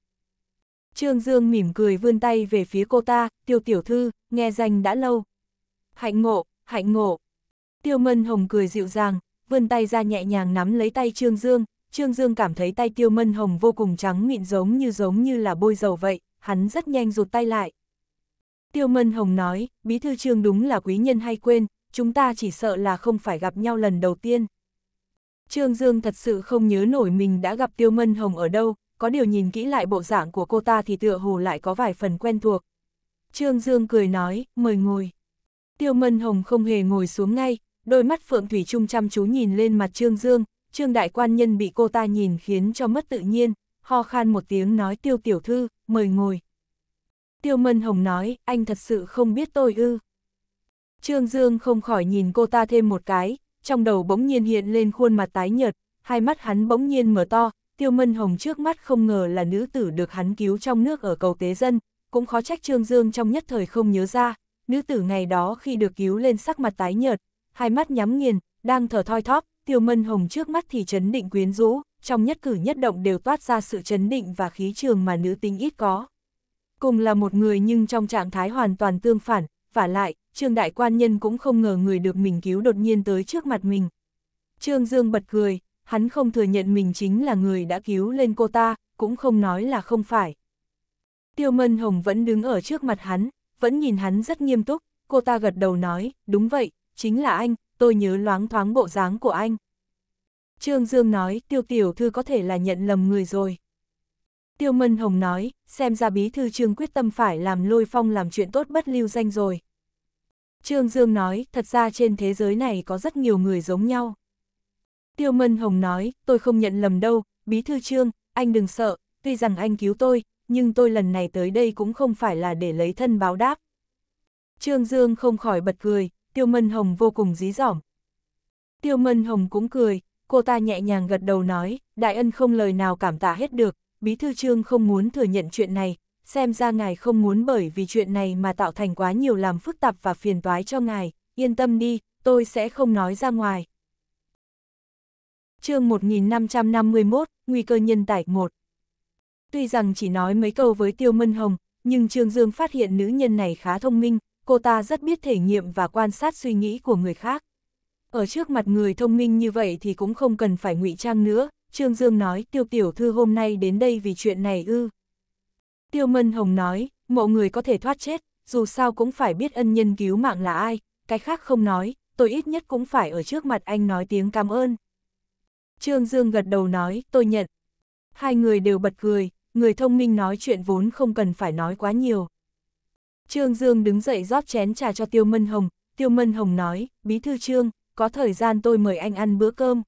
Trương Dương mỉm cười vươn tay về phía cô ta, Tiêu Tiểu Thư, nghe danh đã lâu. Hạnh ngộ, hạnh ngộ. Tiêu Mân Hồng cười dịu dàng, vươn tay ra nhẹ nhàng nắm lấy tay Trương Dương, Trương Dương cảm thấy tay tiêu mân hồng vô cùng trắng mịn giống như giống như là bôi dầu vậy, hắn rất nhanh rụt tay lại. Tiêu mân hồng nói, bí thư trương đúng là quý nhân hay quên, chúng ta chỉ sợ là không phải gặp nhau lần đầu tiên. Trương Dương thật sự không nhớ nổi mình đã gặp tiêu mân hồng ở đâu, có điều nhìn kỹ lại bộ dạng của cô ta thì tựa hồ lại có vài phần quen thuộc. Trương Dương cười nói, mời ngồi. Tiêu Mân Hồng không hề ngồi xuống ngay, đôi mắt Phượng Thủy Trung chăm chú nhìn lên mặt Trương Dương, Trương Đại Quan Nhân bị cô ta nhìn khiến cho mất tự nhiên, ho khan một tiếng nói tiêu tiểu thư, mời ngồi. Tiêu Mân Hồng nói, anh thật sự không biết tôi ư. Trương Dương không khỏi nhìn cô ta thêm một cái, trong đầu bỗng nhiên hiện lên khuôn mặt tái nhợt, hai mắt hắn bỗng nhiên mở to, Tiêu Mân Hồng trước mắt không ngờ là nữ tử được hắn cứu trong nước ở cầu tế dân, cũng khó trách Trương Dương trong nhất thời không nhớ ra, nữ tử ngày đó khi được cứu lên sắc mặt tái nhợt, hai mắt nhắm nghiền, đang thở thoi thóp, Tiêu Mân Hồng trước mắt thì chấn định quyến rũ, trong nhất cử nhất động đều toát ra sự chấn định và khí trường mà nữ tính ít có. Cùng là một người nhưng trong trạng thái hoàn toàn tương phản, và lại, Trương Đại Quan Nhân cũng không ngờ người được mình cứu đột nhiên tới trước mặt mình. Trương Dương bật cười, hắn không thừa nhận mình chính là người đã cứu lên cô ta, cũng không nói là không phải. Tiêu Mân Hồng vẫn đứng ở trước mặt hắn, vẫn nhìn hắn rất nghiêm túc, cô ta gật đầu nói, đúng vậy, chính là anh, tôi nhớ loáng thoáng bộ dáng của anh. Trương Dương nói, tiêu tiểu thư có thể là nhận lầm người rồi. Tiêu Mân Hồng nói, xem ra bí thư Trương quyết tâm phải làm lôi phong làm chuyện tốt bất lưu danh rồi. Trương Dương nói, thật ra trên thế giới này có rất nhiều người giống nhau. Tiêu Mân Hồng nói, tôi không nhận lầm đâu, bí thư Trương, anh đừng sợ, tuy rằng anh cứu tôi, nhưng tôi lần này tới đây cũng không phải là để lấy thân báo đáp. Trương Dương không khỏi bật cười, Tiêu Mân Hồng vô cùng dí dỏm. Tiêu Mân Hồng cũng cười, cô ta nhẹ nhàng gật đầu nói, đại ân không lời nào cảm tạ hết được, bí thư trương không muốn thừa nhận chuyện này, xem ra ngài không muốn bởi vì chuyện này mà tạo thành quá nhiều làm phức tạp và phiền toái cho ngài, yên tâm đi, tôi sẽ không nói ra ngoài. chương 1551, Nguy cơ nhân tải 1 Tuy rằng chỉ nói mấy câu với Tiêu Mân Hồng, nhưng Trương Dương phát hiện nữ nhân này khá thông minh, cô ta rất biết thể nghiệm và quan sát suy nghĩ của người khác. Ở trước mặt người thông minh như vậy thì cũng không cần phải ngụy trang nữa, Trương Dương nói tiêu tiểu thư hôm nay đến đây vì chuyện này ư. Tiêu Mân Hồng nói, mộ người có thể thoát chết, dù sao cũng phải biết ân nhân cứu mạng là ai, cái khác không nói, tôi ít nhất cũng phải ở trước mặt anh nói tiếng cảm ơn. Trương Dương gật đầu nói, tôi nhận. Hai người đều bật cười, người thông minh nói chuyện vốn không cần phải nói quá nhiều. Trương Dương đứng dậy rót chén trà cho Tiêu Mân Hồng, Tiêu Mân Hồng nói, Bí Thư Trương, có thời gian tôi mời anh ăn bữa cơm.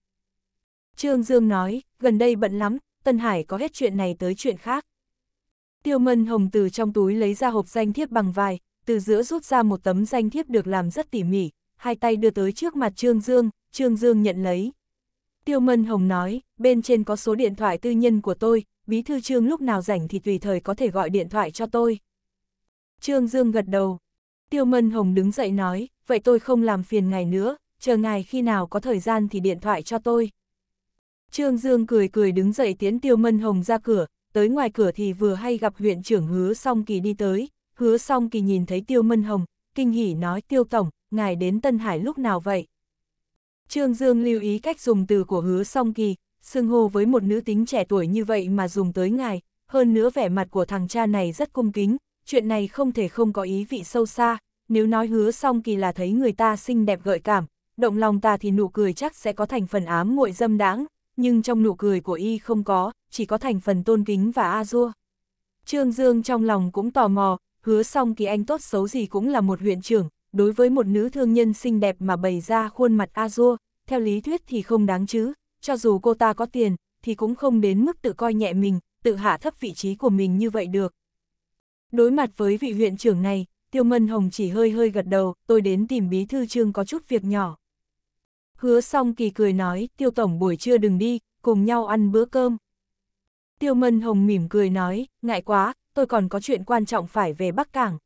Trương Dương nói, gần đây bận lắm, Tân Hải có hết chuyện này tới chuyện khác. Tiêu Mân Hồng từ trong túi lấy ra hộp danh thiếp bằng vải, từ giữa rút ra một tấm danh thiếp được làm rất tỉ mỉ, hai tay đưa tới trước mặt Trương Dương, Trương Dương nhận lấy. Tiêu Mân Hồng nói, bên trên có số điện thoại tư nhân của tôi, bí thư Trương lúc nào rảnh thì tùy thời có thể gọi điện thoại cho tôi. Trương Dương gật đầu. Tiêu Mân Hồng đứng dậy nói, vậy tôi không làm phiền ngài nữa, chờ ngài khi nào có thời gian thì điện thoại cho tôi. Trương Dương cười cười đứng dậy tiến Tiêu Mân Hồng ra cửa, tới ngoài cửa thì vừa hay gặp huyện trưởng Hứa Song Kỳ đi tới, Hứa Song Kỳ nhìn thấy Tiêu Mân Hồng, kinh hỉ nói Tiêu Tổng, ngài đến Tân Hải lúc nào vậy? Trương Dương lưu ý cách dùng từ của Hứa Song Kỳ, xưng hô với một nữ tính trẻ tuổi như vậy mà dùng tới ngài, hơn nữa vẻ mặt của thằng cha này rất cung kính, chuyện này không thể không có ý vị sâu xa, nếu nói hứa xong kỳ là thấy người ta xinh đẹp gợi cảm, động lòng ta thì nụ cười chắc sẽ có thành phần ám muội dâm đáng, nhưng trong nụ cười của y không có, chỉ có thành phần tôn kính và a dua. Trương Dương trong lòng cũng tò mò, hứa xong kỳ anh tốt xấu gì cũng là một huyện trưởng, đối với một nữ thương nhân xinh đẹp mà bày ra khuôn mặt a dua, theo lý thuyết thì không đáng chứ, cho dù cô ta có tiền, thì cũng không đến mức tự coi nhẹ mình, tự hạ thấp vị trí của mình như vậy được. Đối mặt với vị huyện trưởng này, Tiêu Mân Hồng chỉ hơi hơi gật đầu, tôi đến tìm bí thư trương có chút việc nhỏ. Hứa xong kỳ cười nói, Tiêu Tổng buổi trưa đừng đi, cùng nhau ăn bữa cơm. Tiêu Mân Hồng mỉm cười nói, ngại quá, tôi còn có chuyện quan trọng phải về Bắc Cảng.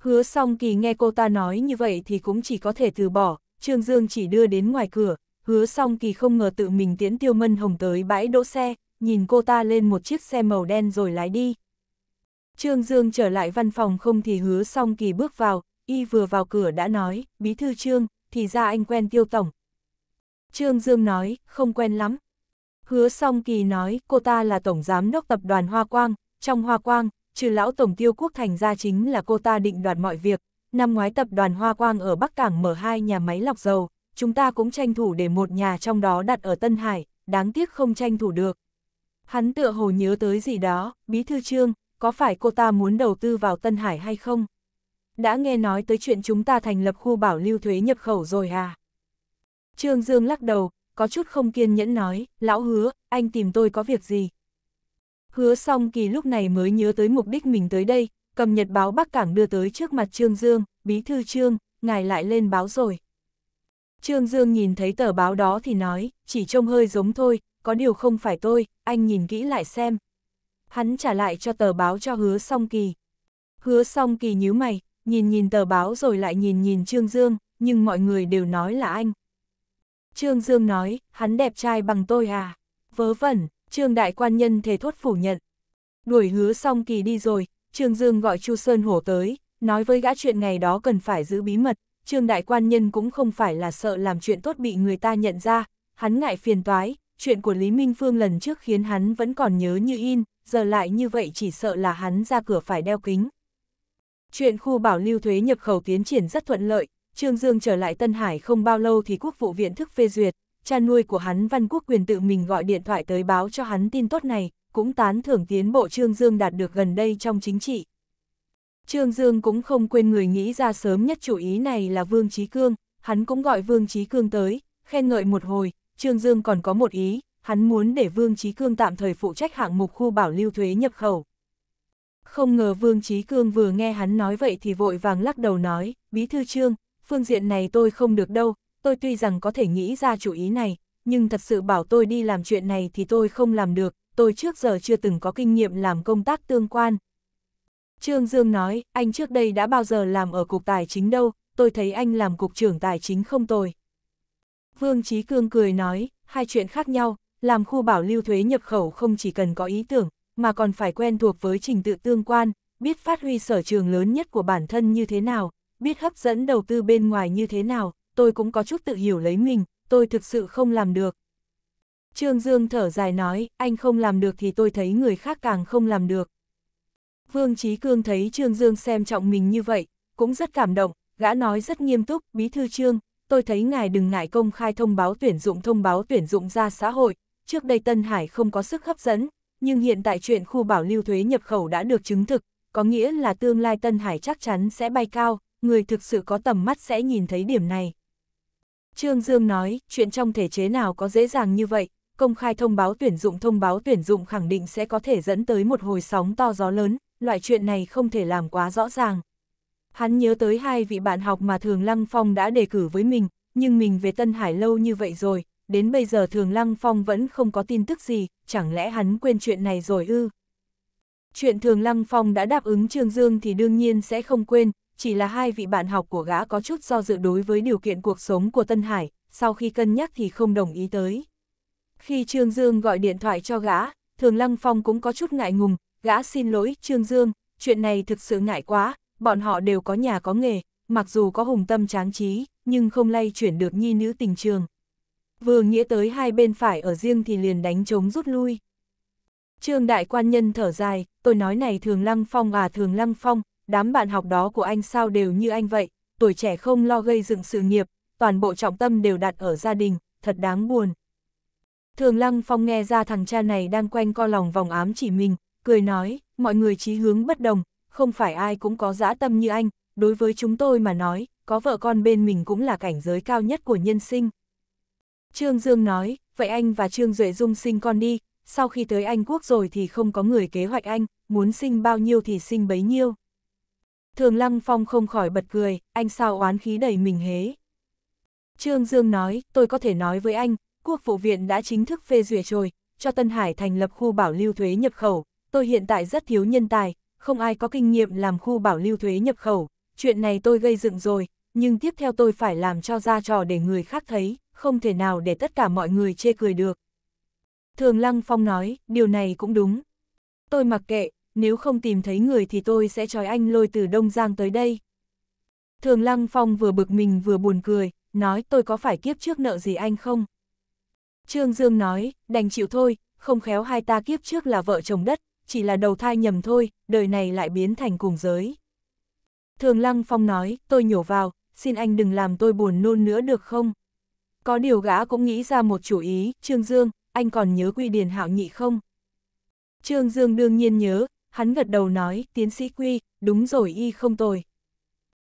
Hứa xong kỳ nghe cô ta nói như vậy thì cũng chỉ có thể từ bỏ, Trương Dương chỉ đưa đến ngoài cửa, hứa xong kỳ không ngờ tự mình tiễn Tiêu Mân Hồng tới bãi đỗ xe, nhìn cô ta lên một chiếc xe màu đen rồi lái đi. Trương Dương trở lại văn phòng không thì hứa xong kỳ bước vào, y vừa vào cửa đã nói, bí thư Trương, thì ra anh quen tiêu tổng. Trương Dương nói, không quen lắm. Hứa song kỳ nói, cô ta là tổng giám đốc tập đoàn Hoa Quang, trong Hoa Quang, trừ lão tổng tiêu quốc thành ra chính là cô ta định đoạt mọi việc. Năm ngoái tập đoàn Hoa Quang ở Bắc Cảng mở hai nhà máy lọc dầu, chúng ta cũng tranh thủ để một nhà trong đó đặt ở Tân Hải, đáng tiếc không tranh thủ được. Hắn tựa hồ nhớ tới gì đó, bí thư trương, có phải cô ta muốn đầu tư vào Tân Hải hay không? Đã nghe nói tới chuyện chúng ta thành lập khu bảo lưu thuế nhập khẩu rồi à? Trương Dương lắc đầu, có chút không kiên nhẫn nói, lão hứa, anh tìm tôi có việc gì? Hứa xong kỳ lúc này mới nhớ tới mục đích mình tới đây, cầm nhật báo Bắc Cảng đưa tới trước mặt Trương Dương, bí thư Trương, ngài lại lên báo rồi. Trương Dương nhìn thấy tờ báo đó thì nói, chỉ trông hơi giống thôi, có điều không phải tôi, anh nhìn kỹ lại xem hắn trả lại cho tờ báo cho hứa song kỳ. Hứa song kỳ nhíu mày, nhìn nhìn tờ báo rồi lại nhìn nhìn Trương Dương, nhưng mọi người đều nói là anh. Trương Dương nói, hắn đẹp trai bằng tôi à? Vớ vẩn, Trương Đại Quan Nhân thề thốt phủ nhận. Đuổi hứa song kỳ đi rồi, Trương Dương gọi Chu Sơn Hổ tới, nói với gã chuyện ngày đó cần phải giữ bí mật. Trương Đại Quan Nhân cũng không phải là sợ làm chuyện tốt bị người ta nhận ra, hắn ngại phiền toái, chuyện của Lý Minh Phương lần trước khiến hắn vẫn còn nhớ như in, giờ lại như vậy chỉ sợ là hắn ra cửa phải đeo kính. Chuyện khu bảo lưu thuế nhập khẩu tiến triển rất thuận lợi, Trương Dương trở lại Tân Hải không bao lâu thì quốc vụ viện thức phê duyệt, cha nuôi của hắn Văn Quốc Quyền tự mình gọi điện thoại tới báo cho hắn tin tốt này, cũng tán thưởng tiến bộ Trương Dương đạt được gần đây trong chính trị. Trương Dương cũng không quên người nghĩ ra sớm nhất chủ ý này là Vương Trí Cương, hắn cũng gọi Vương Trí Cương tới, khen ngợi một hồi, Trương Dương còn có một ý, hắn muốn để Vương Trí Cương tạm thời phụ trách hạng mục khu bảo lưu thuế nhập khẩu. Không ngờ Vương Trí Cương vừa nghe hắn nói vậy thì vội vàng lắc đầu nói, Bí Thư Trương, phương diện này tôi không được đâu, tôi tuy rằng có thể nghĩ ra chủ ý này, nhưng thật sự bảo tôi đi làm chuyện này thì tôi không làm được, tôi trước giờ chưa từng có kinh nghiệm làm công tác tương quan. Trương Dương nói, anh trước đây đã bao giờ làm ở Cục Tài chính đâu, tôi thấy anh làm Cục trưởng Tài chính không tồi. Vương Trí Cương cười nói, hai chuyện khác nhau, làm khu bảo lưu thuế nhập khẩu không chỉ cần có ý tưởng, mà còn phải quen thuộc với trình tự tương quan, biết phát huy sở trường lớn nhất của bản thân như thế nào, biết hấp dẫn đầu tư bên ngoài như thế nào, tôi cũng có chút tự hiểu lấy mình, tôi thực sự không làm được. Trương Dương thở dài nói, anh không làm được thì tôi thấy người khác càng không làm được. Vương Chí Cương thấy Trương Dương xem trọng mình như vậy, cũng rất cảm động, gã nói rất nghiêm túc, bí thư Trương, tôi thấy ngài đừng ngại công khai thông báo tuyển dụng thông báo tuyển dụng ra xã hội, trước đây Tân Hải không có sức hấp dẫn, nhưng hiện tại chuyện khu bảo lưu thuế nhập khẩu đã được chứng thực, có nghĩa là tương lai Tân Hải chắc chắn sẽ bay cao, người thực sự có tầm mắt sẽ nhìn thấy điểm này. Trương Dương nói, chuyện trong thể chế nào có dễ dàng như vậy, công khai thông báo tuyển dụng thông báo tuyển dụng khẳng định sẽ có thể dẫn tới một hồi sóng to gió lớn, loại chuyện này không thể làm quá rõ ràng. Hắn nhớ tới hai vị bạn học mà Thường Lăng Phong đã đề cử với mình, nhưng mình về Tân Hải lâu như vậy rồi, đến bây giờ Thường Lăng Phong vẫn không có tin tức gì, chẳng lẽ hắn quên chuyện này rồi ư? Chuyện Thường Lăng Phong đã đáp ứng Trương Dương thì đương nhiên sẽ không quên, chỉ là hai vị bạn học của gã có chút do dự đối với điều kiện cuộc sống của Tân Hải, sau khi cân nhắc thì không đồng ý tới. Khi Trương Dương gọi điện thoại cho gã, Thường Lăng Phong cũng có chút ngại ngùng, gã xin lỗi Trương Dương, chuyện này thực sự ngại quá, bọn họ đều có nhà có nghề, mặc dù có hùng tâm tráng trí, nhưng không lay chuyển được nhi nữ tình trường vừa nghĩa tới hai bên phải ở riêng thì liền đánh trống rút lui. Trương đại quan nhân thở dài, tôi nói này thường lăng phong à thường lăng phong, đám bạn học đó của anh sao đều như anh vậy, tuổi trẻ không lo gây dựng sự nghiệp, toàn bộ trọng tâm đều đặt ở gia đình, thật đáng buồn. Thường lăng phong nghe ra thằng cha này đang quanh co lòng vòng ám chỉ mình, cười nói, mọi người chí hướng bất đồng, không phải ai cũng có dã tâm như anh, đối với chúng tôi mà nói, có vợ con bên mình cũng là cảnh giới cao nhất của nhân sinh. Trương Dương nói, vậy anh và Trương Duệ Dung sinh con đi, sau khi tới Anh Quốc rồi thì không có người kế hoạch anh, muốn sinh bao nhiêu thì sinh bấy nhiêu. Thường Lăng Phong không khỏi bật cười, anh sao oán khí đầy mình hế. Trương Dương nói, tôi có thể nói với anh, Quốc vụ viện đã chính thức phê duyệt rồi, cho Tân Hải thành lập khu bảo lưu thuế nhập khẩu, tôi hiện tại rất thiếu nhân tài, không ai có kinh nghiệm làm khu bảo lưu thuế nhập khẩu, chuyện này tôi gây dựng rồi, nhưng tiếp theo tôi phải làm cho ra trò để người khác thấy, không thể nào để tất cả mọi người chê cười được. Thường Lăng Phong nói, điều này cũng đúng. Tôi mặc kệ, nếu không tìm thấy người thì tôi sẽ trói anh lôi từ Đông Giang tới đây. Thường Lăng Phong vừa bực mình vừa buồn cười, nói tôi có phải kiếp trước nợ gì anh không? Trương Dương nói, đành chịu thôi, không khéo hai ta kiếp trước là vợ chồng đất, chỉ là đầu thai nhầm thôi, đời này lại biến thành cùng giới. Thường Lăng Phong nói, tôi nhổ vào, xin anh đừng làm tôi buồn nôn nữa được không? Có điều gã cũng nghĩ ra một chủ ý, Trương Dương, anh còn nhớ Quy Điền Hạo Nhị không? Trương Dương đương nhiên nhớ, hắn gật đầu nói, tiến sĩ Quy, đúng rồi y không tồi.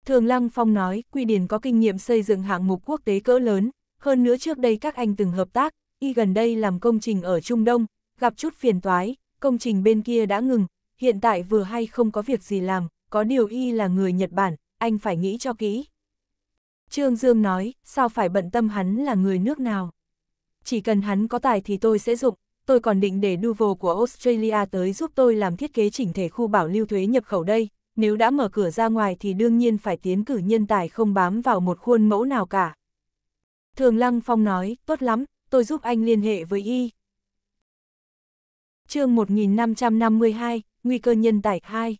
Thường Lăng Phong nói, Quy Điền có kinh nghiệm xây dựng hạng mục quốc tế cỡ lớn, hơn nữa trước đây các anh từng hợp tác, y gần đây làm công trình ở Trung Đông, gặp chút phiền toái, công trình bên kia đã ngừng, hiện tại vừa hay không có việc gì làm, có điều y là người Nhật Bản, anh phải nghĩ cho kỹ. Trương Dương nói, sao phải bận tâm hắn là người nước nào? Chỉ cần hắn có tài thì tôi sẽ dụng, tôi còn định để Duvo của Australia tới giúp tôi làm thiết kế chỉnh thể khu bảo lưu thuế nhập khẩu đây, nếu đã mở cửa ra ngoài thì đương nhiên phải tiến cử nhân tài không bám vào một khuôn mẫu nào cả. Thường Lăng Phong nói, tốt lắm, tôi giúp anh liên hệ với y. chương 1552, Nguy cơ nhân tài 2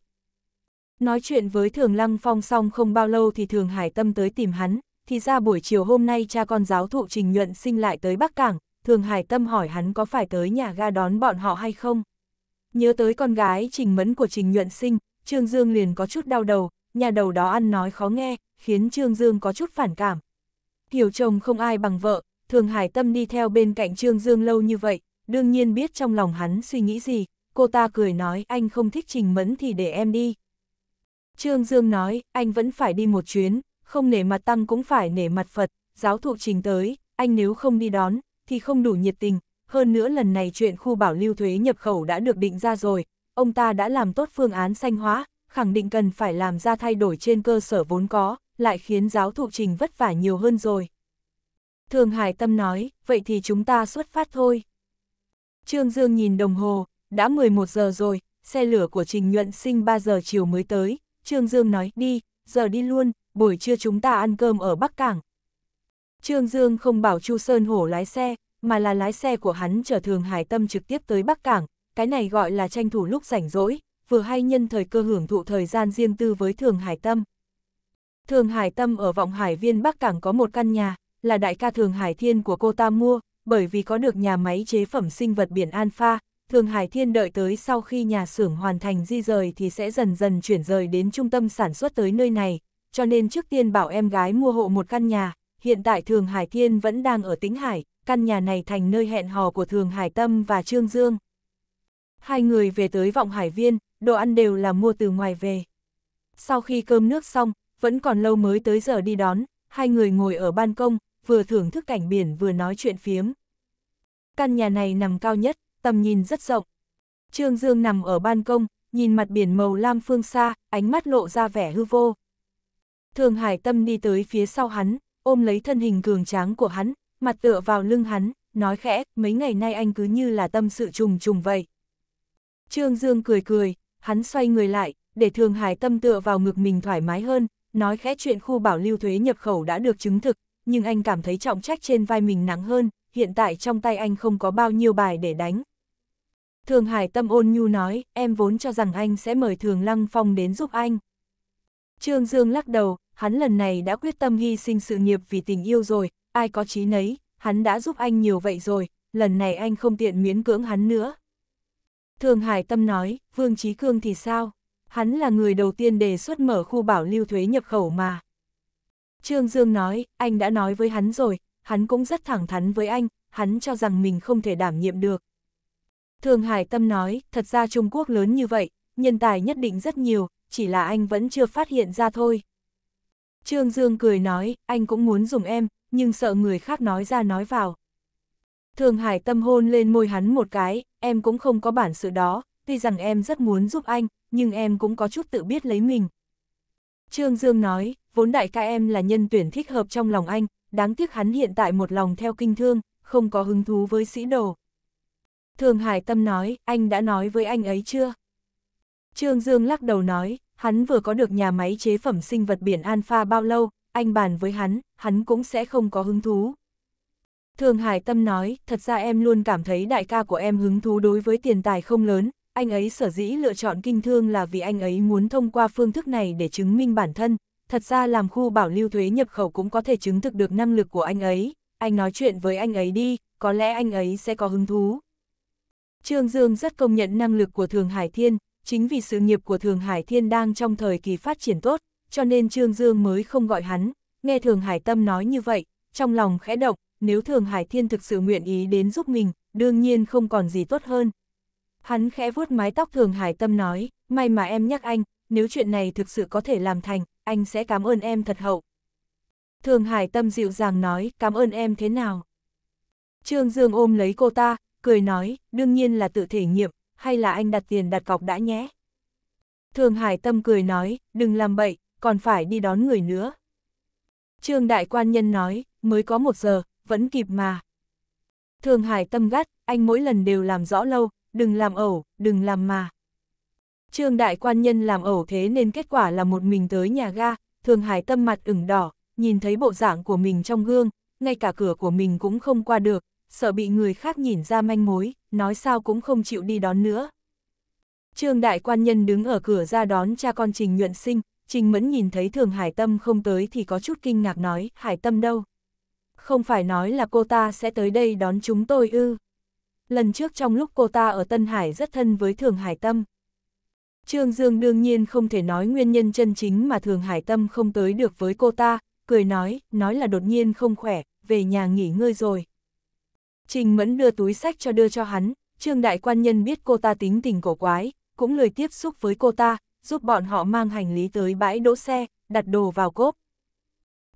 Nói chuyện với Thường Lăng Phong xong không bao lâu thì Thường Hải Tâm tới tìm hắn, thì ra buổi chiều hôm nay cha con giáo thụ Trình Nhuận sinh lại tới Bắc Cảng, Thường Hải Tâm hỏi hắn có phải tới nhà ga đón bọn họ hay không. Nhớ tới con gái Trình Mẫn của Trình Nhuận sinh, Trương Dương liền có chút đau đầu, nhà đầu đó ăn nói khó nghe, khiến Trương Dương có chút phản cảm. Hiểu chồng không ai bằng vợ, Thường Hải Tâm đi theo bên cạnh Trương Dương lâu như vậy, đương nhiên biết trong lòng hắn suy nghĩ gì, cô ta cười nói anh không thích Trình Mẫn thì để em đi. Trương Dương nói, anh vẫn phải đi một chuyến, không nể mặt tăng cũng phải nể mặt Phật, giáo Thụ trình tới, anh nếu không đi đón, thì không đủ nhiệt tình. Hơn nữa lần này chuyện khu bảo lưu thuế nhập khẩu đã được định ra rồi, ông ta đã làm tốt phương án xanh hóa, khẳng định cần phải làm ra thay đổi trên cơ sở vốn có, lại khiến giáo thụ trình vất vả nhiều hơn rồi. Thường Hải Tâm nói, vậy thì chúng ta xuất phát thôi. Trương Dương nhìn đồng hồ, đã 11 giờ rồi, xe lửa của Trình Nhuận Sinh 3 giờ chiều mới tới, Trương Dương nói, đi, giờ đi luôn, buổi trưa chúng ta ăn cơm ở Bắc Cảng. Trương Dương không bảo Chu Sơn Hổ lái xe, mà là lái xe của hắn chở Thường Hải Tâm trực tiếp tới Bắc Cảng, cái này gọi là tranh thủ lúc rảnh rỗi, vừa hay nhân thời cơ hưởng thụ thời gian riêng tư với Thường Hải Tâm. Thường Hải Tâm ở Vọng Hải Viên Bắc Cảng có một căn nhà, là đại ca Thường Hải Thiên của cô ta mua, bởi vì có được nhà máy chế phẩm sinh vật biển Alpha, Thường Hải Thiên đợi tới sau khi nhà xưởng hoàn thành di rời thì sẽ dần dần chuyển rời đến trung tâm sản xuất tới nơi này, cho nên trước tiên bảo em gái mua hộ một căn nhà, hiện tại Thường Hải Thiên vẫn đang ở Tĩnh Hải, căn nhà này thành nơi hẹn hò của Thường Hải Tâm và Trương Dương. Hai người về tới Vọng Hải Viên, đồ ăn đều là mua từ ngoài về. Sau khi cơm nước xong, vẫn còn lâu mới tới giờ đi đón, hai người ngồi ở ban công, vừa thưởng thức cảnh biển vừa nói chuyện phiếm. Căn nhà này nằm cao nhất, tầm nhìn rất rộng. Trương Dương nằm ở ban công, nhìn mặt biển màu lam phương xa, ánh mắt lộ ra vẻ hư vô. Thường Hải Tâm đi tới phía sau hắn, ôm lấy thân hình cường tráng của hắn, mặt tựa vào lưng hắn, nói khẽ, mấy ngày nay anh cứ như là tâm sự trùng trùng vậy. Trương Dương cười cười, hắn xoay người lại, để Thường Hải Tâm tựa vào ngực mình thoải mái hơn, nói khẽ chuyện khu bảo lưu thuế nhập khẩu đã được chứng thực, nhưng anh cảm thấy trọng trách trên vai mình nặng hơn, hiện tại trong tay anh không có bao nhiêu bài để đánh, Thường Hải Tâm ôn nhu nói, em vốn cho rằng anh sẽ mời Thường Lăng Phong đến giúp anh. Trương Dương lắc đầu, hắn lần này đã quyết tâm hy sinh sự nghiệp vì tình yêu rồi, ai có trí nấy, hắn đã giúp anh nhiều vậy rồi, lần này anh không tiện miễn cưỡng hắn nữa. Thường Hải Tâm nói, Vương Trí Cương thì sao? Hắn là người đầu tiên đề xuất mở khu bảo lưu thuế nhập khẩu mà. Trương Dương nói, anh đã nói với hắn rồi, hắn cũng rất thẳng thắn với anh, hắn cho rằng mình không thể đảm nhiệm được, Thường Hải Tâm nói, thật ra Trung Quốc lớn như vậy, nhân tài nhất định rất nhiều, chỉ là anh vẫn chưa phát hiện ra thôi. Trương Dương cười nói, anh cũng muốn dùng em, nhưng sợ người khác nói ra nói vào. Thường Hải Tâm hôn lên môi hắn một cái, em cũng không có bản sự đó, tuy rằng em rất muốn giúp anh, nhưng em cũng có chút tự biết lấy mình. Trương Dương nói, vốn đại ca em là nhân tuyển thích hợp trong lòng anh, đáng tiếc hắn hiện tại một lòng theo kinh thương, không có hứng thú với sĩ đồ. Thường Hải Tâm nói, anh đã nói với anh ấy chưa? Trương Dương lắc đầu nói, hắn vừa có được nhà máy chế phẩm sinh vật biển Alpha bao lâu, anh bàn với hắn, hắn cũng sẽ không có hứng thú. Thường Hải Tâm nói, thật ra em luôn cảm thấy đại ca của em hứng thú đối với tiền tài không lớn, anh ấy sở dĩ lựa chọn kinh thương là vì anh ấy muốn thông qua phương thức này để chứng minh bản thân. Thật ra làm khu bảo lưu thuế nhập khẩu cũng có thể chứng thực được năng lực của anh ấy, anh nói chuyện với anh ấy đi, có lẽ anh ấy sẽ có hứng thú. Trương Dương rất công nhận năng lực của Thường Hải Thiên, chính vì sự nghiệp của Thường Hải Thiên đang trong thời kỳ phát triển tốt, cho nên Trương Dương mới không gọi hắn. Nghe Thường Hải Tâm nói như vậy, trong lòng khẽ động, nếu Thường Hải Thiên thực sự nguyện ý đến giúp mình, đương nhiên không còn gì tốt hơn. Hắn khẽ vuốt mái tóc Thường Hải Tâm nói, may mà em nhắc anh, nếu chuyện này thực sự có thể làm thành, anh sẽ cảm ơn em thật hậu. Thường Hải Tâm dịu dàng nói, cảm ơn em thế nào. Trương Dương ôm lấy cô ta, cười nói, đương nhiên là tự thể nghiệm, hay là anh đặt tiền đặt cọc đã nhé. Thường Hải Tâm cười nói, đừng làm bậy, còn phải đi đón người nữa. Trương Đại Quan Nhân nói, mới có một giờ, vẫn kịp mà. Thường Hải Tâm gắt, anh mỗi lần đều làm rõ lâu, đừng làm ẩu, đừng làm mà. Trương Đại Quan Nhân làm ẩu thế nên kết quả là một mình tới nhà ga, Thường Hải Tâm mặt ửng đỏ, nhìn thấy bộ dạng của mình trong gương, ngay cả cửa của mình cũng không qua được, sợ bị người khác nhìn ra manh mối, nói sao cũng không chịu đi đón nữa. Trương đại quan nhân đứng ở cửa ra đón cha con Trình Nhuận Sinh, Trình Mẫn nhìn thấy Thường Hải Tâm không tới thì có chút kinh ngạc nói, Hải Tâm đâu? Không phải nói là cô ta sẽ tới đây đón chúng tôi ư? Lần trước trong lúc cô ta ở Tân Hải rất thân với Thường Hải Tâm. Trương Dương đương nhiên không thể nói nguyên nhân chân chính mà Thường Hải Tâm không tới được với cô ta, cười nói, nói là đột nhiên không khỏe, về nhà nghỉ ngơi rồi. Trình Mẫn đưa túi sách cho đưa cho hắn, Trương Đại Quan Nhân biết cô ta tính tình cổ quái, cũng lười tiếp xúc với cô ta, giúp bọn họ mang hành lý tới bãi đỗ xe, đặt đồ vào cốp.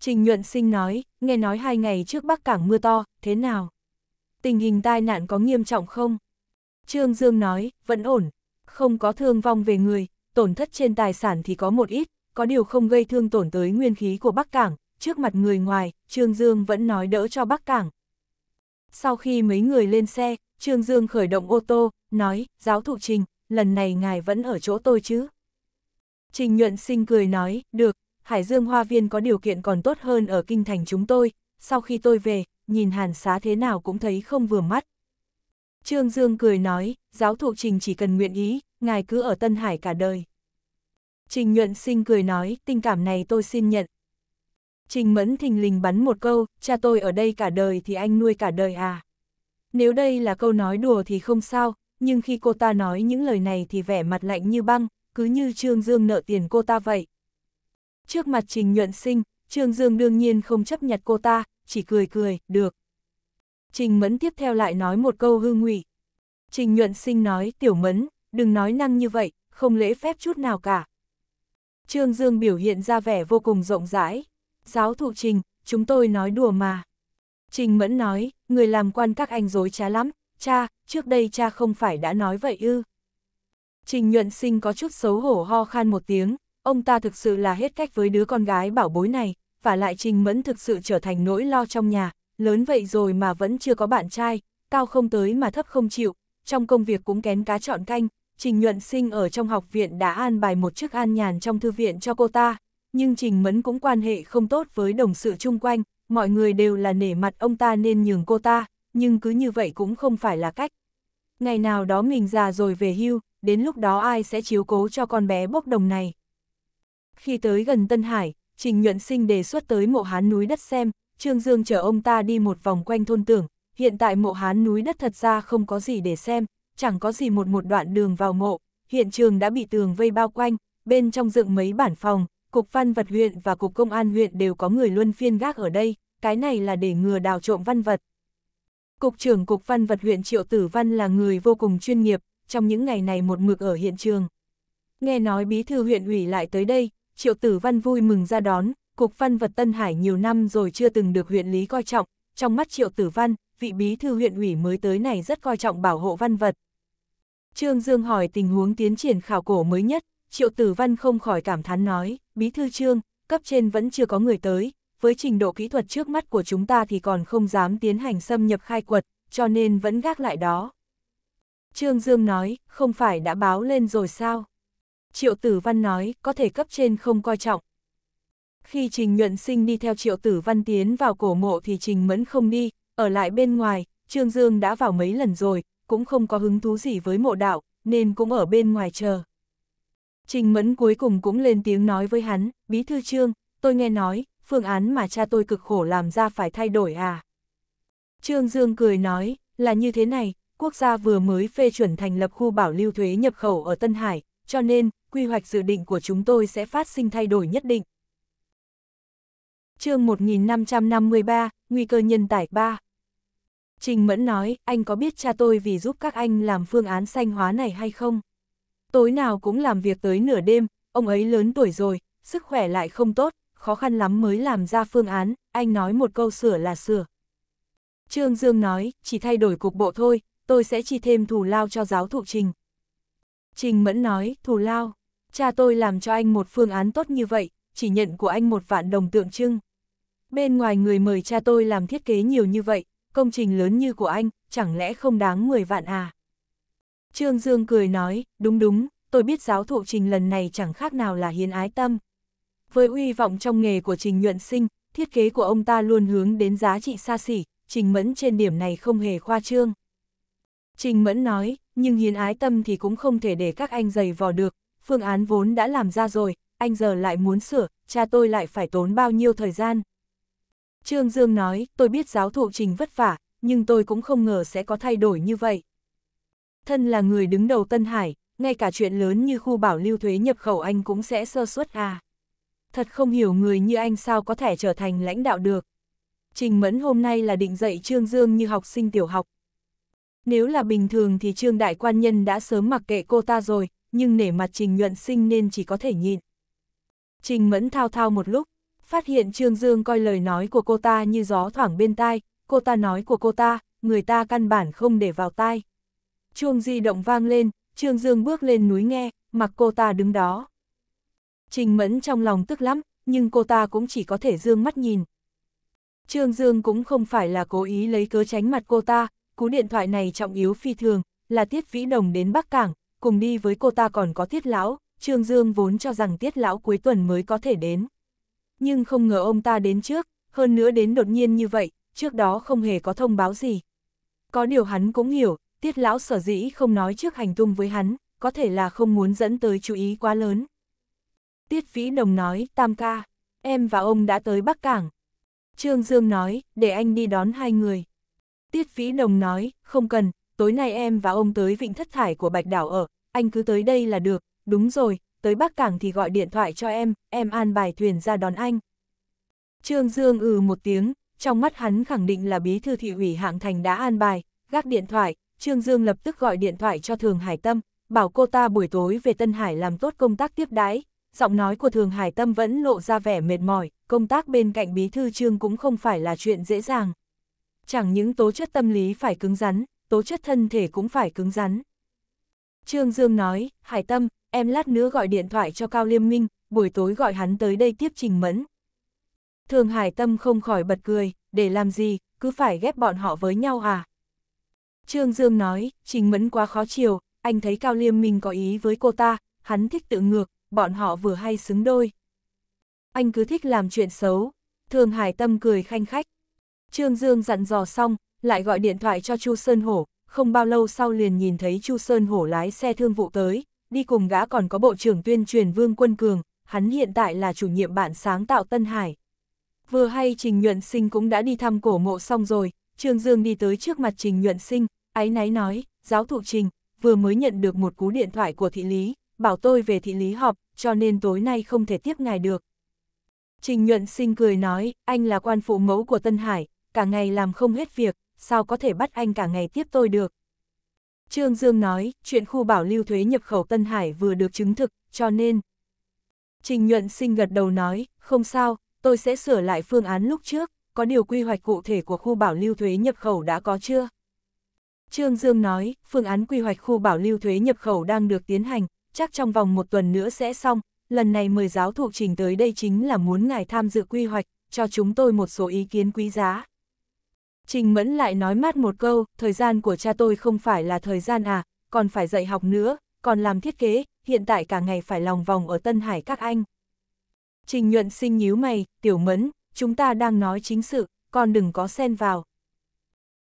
Trình Nhuận Sinh nói, nghe nói hai ngày trước Bắc Cảng mưa to, thế nào? Tình hình tai nạn có nghiêm trọng không? Trương Dương nói, vẫn ổn, không có thương vong về người, tổn thất trên tài sản thì có một ít, có điều không gây thương tổn tới nguyên khí của Bắc Cảng, trước mặt người ngoài, Trương Dương vẫn nói đỡ cho Bắc Cảng. Sau khi mấy người lên xe, Trương Dương khởi động ô tô, nói, giáo thụ Trình, lần này ngài vẫn ở chỗ tôi chứ? Trình Nhuận Sinh cười nói, được, Hải Dương Hoa Viên có điều kiện còn tốt hơn ở kinh thành chúng tôi, sau khi tôi về, nhìn hàn xá thế nào cũng thấy không vừa mắt. Trương Dương cười nói, giáo thụ Trình chỉ cần nguyện ý, ngài cứ ở Tân Hải cả đời. Trình Nhuận Sinh cười nói, tình cảm này tôi xin nhận, Trình Mẫn thình lình bắn một câu, cha tôi ở đây cả đời thì anh nuôi cả đời à. Nếu đây là câu nói đùa thì không sao, nhưng khi cô ta nói những lời này thì vẻ mặt lạnh như băng, cứ như Trương Dương nợ tiền cô ta vậy. Trước mặt Trình Nhuận Sinh, Trương Dương đương nhiên không chấp nhận cô ta, chỉ cười cười, được. Trình Mẫn tiếp theo lại nói một câu hư ngụy. Trình Nhuận Sinh nói, tiểu Mẫn, đừng nói năng như vậy, không lễ phép chút nào cả. Trương Dương biểu hiện ra vẻ vô cùng rộng rãi, Giáo thụ Trình, chúng tôi nói đùa mà. Trình Mẫn nói, người làm quan các anh dối trá lắm, cha, trước đây cha không phải đã nói vậy ư. Trình nhuận sinh có chút xấu hổ ho khan một tiếng, ông ta thực sự là hết cách với đứa con gái bảo bối này, và lại Trình Mẫn thực sự trở thành nỗi lo trong nhà, lớn vậy rồi mà vẫn chưa có bạn trai, cao không tới mà thấp không chịu, trong công việc cũng kén cá chọn canh, Trình Nhuận Sinh ở trong học viện đã an bài một chức an nhàn trong thư viện cho cô ta, nhưng Trình Mẫn cũng quan hệ không tốt với đồng sự chung quanh, mọi người đều là nể mặt ông ta nên nhường cô ta, nhưng cứ như vậy cũng không phải là cách. Ngày nào đó mình già rồi về hưu, đến lúc đó ai sẽ chiếu cố cho con bé bốc đồng này. Khi tới gần Tân Hải, Trình Nhuận Sinh đề xuất tới mộ hán núi đất xem, Trương Dương chở ông ta đi một vòng quanh thôn tưởng, hiện tại mộ hán núi đất thật ra không có gì để xem, chẳng có gì một một đoạn đường vào mộ, hiện trường đã bị tường vây bao quanh, bên trong dựng mấy bản phòng, Cục Văn vật huyện và Cục Công an huyện đều có người luân phiên gác ở đây, cái này là để ngừa đào trộm văn vật. Cục trưởng Cục Văn vật huyện Triệu Tử Văn là người vô cùng chuyên nghiệp, trong những ngày này một mực ở hiện trường. Nghe nói bí thư huyện ủy lại tới đây, Triệu Tử Văn vui mừng ra đón, Cục Văn vật Tân Hải nhiều năm rồi chưa từng được huyện lý coi trọng, trong mắt Triệu Tử Văn, vị bí thư huyện ủy mới tới này rất coi trọng bảo hộ văn vật. Trương Dương hỏi tình huống tiến triển khảo cổ mới nhất, Triệu Tử Văn không khỏi cảm thán nói, bí thư trương, cấp trên vẫn chưa có người tới, với trình độ kỹ thuật trước mắt của chúng ta thì còn không dám tiến hành xâm nhập khai quật, cho nên vẫn gác lại đó. Trương Dương nói, không phải đã báo lên rồi sao? Triệu Tử Văn nói, có thể cấp trên không coi trọng. Khi Trình Nhuận Sinh đi theo Triệu Tử Văn tiến vào cổ mộ thì Trình Mẫn không đi, ở lại bên ngoài, Trương Dương đã vào mấy lần rồi, cũng không có hứng thú gì với mộ đạo, nên cũng ở bên ngoài chờ. Trình Mẫn cuối cùng cũng lên tiếng nói với hắn, Bí Thư Trương, tôi nghe nói, phương án mà cha tôi cực khổ làm ra phải thay đổi à. Trương Dương cười nói, là như thế này, quốc gia vừa mới phê chuẩn thành lập khu bảo lưu thuế nhập khẩu ở Tân Hải, cho nên, quy hoạch dự định của chúng tôi sẽ phát sinh thay đổi nhất định. chương 1553, Nguy cơ nhân tải 3 Trình Mẫn nói, anh có biết cha tôi vì giúp các anh làm phương án xanh hóa này hay không? tối nào cũng làm việc tới nửa đêm, ông ấy lớn tuổi rồi, sức khỏe lại không tốt, khó khăn lắm mới làm ra phương án, anh nói một câu sửa là sửa. Trương Dương nói, chỉ thay đổi cục bộ thôi, tôi sẽ chi thêm thù lao cho giáo thụ Trình. Trình Mẫn nói, thù lao, cha tôi làm cho anh một phương án tốt như vậy, chỉ nhận của anh một vạn đồng tượng trưng. Bên ngoài người mời cha tôi làm thiết kế nhiều như vậy, công trình lớn như của anh, chẳng lẽ không đáng 10 vạn à? Trương Dương cười nói, đúng đúng, tôi biết giáo thụ trình lần này chẳng khác nào là hiến ái tâm. Với uy vọng trong nghề của trình nhuận sinh, thiết kế của ông ta luôn hướng đến giá trị xa xỉ, trình mẫn trên điểm này không hề khoa trương. Trình mẫn nói, nhưng hiến ái tâm thì cũng không thể để các anh giày vò được, phương án vốn đã làm ra rồi, anh giờ lại muốn sửa, cha tôi lại phải tốn bao nhiêu thời gian. Trương Dương nói, tôi biết giáo thụ trình vất vả, nhưng tôi cũng không ngờ sẽ có thay đổi như vậy thân là người đứng đầu Tân Hải, ngay cả chuyện lớn như khu bảo lưu thuế nhập khẩu anh cũng sẽ sơ suất à. Thật không hiểu người như anh sao có thể trở thành lãnh đạo được. Trình Mẫn hôm nay là định dạy Trương Dương như học sinh tiểu học. Nếu là bình thường thì Trương Đại Quan Nhân đã sớm mặc kệ cô ta rồi, nhưng nể mặt Trình Nhuận Sinh nên chỉ có thể nhịn. Trình Mẫn thao thao một lúc, phát hiện Trương Dương coi lời nói của cô ta như gió thoảng bên tai, cô ta nói của cô ta, người ta căn bản không để vào tai. Chuông di động vang lên, Trương Dương bước lên núi nghe, mặc cô ta đứng đó. Trình Mẫn trong lòng tức lắm, nhưng cô ta cũng chỉ có thể dương mắt nhìn. Trương Dương cũng không phải là cố ý lấy cớ tránh mặt cô ta, cú điện thoại này trọng yếu phi thường, là Tiết Vĩ Đồng đến Bắc Cảng, cùng đi với cô ta còn có Tiết Lão, Trương Dương vốn cho rằng Tiết Lão cuối tuần mới có thể đến. Nhưng không ngờ ông ta đến trước, hơn nữa đến đột nhiên như vậy, trước đó không hề có thông báo gì. Có điều hắn cũng hiểu, tiết lão sở dĩ không nói trước hành tung với hắn, có thể là không muốn dẫn tới chú ý quá lớn. Tiết vĩ đồng nói, tam ca, em và ông đã tới Bắc Cảng. Trương Dương nói, để anh đi đón hai người. Tiết vĩ đồng nói, không cần, tối nay em và ông tới vịnh thất thải của Bạch Đảo ở, anh cứ tới đây là được, đúng rồi, tới Bắc Cảng thì gọi điện thoại cho em, em an bài thuyền ra đón anh. Trương Dương ừ một tiếng, trong mắt hắn khẳng định là bí thư thị ủy hạng thành đã an bài, gác điện thoại, Trương Dương lập tức gọi điện thoại cho Thường Hải Tâm, bảo cô ta buổi tối về Tân Hải làm tốt công tác tiếp đái Giọng nói của Thường Hải Tâm vẫn lộ ra vẻ mệt mỏi, công tác bên cạnh bí thư Trương cũng không phải là chuyện dễ dàng. Chẳng những tố chất tâm lý phải cứng rắn, tố chất thân thể cũng phải cứng rắn. Trương Dương nói, Hải Tâm, em lát nữa gọi điện thoại cho Cao Liêm Minh, buổi tối gọi hắn tới đây tiếp trình mẫn. Thường Hải Tâm không khỏi bật cười, để làm gì, cứ phải ghép bọn họ với nhau à? Trương Dương nói, Trình Mẫn quá khó chiều, anh thấy Cao Liêm mình có ý với cô ta, hắn thích tự ngược, bọn họ vừa hay xứng đôi. Anh cứ thích làm chuyện xấu, Thương Hải Tâm cười khanh khách. Trương Dương dặn dò xong, lại gọi điện thoại cho Chu Sơn Hổ, không bao lâu sau liền nhìn thấy Chu Sơn Hổ lái xe thương vụ tới, đi cùng gã còn có Bộ trưởng tuyên truyền Vương Quân Cường, hắn hiện tại là chủ nhiệm bản sáng tạo Tân Hải. Vừa hay Trình Nhuận Sinh cũng đã đi thăm cổ mộ xong rồi, Trương Dương đi tới trước mặt Trình Nhuận Sinh, Ái náy nói, giáo thụ trình, vừa mới nhận được một cú điện thoại của thị lý, bảo tôi về thị lý họp, cho nên tối nay không thể tiếp ngài được. Trình nhuận sinh cười nói, anh là quan phụ mẫu của Tân Hải, cả ngày làm không hết việc, sao có thể bắt anh cả ngày tiếp tôi được. Trương Dương nói, chuyện khu bảo lưu thuế nhập khẩu Tân Hải vừa được chứng thực, cho nên... Trình nhuận sinh gật đầu nói, không sao, tôi sẽ sửa lại phương án lúc trước, có điều quy hoạch cụ thể của khu bảo lưu thuế nhập khẩu đã có chưa? Trương Dương nói, phương án quy hoạch khu bảo lưu thuế nhập khẩu đang được tiến hành, chắc trong vòng một tuần nữa sẽ xong, lần này mời giáo thuộc trình tới đây chính là muốn ngài tham dự quy hoạch, cho chúng tôi một số ý kiến quý giá. Trình Mẫn lại nói mát một câu, thời gian của cha tôi không phải là thời gian à, còn phải dạy học nữa, còn làm thiết kế, hiện tại cả ngày phải lòng vòng ở Tân Hải các anh. Trình Nhuận sinh nhíu mày, tiểu Mẫn, chúng ta đang nói chính sự, còn đừng có xen vào.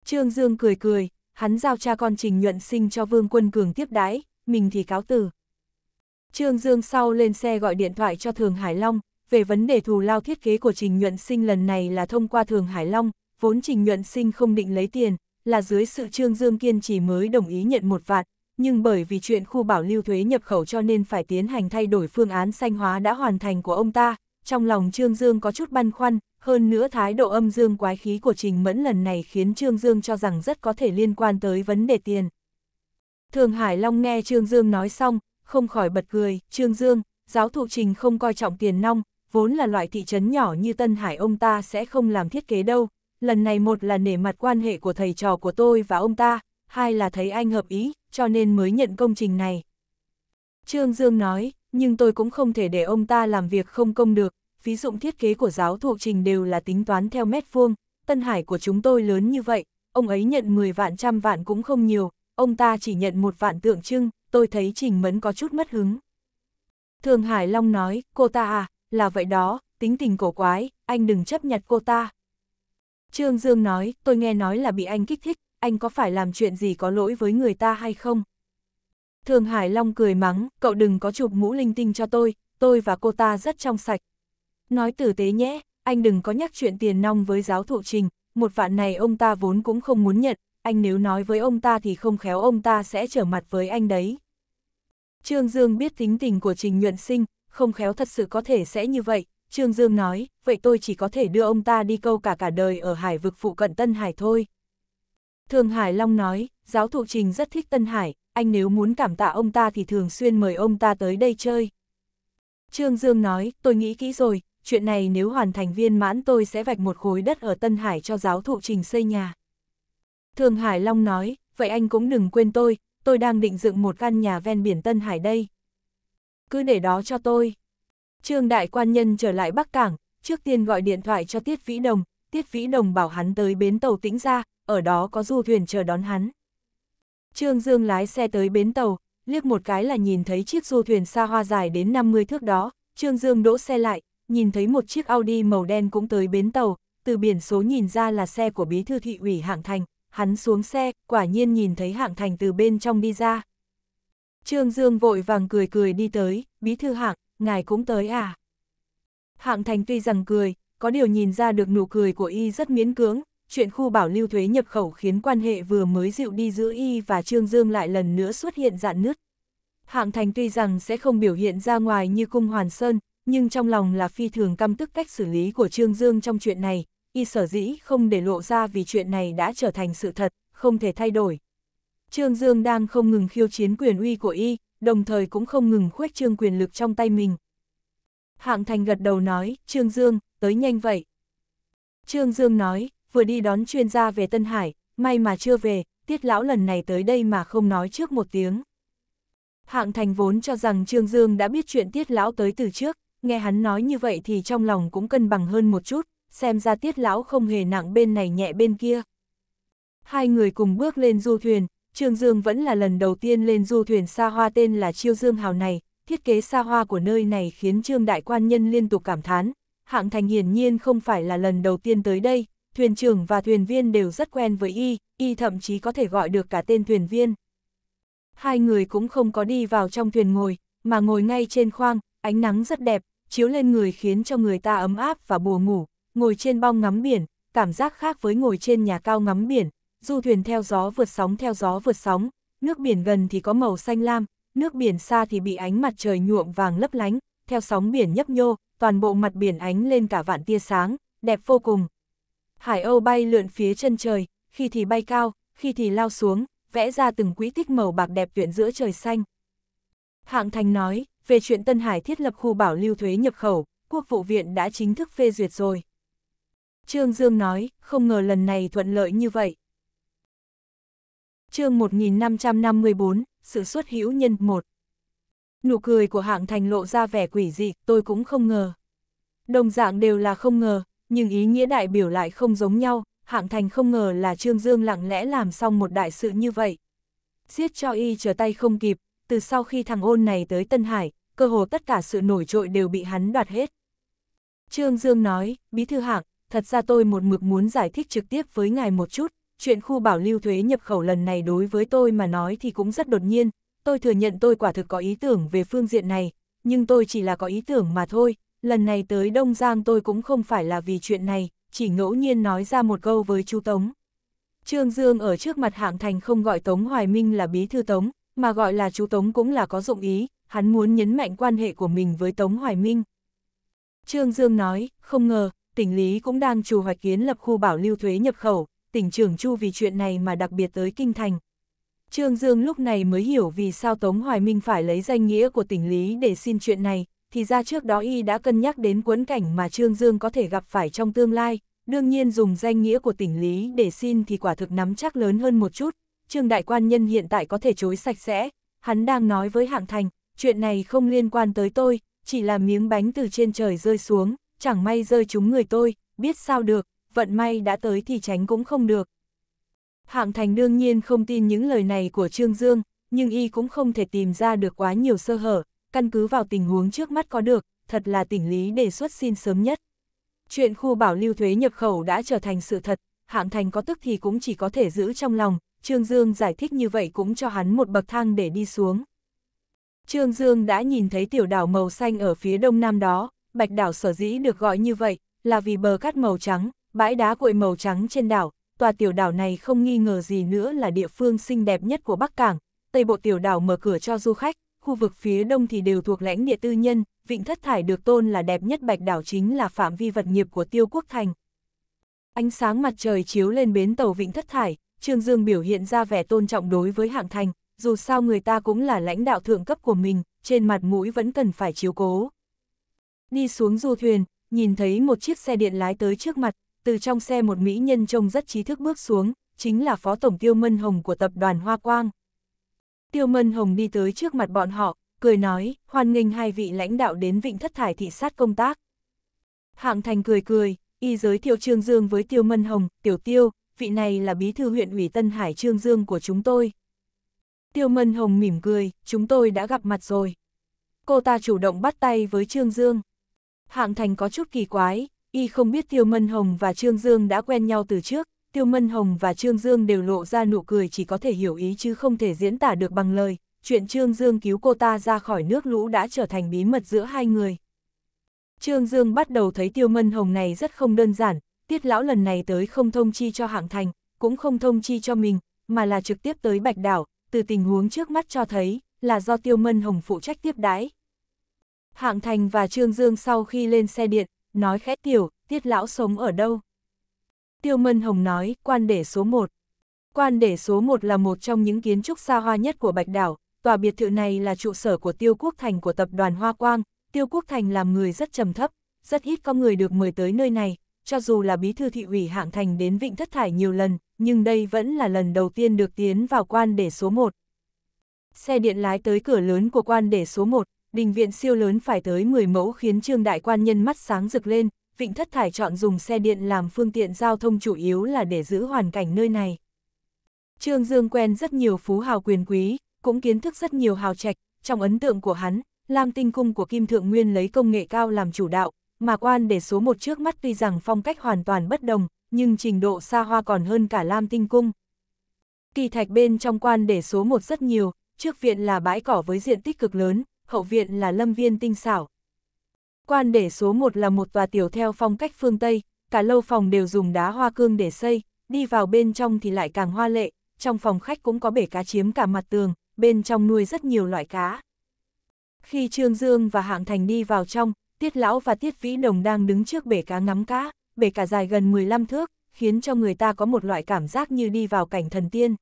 Trương Dương cười cười, hắn giao cha con Trình Nhuận Sinh cho Vương Quân Cường tiếp đãi, mình thì cáo từ. Trương Dương sau lên xe gọi điện thoại cho Thường Hải Long, về vấn đề thù lao thiết kế của Trình Nhuận Sinh lần này là thông qua Thường Hải Long, vốn Trình Nhuận Sinh không định lấy tiền, là dưới sự Trương Dương kiên trì mới đồng ý nhận một vạn, nhưng bởi vì chuyện khu bảo lưu thuế nhập khẩu cho nên phải tiến hành thay đổi phương án sanh hóa đã hoàn thành của ông ta, trong lòng Trương Dương có chút băn khoăn, hơn nữa thái độ âm dương quái khí của Trình Mẫn lần này khiến Trương Dương cho rằng rất có thể liên quan tới vấn đề tiền. Thường Hải Long nghe Trương Dương nói xong, không khỏi bật cười, Trương Dương, giáo thụ Trình không coi trọng tiền nong, vốn là loại thị trấn nhỏ như Tân Hải ông ta sẽ không làm thiết kế đâu. Lần này một là nể mặt quan hệ của thầy trò của tôi và ông ta, hai là thấy anh hợp ý, cho nên mới nhận công trình này. Trương Dương nói, nhưng tôi cũng không thể để ông ta làm việc không công được, ví dụng thiết kế của giáo thuộc trình đều là tính toán theo mét vuông, Tân Hải của chúng tôi lớn như vậy, ông ấy nhận 10 vạn trăm vạn cũng không nhiều, ông ta chỉ nhận một vạn tượng trưng, tôi thấy Trình Mẫn có chút mất hứng. Thường Hải Long nói, cô ta à, là vậy đó, tính tình cổ quái, anh đừng chấp nhặt cô ta. Trương Dương nói, tôi nghe nói là bị anh kích thích, anh có phải làm chuyện gì có lỗi với người ta hay không? Thường Hải Long cười mắng, cậu đừng có chụp mũ linh tinh cho tôi, tôi và cô ta rất trong sạch, Nói tử tế nhé, anh đừng có nhắc chuyện tiền nong với giáo thụ trình, một vạn này ông ta vốn cũng không muốn nhận, anh nếu nói với ông ta thì không khéo ông ta sẽ trở mặt với anh đấy. Trương Dương biết tính tình của Trình Nhuận Sinh, không khéo thật sự có thể sẽ như vậy. Trương Dương nói, vậy tôi chỉ có thể đưa ông ta đi câu cả cả đời ở hải vực phụ cận Tân Hải thôi. Thường Hải Long nói, giáo thụ Trình rất thích Tân Hải, anh nếu muốn cảm tạ ông ta thì thường xuyên mời ông ta tới đây chơi. Trương Dương nói, tôi nghĩ kỹ rồi, chuyện này nếu hoàn thành viên mãn tôi sẽ vạch một khối đất ở Tân Hải cho giáo thụ trình xây nhà. Thường Hải Long nói, vậy anh cũng đừng quên tôi, tôi đang định dựng một căn nhà ven biển Tân Hải đây. Cứ để đó cho tôi. Trương Đại Quan Nhân trở lại Bắc Cảng, trước tiên gọi điện thoại cho Tiết Vĩ Đồng, Tiết Vĩ Đồng bảo hắn tới bến tàu tĩnh ra, ở đó có du thuyền chờ đón hắn. Trương Dương lái xe tới bến tàu, liếc một cái là nhìn thấy chiếc du thuyền xa hoa dài đến 50 thước đó, Trương Dương đỗ xe lại, nhìn thấy một chiếc Audi màu đen cũng tới bến tàu, từ biển số nhìn ra là xe của bí thư thị ủy hạng thành, hắn xuống xe, quả nhiên nhìn thấy hạng thành từ bên trong đi ra. Trương Dương vội vàng cười cười đi tới, bí thư hạng, ngài cũng tới à? Hạng thành tuy rằng cười, có điều nhìn ra được nụ cười của y rất miễn cưỡng, chuyện khu bảo lưu thuế nhập khẩu khiến quan hệ vừa mới dịu đi giữa y và Trương Dương lại lần nữa xuất hiện dạn nứt. Hạng Thành tuy rằng sẽ không biểu hiện ra ngoài như cung Hoàn Sơn, nhưng trong lòng là phi thường căm tức cách xử lý của Trương Dương trong chuyện này, y sở dĩ không để lộ ra vì chuyện này đã trở thành sự thật, không thể thay đổi. Trương Dương đang không ngừng khiêu chiến quyền uy của y, đồng thời cũng không ngừng khuếch trương quyền lực trong tay mình. Hạng Thành gật đầu nói, Trương Dương, tới nhanh vậy. Trương Dương nói, vừa đi đón chuyên gia về Tân Hải, may mà chưa về, tiết lão lần này tới đây mà không nói trước một tiếng. Hạng Thành vốn cho rằng Trương Dương đã biết chuyện tiết lão tới từ trước, nghe hắn nói như vậy thì trong lòng cũng cân bằng hơn một chút, xem ra tiết lão không hề nặng bên này nhẹ bên kia. Hai người cùng bước lên du thuyền, Trương Dương vẫn là lần đầu tiên lên du thuyền xa hoa tên là Chiêu Dương Hào này, thiết kế xa hoa của nơi này khiến Trương Đại Quan Nhân liên tục cảm thán. Hạng Thành hiển nhiên không phải là lần đầu tiên tới đây, thuyền trưởng và thuyền viên đều rất quen với y, y thậm chí có thể gọi được cả tên thuyền viên. Hai người cũng không có đi vào trong thuyền ngồi, mà ngồi ngay trên khoang, ánh nắng rất đẹp, chiếu lên người khiến cho người ta ấm áp và bùa ngủ, ngồi trên bong ngắm biển, cảm giác khác với ngồi trên nhà cao ngắm biển, du thuyền theo gió vượt sóng theo gió vượt sóng, nước biển gần thì có màu xanh lam, nước biển xa thì bị ánh mặt trời nhuộm vàng lấp lánh, theo sóng biển nhấp nhô, toàn bộ mặt biển ánh lên cả vạn tia sáng, đẹp vô cùng. Hải Âu bay lượn phía chân trời, khi thì bay cao, khi thì lao xuống, vẽ ra từng quỹ tích màu bạc đẹp tuyển giữa trời xanh. Hạng Thành nói, về chuyện Tân Hải thiết lập khu bảo lưu thuế nhập khẩu, Quốc vụ viện đã chính thức phê duyệt rồi. Trương Dương nói, không ngờ lần này thuận lợi như vậy. chương 1554, sự xuất hữu nhân 1 Nụ cười của hạng thành lộ ra vẻ quỷ dị, tôi cũng không ngờ. Đồng dạng đều là không ngờ, nhưng ý nghĩa đại biểu lại không giống nhau, hạng thành không ngờ là Trương Dương lặng lẽ làm xong một đại sự như vậy. Giết cho y trở tay không kịp, từ sau khi thằng ôn này tới Tân Hải, cơ hồ tất cả sự nổi trội đều bị hắn đoạt hết. Trương Dương nói, Bí Thư Hạng, thật ra tôi một mực muốn giải thích trực tiếp với ngài một chút, chuyện khu bảo lưu thuế nhập khẩu lần này đối với tôi mà nói thì cũng rất đột nhiên, tôi thừa nhận tôi quả thực có ý tưởng về phương diện này, nhưng tôi chỉ là có ý tưởng mà thôi, lần này tới Đông Giang tôi cũng không phải là vì chuyện này, chỉ ngẫu nhiên nói ra một câu với chú Tống. Trương Dương ở trước mặt hạng thành không gọi Tống Hoài Minh là bí thư Tống, mà gọi là chú Tống cũng là có dụng ý, hắn muốn nhấn mạnh quan hệ của mình với Tống Hoài Minh. Trương Dương nói, không ngờ, tỉnh Lý cũng đang trù hoạch kiến lập khu bảo lưu thuế nhập khẩu, tỉnh trưởng Chu vì chuyện này mà đặc biệt tới Kinh Thành. Trương Dương lúc này mới hiểu vì sao Tống Hoài Minh phải lấy danh nghĩa của tỉnh Lý để xin chuyện này, thì ra trước đó y đã cân nhắc đến quấn cảnh mà Trương Dương có thể gặp phải trong tương lai, đương nhiên dùng danh nghĩa của tỉnh Lý để xin thì quả thực nắm chắc lớn hơn một chút, Trương Đại Quan Nhân hiện tại có thể chối sạch sẽ, hắn đang nói với Hạng Thành, chuyện này không liên quan tới tôi, chỉ là miếng bánh từ trên trời rơi xuống, chẳng may rơi trúng người tôi, biết sao được, vận may đã tới thì tránh cũng không được. Hạng Thành đương nhiên không tin những lời này của Trương Dương, nhưng y cũng không thể tìm ra được quá nhiều sơ hở, căn cứ vào tình huống trước mắt có được, thật là tỉnh lý đề xuất xin sớm nhất. Chuyện khu bảo lưu thuế nhập khẩu đã trở thành sự thật, hạng thành có tức thì cũng chỉ có thể giữ trong lòng, Trương Dương giải thích như vậy cũng cho hắn một bậc thang để đi xuống. Trương Dương đã nhìn thấy tiểu đảo màu xanh ở phía đông nam đó, bạch đảo sở dĩ được gọi như vậy, là vì bờ cát màu trắng, bãi đá cuội màu trắng trên đảo, tòa tiểu đảo này không nghi ngờ gì nữa là địa phương xinh đẹp nhất của Bắc Cảng, tây bộ tiểu đảo mở cửa cho du khách, khu vực phía đông thì đều thuộc lãnh địa tư nhân, vịnh thất thải được tôn là đẹp nhất bạch đảo chính là phạm vi vật nghiệp của tiêu quốc thành. Ánh sáng mặt trời chiếu lên bến tàu vịnh thất thải, Trương Dương biểu hiện ra vẻ tôn trọng đối với hạng thành, dù sao người ta cũng là lãnh đạo thượng cấp của mình, trên mặt mũi vẫn cần phải chiếu cố. Đi xuống du thuyền, nhìn thấy một chiếc xe điện lái tới trước mặt, từ trong xe một mỹ nhân trông rất trí thức bước xuống, chính là phó tổng Tiêu Mân Hồng của tập đoàn Hoa Quang. Tiêu Mân Hồng đi tới trước mặt bọn họ, cười nói, hoan nghênh hai vị lãnh đạo đến Vịnh Thất Thải thị sát công tác. Hạng Thành cười cười, y giới thiệu Trương Dương với Tiêu Mân Hồng, Tiểu Tiêu, vị này là bí thư huyện ủy Tân Hải Trương Dương của chúng tôi. Tiêu Mân Hồng mỉm cười, chúng tôi đã gặp mặt rồi. Cô ta chủ động bắt tay với Trương Dương. Hạng Thành có chút kỳ quái, y không biết Tiêu Mân Hồng và Trương Dương đã quen nhau từ trước. Tiêu Mân Hồng và Trương Dương đều lộ ra nụ cười chỉ có thể hiểu ý chứ không thể diễn tả được bằng lời. Chuyện Trương Dương cứu cô ta ra khỏi nước lũ đã trở thành bí mật giữa hai người. Trương Dương bắt đầu thấy Tiêu Mân Hồng này rất không đơn giản, tiết lão lần này tới không thông chi cho hạng thành, cũng không thông chi cho mình, mà là trực tiếp tới Bạch Đảo, từ tình huống trước mắt cho thấy, là do Tiêu Mân Hồng phụ trách tiếp đái. Hạng Thành và Trương Dương sau khi lên xe điện, nói khẽ tiểu, tiết lão sống ở đâu? Tiêu Mân Hồng nói, quan để số 1. Quan để số 1 là một trong những kiến trúc xa hoa nhất của Bạch Đảo, tòa biệt thự này là trụ sở của Tiêu Quốc Thành của tập đoàn Hoa Quang, Tiêu Quốc Thành làm người rất trầm thấp, rất ít có người được mời tới nơi này, cho dù là bí thư thị ủy hạng thành đến Vịnh Thất Thải nhiều lần, nhưng đây vẫn là lần đầu tiên được tiến vào quan để số 1. Xe điện lái tới cửa lớn của quan để số 1, đình viện siêu lớn phải tới 10 mẫu khiến trương đại quan nhân mắt sáng rực lên, Vịnh Thất Thải chọn dùng xe điện làm phương tiện giao thông chủ yếu là để giữ hoàn cảnh nơi này. Trương Dương quen rất nhiều phú hào quyền quý, cũng kiến thức rất nhiều hào trạch, trong ấn tượng của hắn, Lam Tinh Cung của Kim Thượng Nguyên lấy công nghệ cao làm chủ đạo, mà quan để số một trước mắt tuy rằng phong cách hoàn toàn bất đồng, nhưng trình độ xa hoa còn hơn cả Lam Tinh Cung. Kỳ thạch bên trong quan để số một rất nhiều, trước viện là bãi cỏ với diện tích cực lớn, hậu viện là lâm viên tinh xảo. Quan để số một là một tòa tiểu theo phong cách phương Tây, cả lâu phòng đều dùng đá hoa cương để xây, đi vào bên trong thì lại càng hoa lệ, trong phòng khách cũng có bể cá chiếm cả mặt tường, bên trong nuôi rất nhiều loại cá. Khi Trương Dương và Hạng Thành đi vào trong, Tiết Lão và Tiết Vĩ Đồng đang đứng trước bể cá ngắm cá, bể cá dài gần 15 thước, khiến cho người ta có một loại cảm giác như đi vào cảnh thần tiên.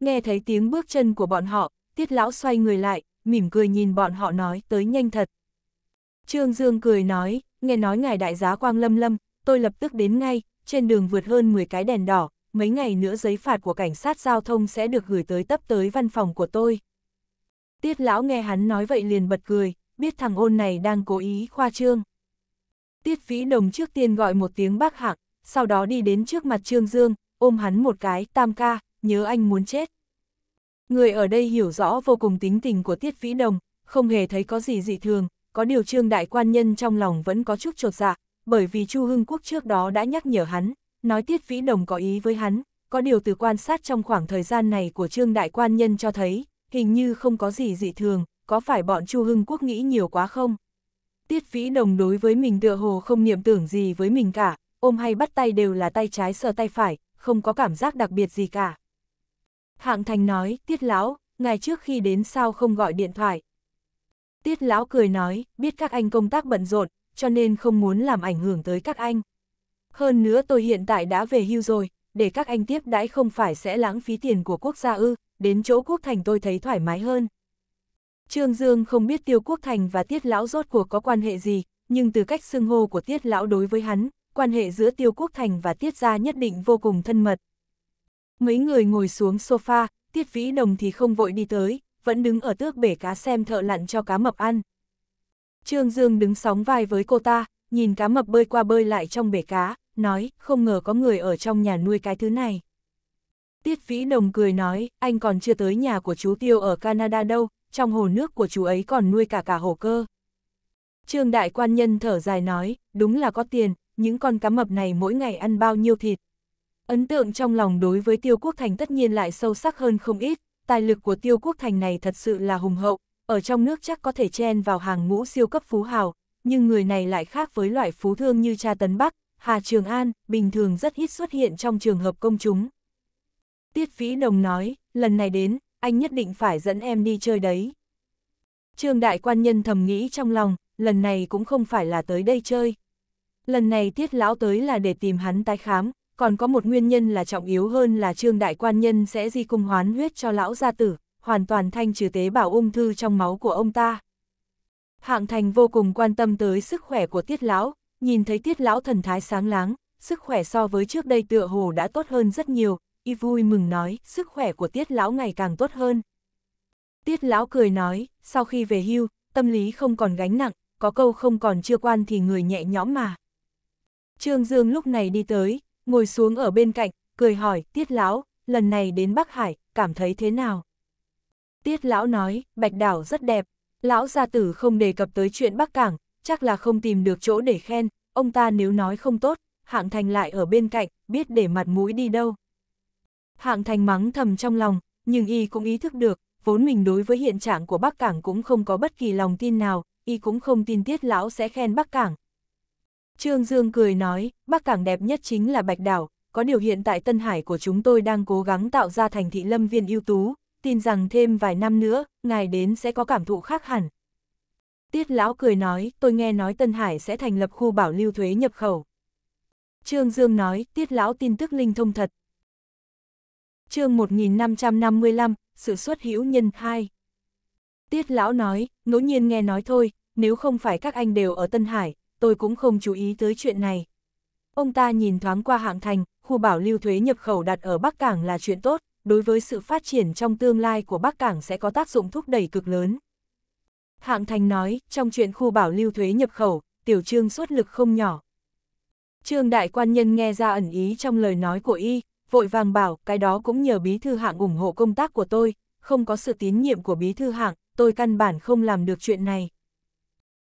Nghe thấy tiếng bước chân của bọn họ, Tiết Lão xoay người lại, mỉm cười nhìn bọn họ nói tới nhanh thật. Trương Dương cười nói, nghe nói ngài đại giá Quang Lâm Lâm, tôi lập tức đến ngay, trên đường vượt hơn 10 cái đèn đỏ, mấy ngày nữa giấy phạt của cảnh sát giao thông sẽ được gửi tới tấp tới văn phòng của tôi. Tiết lão nghe hắn nói vậy liền bật cười, biết thằng ôn này đang cố ý khoa trương. Tiết phí đồng trước tiên gọi một tiếng bác hạc, sau đó đi đến trước mặt Trương Dương, ôm hắn một cái, tam ca, nhớ anh muốn chết. Người ở đây hiểu rõ vô cùng tính tình của Tiết phí Đồng, không hề thấy có gì dị thường, có điều trương đại quan nhân trong lòng vẫn có chút trột dạ, bởi vì Chu Hưng Quốc trước đó đã nhắc nhở hắn, nói Tiết phí Đồng có ý với hắn, có điều từ quan sát trong khoảng thời gian này của trương đại quan nhân cho thấy, hình như không có gì dị thường, có phải bọn Chu Hưng Quốc nghĩ nhiều quá không? Tiết Vĩ Đồng đối với mình tựa hồ không niệm tưởng gì với mình cả, ôm hay bắt tay đều là tay trái sờ tay phải, không có cảm giác đặc biệt gì cả. Hạng Thành nói, Tiết Lão, ngày trước khi đến sao không gọi điện thoại. Tiết Lão cười nói, biết các anh công tác bận rộn, cho nên không muốn làm ảnh hưởng tới các anh. Hơn nữa tôi hiện tại đã về hưu rồi, để các anh tiếp đãi không phải sẽ lãng phí tiền của quốc gia ư, đến chỗ quốc thành tôi thấy thoải mái hơn. Trương Dương không biết Tiêu Quốc Thành và Tiết Lão rốt cuộc có quan hệ gì, nhưng từ cách xưng hô của Tiết Lão đối với hắn, quan hệ giữa Tiêu Quốc Thành và Tiết Gia nhất định vô cùng thân mật. Mấy người ngồi xuống sofa, Tiết Vĩ Đồng thì không vội đi tới, vẫn đứng ở tước bể cá xem thợ lặn cho cá mập ăn. Trương Dương đứng sóng vai với cô ta, nhìn cá mập bơi qua bơi lại trong bể cá, nói, không ngờ có người ở trong nhà nuôi cái thứ này. Tiết Vĩ Đồng cười nói, anh còn chưa tới nhà của chú Tiêu ở Canada đâu, trong hồ nước của chú ấy còn nuôi cả cả hồ cơ. Trương đại quan nhân thở dài nói, đúng là có tiền, những con cá mập này mỗi ngày ăn bao nhiêu thịt. Ấn tượng trong lòng đối với Tiêu Quốc Thành tất nhiên lại sâu sắc hơn không ít, tài lực của Tiêu Quốc Thành này thật sự là hùng hậu, ở trong nước chắc có thể chen vào hàng ngũ siêu cấp phú hào, nhưng người này lại khác với loại phú thương như cha Tấn Bắc, Hà Trường An, bình thường rất ít xuất hiện trong trường hợp công chúng. Tiết phí Đồng nói, lần này đến, anh nhất định phải dẫn em đi chơi đấy. Trương đại quan nhân thầm nghĩ trong lòng, lần này cũng không phải là tới đây chơi. Lần này tiết lão tới là để tìm hắn tái khám, còn có một nguyên nhân là trọng yếu hơn là trương đại quan nhân sẽ di cung hoán huyết cho lão gia tử, hoàn toàn thanh trừ tế bào ung thư trong máu của ông ta. Hạng thành vô cùng quan tâm tới sức khỏe của tiết lão, nhìn thấy tiết lão thần thái sáng láng, sức khỏe so với trước đây tựa hồ đã tốt hơn rất nhiều, y vui mừng nói, sức khỏe của tiết lão ngày càng tốt hơn. Tiết lão cười nói, sau khi về hưu, tâm lý không còn gánh nặng, có câu không còn chưa quan thì người nhẹ nhõm mà. Trương Dương lúc này đi tới, ngồi xuống ở bên cạnh, cười hỏi, tiết lão, lần này đến Bắc Hải, cảm thấy thế nào? Tiết lão nói, bạch đảo rất đẹp, lão gia tử không đề cập tới chuyện Bắc Cảng, chắc là không tìm được chỗ để khen, ông ta nếu nói không tốt, hạng thành lại ở bên cạnh, biết để mặt mũi đi đâu. Hạng Thành mắng thầm trong lòng, nhưng y cũng ý thức được, vốn mình đối với hiện trạng của Bắc Cảng cũng không có bất kỳ lòng tin nào, y cũng không tin Tiết Lão sẽ khen Bắc Cảng. Trương Dương cười nói, Bắc Cảng đẹp nhất chính là Bạch Đảo, có điều hiện tại Tân Hải của chúng tôi đang cố gắng tạo ra thành thị lâm viên ưu tú, tin rằng thêm vài năm nữa, ngài đến sẽ có cảm thụ khác hẳn. Tiết Lão cười nói, tôi nghe nói Tân Hải sẽ thành lập khu bảo lưu thuế nhập khẩu. Trương Dương nói, Tiết Lão tin tức linh thông thật, chương 1555, sự xuất hữu nhân hai Tiết lão nói, ngẫu nhiên nghe nói thôi, nếu không phải các anh đều ở Tân Hải, tôi cũng không chú ý tới chuyện này. Ông ta nhìn thoáng qua hạng thành, khu bảo lưu thuế nhập khẩu đặt ở Bắc Cảng là chuyện tốt, đối với sự phát triển trong tương lai của Bắc Cảng sẽ có tác dụng thúc đẩy cực lớn. Hạng thành nói, trong chuyện khu bảo lưu thuế nhập khẩu, tiểu trương xuất lực không nhỏ. Trương đại quan nhân nghe ra ẩn ý trong lời nói của y, vội vàng bảo cái đó cũng nhờ bí thư hạng ủng hộ công tác của tôi, không có sự tín nhiệm của bí thư hạng, tôi căn bản không làm được chuyện này.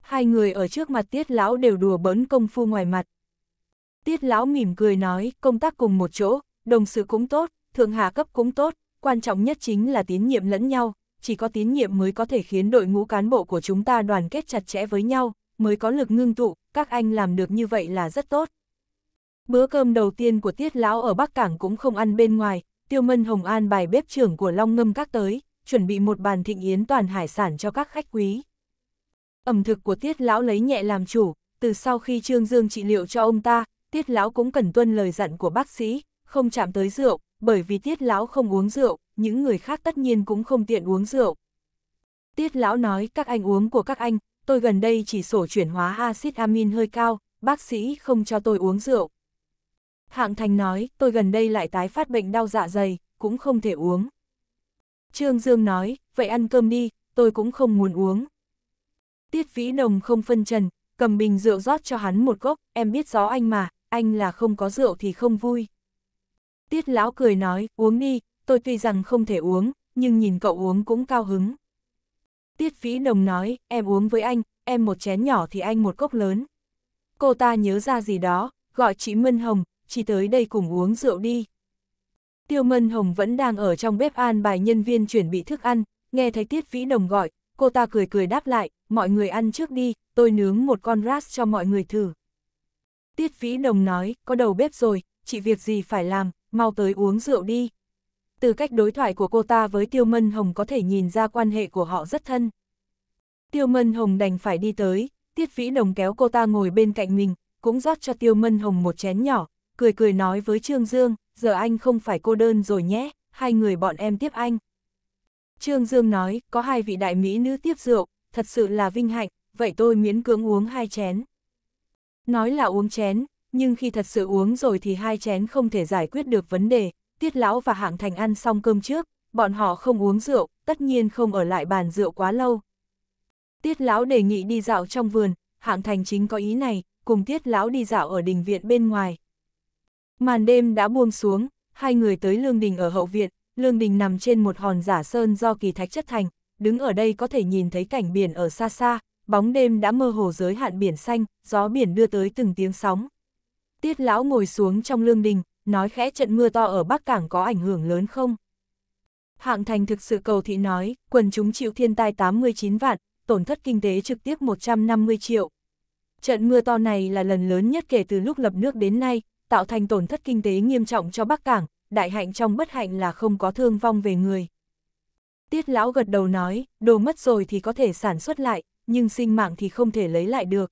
Hai người ở trước mặt tiết lão đều đùa bỡn công phu ngoài mặt. Tiết lão mỉm cười nói, công tác cùng một chỗ, đồng sự cũng tốt, thượng hạ cấp cũng tốt, quan trọng nhất chính là tín nhiệm lẫn nhau, chỉ có tín nhiệm mới có thể khiến đội ngũ cán bộ của chúng ta đoàn kết chặt chẽ với nhau, mới có lực ngưng tụ, các anh làm được như vậy là rất tốt. Bữa cơm đầu tiên của Tiết Lão ở Bắc Cảng cũng không ăn bên ngoài, Tiêu Mân Hồng An bài bếp trưởng của Long Ngâm Các tới, chuẩn bị một bàn thịnh yến toàn hải sản cho các khách quý. Ẩm thực của Tiết Lão lấy nhẹ làm chủ, từ sau khi Trương Dương trị liệu cho ông ta, Tiết Lão cũng cần tuân lời dặn của bác sĩ, không chạm tới rượu, bởi vì Tiết Lão không uống rượu, những người khác tất nhiên cũng không tiện uống rượu. Tiết Lão nói các anh uống của các anh, tôi gần đây chỉ sổ chuyển hóa axit amin hơi cao, bác sĩ không cho tôi uống rượu. Hạng Thành nói, tôi gần đây lại tái phát bệnh đau dạ dày, cũng không thể uống. Trương Dương nói, vậy ăn cơm đi, tôi cũng không muốn uống. Tiết Vĩ Nồng không phân trần, cầm bình rượu rót cho hắn một gốc, em biết rõ anh mà, anh là không có rượu thì không vui. Tiết Lão cười nói, uống đi, tôi tuy rằng không thể uống, nhưng nhìn cậu uống cũng cao hứng. Tiết Vĩ Nồng nói, em uống với anh, em một chén nhỏ thì anh một cốc lớn. Cô ta nhớ ra gì đó, gọi chị Mân Hồng, chỉ tới đây cùng uống rượu đi. Tiêu Mân Hồng vẫn đang ở trong bếp an bài nhân viên chuẩn bị thức ăn, nghe thấy Tiết Vĩ Đồng gọi, cô ta cười cười đáp lại, mọi người ăn trước đi, tôi nướng một con ras cho mọi người thử. Tiết Vĩ Đồng nói, có đầu bếp rồi, chị việc gì phải làm, mau tới uống rượu đi. Từ cách đối thoại của cô ta với Tiêu Mân Hồng có thể nhìn ra quan hệ của họ rất thân. Tiêu Mân Hồng đành phải đi tới, Tiết Vĩ Đồng kéo cô ta ngồi bên cạnh mình, cũng rót cho Tiêu Mân Hồng một chén nhỏ, cười cười nói với Trương Dương, giờ anh không phải cô đơn rồi nhé, hai người bọn em tiếp anh. Trương Dương nói, có hai vị đại mỹ nữ tiếp rượu, thật sự là vinh hạnh, vậy tôi miễn cưỡng uống hai chén. Nói là uống chén, nhưng khi thật sự uống rồi thì hai chén không thể giải quyết được vấn đề, Tiết Lão và Hạng Thành ăn xong cơm trước, bọn họ không uống rượu, tất nhiên không ở lại bàn rượu quá lâu. Tiết Lão đề nghị đi dạo trong vườn, Hạng Thành chính có ý này, cùng Tiết Lão đi dạo ở đình viện bên ngoài, Màn đêm đã buông xuống, hai người tới Lương Đình ở hậu viện, Lương Đình nằm trên một hòn giả sơn do kỳ thạch chất thành, đứng ở đây có thể nhìn thấy cảnh biển ở xa xa, bóng đêm đã mơ hồ giới hạn biển xanh, gió biển đưa tới từng tiếng sóng. Tiết lão ngồi xuống trong Lương Đình, nói khẽ trận mưa to ở Bắc Cảng có ảnh hưởng lớn không? Hạng thành thực sự cầu thị nói, quần chúng chịu thiên tai 89 vạn, tổn thất kinh tế trực tiếp 150 triệu. Trận mưa to này là lần lớn nhất kể từ lúc lập nước đến nay, tạo thành tổn thất kinh tế nghiêm trọng cho Bắc Cảng, đại hạnh trong bất hạnh là không có thương vong về người. Tiết lão gật đầu nói, đồ mất rồi thì có thể sản xuất lại, nhưng sinh mạng thì không thể lấy lại được.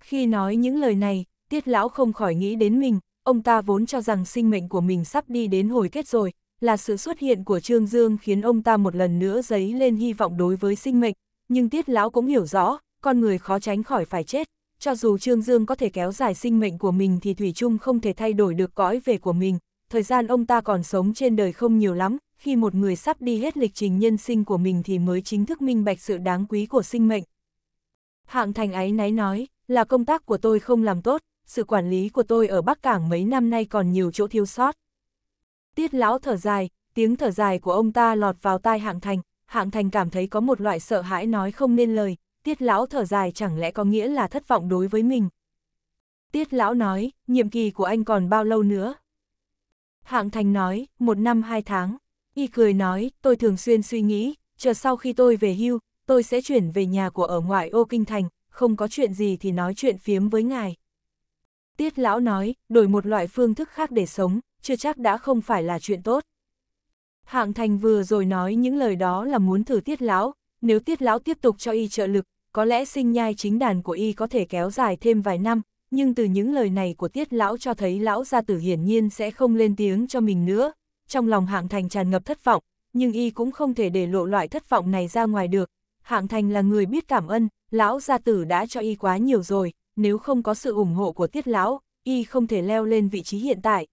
Khi nói những lời này, tiết lão không khỏi nghĩ đến mình, ông ta vốn cho rằng sinh mệnh của mình sắp đi đến hồi kết rồi, là sự xuất hiện của Trương Dương khiến ông ta một lần nữa dấy lên hy vọng đối với sinh mệnh, nhưng tiết lão cũng hiểu rõ, con người khó tránh khỏi phải chết, cho dù Trương Dương có thể kéo dài sinh mệnh của mình thì Thủy chung không thể thay đổi được cõi về của mình, thời gian ông ta còn sống trên đời không nhiều lắm, khi một người sắp đi hết lịch trình nhân sinh của mình thì mới chính thức minh bạch sự đáng quý của sinh mệnh. Hạng thành ái náy nói, là công tác của tôi không làm tốt, sự quản lý của tôi ở Bắc Cảng mấy năm nay còn nhiều chỗ thiếu sót. Tiết lão thở dài, tiếng thở dài của ông ta lọt vào tai hạng thành, hạng thành cảm thấy có một loại sợ hãi nói không nên lời, tiết lão thở dài chẳng lẽ có nghĩa là thất vọng đối với mình. Tiết lão nói, nhiệm kỳ của anh còn bao lâu nữa? Hạng Thành nói, một năm hai tháng. Y cười nói, tôi thường xuyên suy nghĩ, chờ sau khi tôi về hưu, tôi sẽ chuyển về nhà của ở ngoại ô Kinh Thành, không có chuyện gì thì nói chuyện phiếm với ngài. Tiết lão nói, đổi một loại phương thức khác để sống, chưa chắc đã không phải là chuyện tốt. Hạng Thành vừa rồi nói những lời đó là muốn thử tiết lão, nếu tiết lão tiếp tục cho y trợ lực, có lẽ sinh nhai chính đàn của y có thể kéo dài thêm vài năm, nhưng từ những lời này của tiết lão cho thấy lão gia tử hiển nhiên sẽ không lên tiếng cho mình nữa. Trong lòng hạng thành tràn ngập thất vọng, nhưng y cũng không thể để lộ loại thất vọng này ra ngoài được. Hạng thành là người biết cảm ơn, lão gia tử đã cho y quá nhiều rồi, nếu không có sự ủng hộ của tiết lão, y không thể leo lên vị trí hiện tại.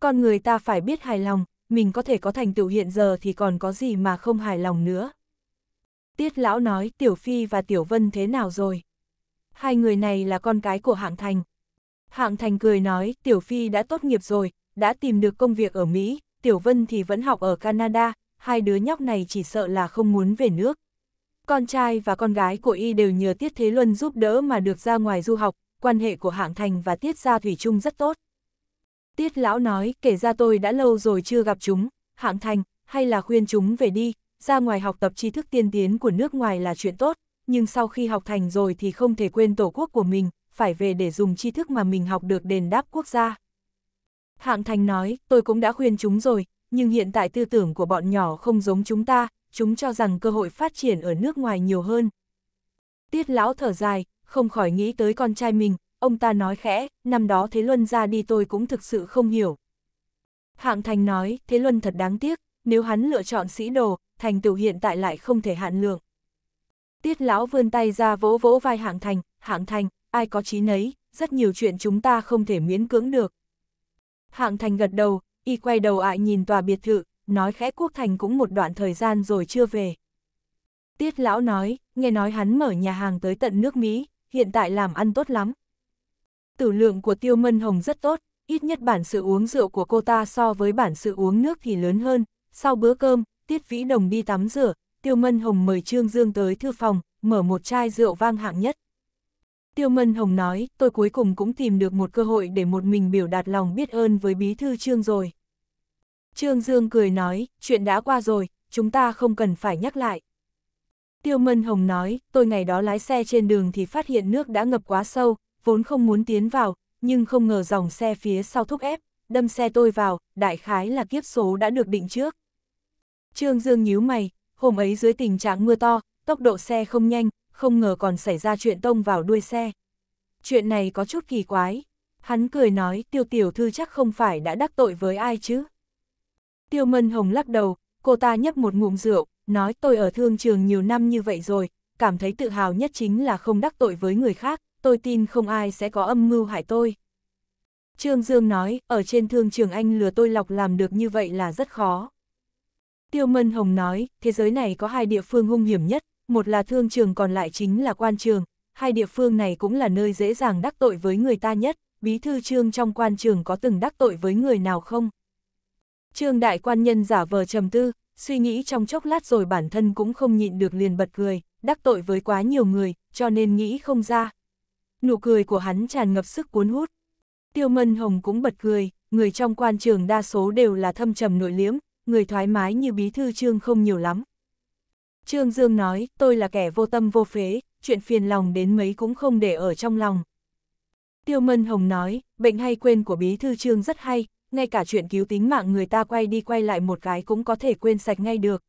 Con người ta phải biết hài lòng, mình có thể có thành tựu hiện giờ thì còn có gì mà không hài lòng nữa. Tiết lão nói Tiểu Phi và Tiểu Vân thế nào rồi? Hai người này là con cái của Hạng Thành. Hạng Thành cười nói Tiểu Phi đã tốt nghiệp rồi, đã tìm được công việc ở Mỹ, Tiểu Vân thì vẫn học ở Canada, hai đứa nhóc này chỉ sợ là không muốn về nước. Con trai và con gái của y đều nhờ Tiết Thế Luân giúp đỡ mà được ra ngoài du học, quan hệ của Hạng Thành và Tiết Gia Thủy Trung rất tốt. Tiết Lão nói, kể ra tôi đã lâu rồi chưa gặp chúng, Hạng Thành, hay là khuyên chúng về đi, ra ngoài học tập tri thức tiên tiến của nước ngoài là chuyện tốt, nhưng sau khi học thành rồi thì không thể quên tổ quốc của mình, phải về để dùng tri thức mà mình học được đền đáp quốc gia. Hạng Thành nói, tôi cũng đã khuyên chúng rồi, nhưng hiện tại tư tưởng của bọn nhỏ không giống chúng ta, chúng cho rằng cơ hội phát triển ở nước ngoài nhiều hơn. Tiết lão thở dài, không khỏi nghĩ tới con trai mình, ông ta nói khẽ, năm đó Thế Luân ra đi tôi cũng thực sự không hiểu. Hạng Thành nói, Thế Luân thật đáng tiếc, nếu hắn lựa chọn sĩ đồ, thành tựu hiện tại lại không thể hạn lượng. Tiết lão vươn tay ra vỗ vỗ vai hạng thành, hạng thành, ai có trí nấy, rất nhiều chuyện chúng ta không thể miễn cưỡng được. Hạng thành gật đầu, y quay đầu lại nhìn tòa biệt thự, nói khẽ quốc thành cũng một đoạn thời gian rồi chưa về. Tiết lão nói, nghe nói hắn mở nhà hàng tới tận nước Mỹ, hiện tại làm ăn tốt lắm. Tử lượng của tiêu mân hồng rất tốt, ít nhất bản sự uống rượu của cô ta so với bản sự uống nước thì lớn hơn. Sau bữa cơm, Tiết Vĩ Đồng đi tắm rửa, Tiêu Mân Hồng mời Trương Dương tới thư phòng, mở một chai rượu vang hạng nhất. Tiêu Mân Hồng nói, tôi cuối cùng cũng tìm được một cơ hội để một mình biểu đạt lòng biết ơn với bí thư Trương rồi. Trương Dương cười nói, chuyện đã qua rồi, chúng ta không cần phải nhắc lại. Tiêu Mân Hồng nói, tôi ngày đó lái xe trên đường thì phát hiện nước đã ngập quá sâu, vốn không muốn tiến vào, nhưng không ngờ dòng xe phía sau thúc ép, đâm xe tôi vào, đại khái là kiếp số đã được định trước. Trương Dương nhíu mày, hôm ấy dưới tình trạng mưa to, tốc độ xe không nhanh, không ngờ còn xảy ra chuyện tông vào đuôi xe. Chuyện này có chút kỳ quái. Hắn cười nói tiêu tiểu thư chắc không phải đã đắc tội với ai chứ. Tiêu mân hồng lắc đầu, cô ta nhấp một ngụm rượu, nói tôi ở thương trường nhiều năm như vậy rồi, cảm thấy tự hào nhất chính là không đắc tội với người khác, tôi tin không ai sẽ có âm mưu hại tôi. Trương Dương nói, ở trên thương trường anh lừa tôi lọc làm được như vậy là rất khó. Tiêu Mân Hồng nói, thế giới này có hai địa phương hung hiểm nhất, một là thương trường còn lại chính là quan trường, hai địa phương này cũng là nơi dễ dàng đắc tội với người ta nhất, bí thư trương trong quan trường có từng đắc tội với người nào không? Trương đại quan nhân giả vờ trầm tư, suy nghĩ trong chốc lát rồi bản thân cũng không nhịn được liền bật cười, đắc tội với quá nhiều người, cho nên nghĩ không ra. Nụ cười của hắn tràn ngập sức cuốn hút. Tiêu Mân Hồng cũng bật cười, người trong quan trường đa số đều là thâm trầm nội liếm, người thoải mái như bí thư trương không nhiều lắm. Trương Dương nói, tôi là kẻ vô tâm vô phế, chuyện phiền lòng đến mấy cũng không để ở trong lòng. Tiêu Mân Hồng nói, bệnh hay quên của bí thư trương rất hay, ngay cả chuyện cứu tính mạng người ta quay đi quay lại một cái cũng có thể quên sạch ngay được.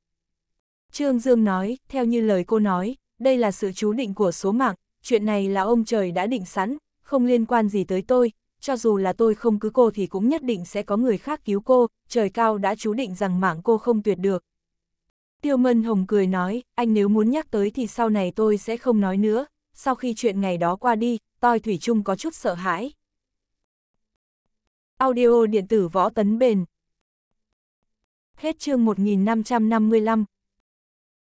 Trương Dương nói, theo như lời cô nói, đây là sự chú định của số mạng, chuyện này là ông trời đã định sẵn, không liên quan gì tới tôi, cho dù là tôi không cứu cô thì cũng nhất định sẽ có người khác cứu cô, trời cao đã chú định rằng mạng cô không tuyệt được. Tiêu Mân Hồng cười nói, anh nếu muốn nhắc tới thì sau này tôi sẽ không nói nữa, sau khi chuyện ngày đó qua đi, tôi Thủy chung có chút sợ hãi. Audio điện tử võ tấn bền Hết chương 1555